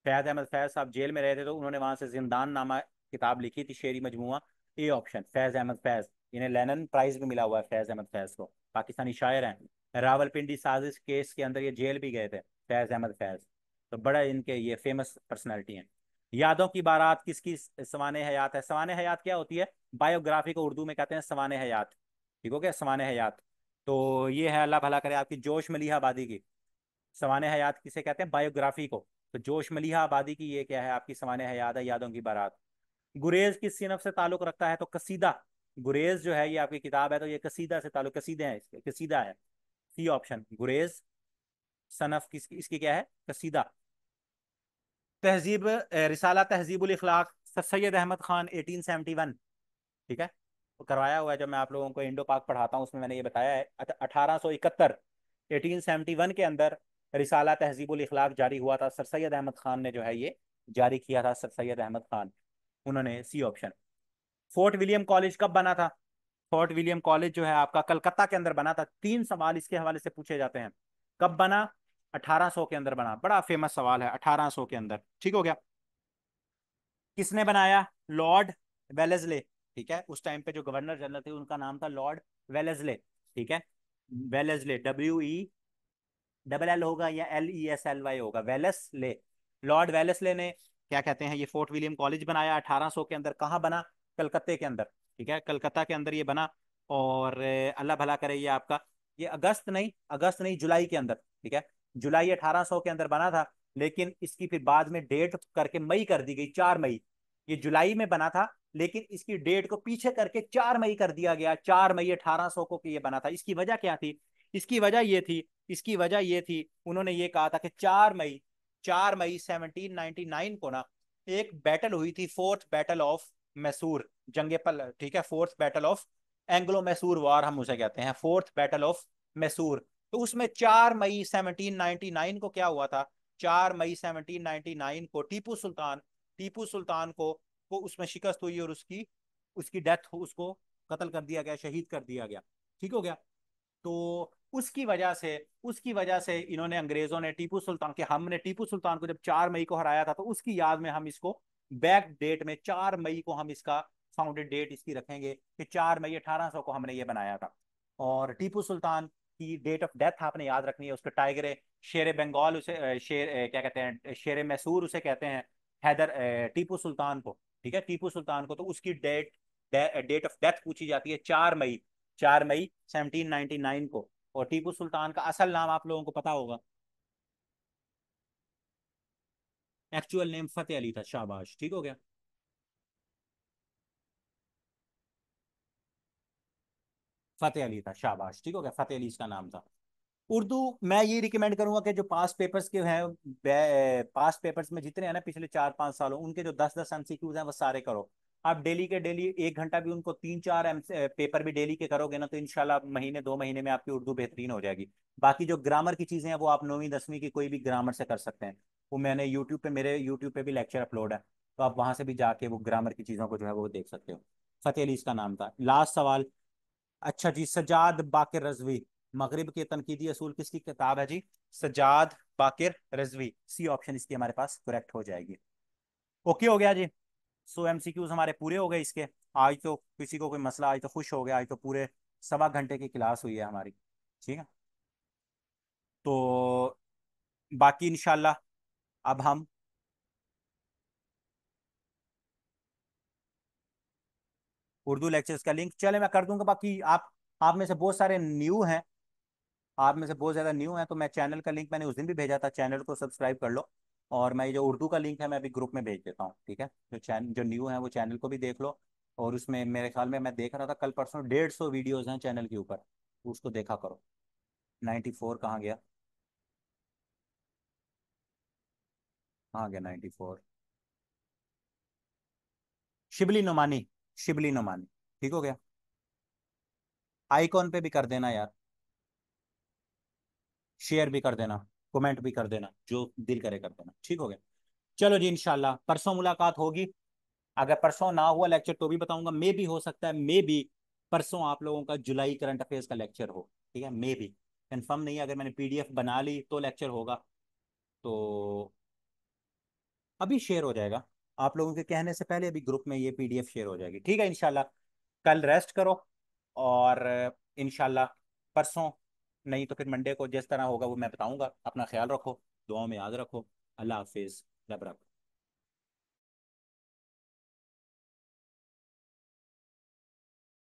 फैज़ अहमद फैज़ साहब जेल में रहे थे तो उन्होंने वहां से जिंदान नामा किताब लिखी थी शेरी मजमू ए ऑप्शन फैज़ अहमद फैज़ इन्हें लेनन प्राइज भी मिला हुआ है फैज़ अहमद फैज़ को पाकिस्तानी शायर हैं रावलपिंडी साजिश केस के अंदर ये जेल भी गए थे फैज अहमद फैज तो बड़े इनके ये फेमस पर्सनैलिटी हैं यादों की बारात किसकी सवान हयात है सवान हयात क्या होती है बायोग्राफी को उर्दू में कहते हैं सवान हयात ठीक हो गया सवान हयात तो ये है अल्लाह भला करे आपकी जोश मलिहा आबादी की सवान हयात किसे कहते हैं बायोग्राफी को तो जोश मलिहा आबादी की ये क्या है आपकी सवान हयात है यादों की बारात गुरेज किस सिनफ से ताल्लुक रखता है तो कसीदा गुरेज जो है ये आपकी किताब है तो ये कसीदा से ताल्लुक कसीदे हैं इसके कसीदा है सी ऑप्शन गुरेज सन ऑफ किसकी इसकी क्या है कसीदा तहजीब रिसाला तहजीबुल इखलाक सर सैद अहमद खान 1871 ठीक है तो करवाया हुआ है जब मैं आप लोगों को इंडो पाक पढ़ाता हूँ उसमें मैंने ये बताया है अठारह सौ इकहत्तर एटीन सेवेंटी वन के अंदर रिसाला तहजीबुल इखलाक जारी हुआ था सर सैद अहमद खान ने जो है ये जारी किया था सर सैद अहमद खान उन्होंने C option Fort William College कब बना था फोर्ट विलियम कॉलेज जो है आपका कलकत्ता के अंदर बना था तीन सवाल इसके हवाले से पूछे जाते हैं कब बना 1800 के अंदर बना बड़ा फेमस सवाल है 1800 के अंदर ठीक हो गया किसने बनाया लॉर्ड वेलेजले ठीक है उस टाइम पे जो गवर्नर जनरल थे उनका नाम था लॉर्ड वेलेजले ठीक है Wellesley W E e double L होगा या L E S L Y होगा वेलेसले लॉर्ड वेलेसले ने क्या कहते हैं ये फोर्ट विलियम कॉलेज बनाया 1800 के अंदर कहाँ बना कलकत्ते के अंदर ठीक है कलकत्ता के अंदर ये बना और अल्लाह भला करे ये आपका ये अगस्त नहीं अगस्त नहीं जुलाई के अंदर ठीक है जुलाई 1800 के अंदर बना था लेकिन इसकी फिर बाद में डेट करके मई कर दी गई चार मई ये जुलाई में बना था लेकिन इसकी डेट को पीछे करके चार मई कर दिया गया चार मई 1800 को ये बना था इसकी वजह क्या थी इसकी वजह ये थी इसकी वजह ये थी उन्होंने ये कहा था कि चार मई चार मई सेवनटीन को ना एक बैटल हुई थी फोर्थ बैटल ऑफ मैसूर जंगे पल ठीक है fourth battle of Anglo Mysore war हम उसे कहते हैं फोर्थ बैटल ऑफ मैसूर तो उसमें चार मई 1799 को क्या हुआ था चार मई 1799 को टीपू सुल्तान टीपू सुल्तान को को उसमें शिकस्त हुई और उसकी उसकी डेथ उसको कत्ल कर दिया गया शहीद कर दिया गया ठीक हो गया तो उसकी वजह से उसकी वजह से इन्होंने अंग्रेजों ने टीपू सुल्तान के हमने टीपू सुल्तान को जब चार मई को हराया था तो उसकी याद में हम इसको बैक डेट में चार मई को हम इसका फाउंडेड डेट इसकी रखेंगे कि चार मई सौ को हमने ये बनाया था और टीपू सुल्तान की डेट ऑफ डेथ आपने याद रखनी है उसके टाइगर शेर बंगाल उसे शेर क्या कहते हैं शेर मैसूर उसे कहते हैं हैदर टीपू सुल्तान को ठीक है टीपू सुल्तान को तो उसकी डेट डेट ऑफ डेथ पूछी जाती है चार मई चार मई सेवनटीन को और टीपू सुल्तान का असल नाम आप लोगों को पता होगा एक्चुअल नेम फतेह अली था शाबाश ठीक हो गया फतेह अली था शाबाश ठीक हो गया फतेह अली इसका नाम था उर्दू मैं ये रिकमेंड करूंगा कि जो पास पेपर्स के हैं पास पेपर्स में जितने हैं ना पिछले चार पाँच सालों उनके जो दस दस एमसीक्यूज हैं वो सारे करो आप डेली के डेली एक घंटा भी उनको तीन चार एम पेपर भी डेली के करोगे ना तो इनशाला महीने दो महीने में आपकी उर्दू बेहतरीन हो जाएगी बाकी जो ग्रामर की चीज़ें हैं वो आप नौवीं दसवीं की कोई भी ग्रामर से कर सकते हैं वो मैंने यूट्यूब पे मेरे यूट्यूब पे भी लेक्चर अपलोड है तो आप वहां से भी जाके वो ग्रामर की चीज़ों को जो है वो देख सकते हो फतेह इसका नाम था लास्ट सवाल अच्छा जी सजाद बाकिर रजवी मगरब के तनकीदी असूल किसकी किताब है जी सजाद बाकिर रजवी सी ऑप्शन इसकी हमारे पास करेक्ट हो जाएगी ओके हो गया जी सो एम हमारे पूरे हो गए इसके आज तो किसी को कोई मसला आज तो खुश हो गया आज तो पूरे सवा घंटे की क्लास हुई है हमारी ठीक है तो बाकी इनशाला अब हम उर्दू लेक्चर्स का लिंक चले मैं कर दूंगा बाकी आप आप में से बहुत सारे न्यू हैं आप में से बहुत ज़्यादा न्यू हैं तो मैं चैनल का लिंक मैंने उस दिन भी भेजा था चैनल को सब्सक्राइब कर लो और मैं जो उर्दू का लिंक है मैं अभी ग्रुप में भेज देता हूँ ठीक है जो चैनल जो न्यू है वो चैनल को भी देख लो और उसमें मेरे ख्याल में मैं देख रहा था कल परसों डेढ़ सौ वीडियोज़ हैं चैनल के ऊपर उसको देखा करो नाइन्टी फोर कहाँ गया आ गया नाइन्टी फोर शिबली नुमानी शिबली नुमानी ठीक हो गया आइकॉन पे भी कर देना यार शेयर भी कर देना कमेंट भी कर देना जो दिल करे कर देना ठीक हो गया चलो जी इनशाला परसों मुलाकात होगी अगर परसों ना हुआ लेक्चर तो भी बताऊंगा मे भी हो सकता है मे भी परसों आप लोगों का जुलाई करंट अफेयर्स का लेक्चर हो ठीक है मे भी कंफर्म नहीं है अगर मैंने पीडीएफ बना ली तो लेक्चर होगा तो अभी शेयर हो जाएगा आप लोगों के कहने से पहले अभी ग्रुप में ये पीडीएफ शेयर हो जाएगी ठीक है इनशाला कल रेस्ट करो और इनशाला परसों नहीं तो फिर मंडे को जिस तरह होगा वो मैं बताऊंगा अपना ख्याल रखो दुआओं में याद रखो अल्लाह हाफिज़ रब रखो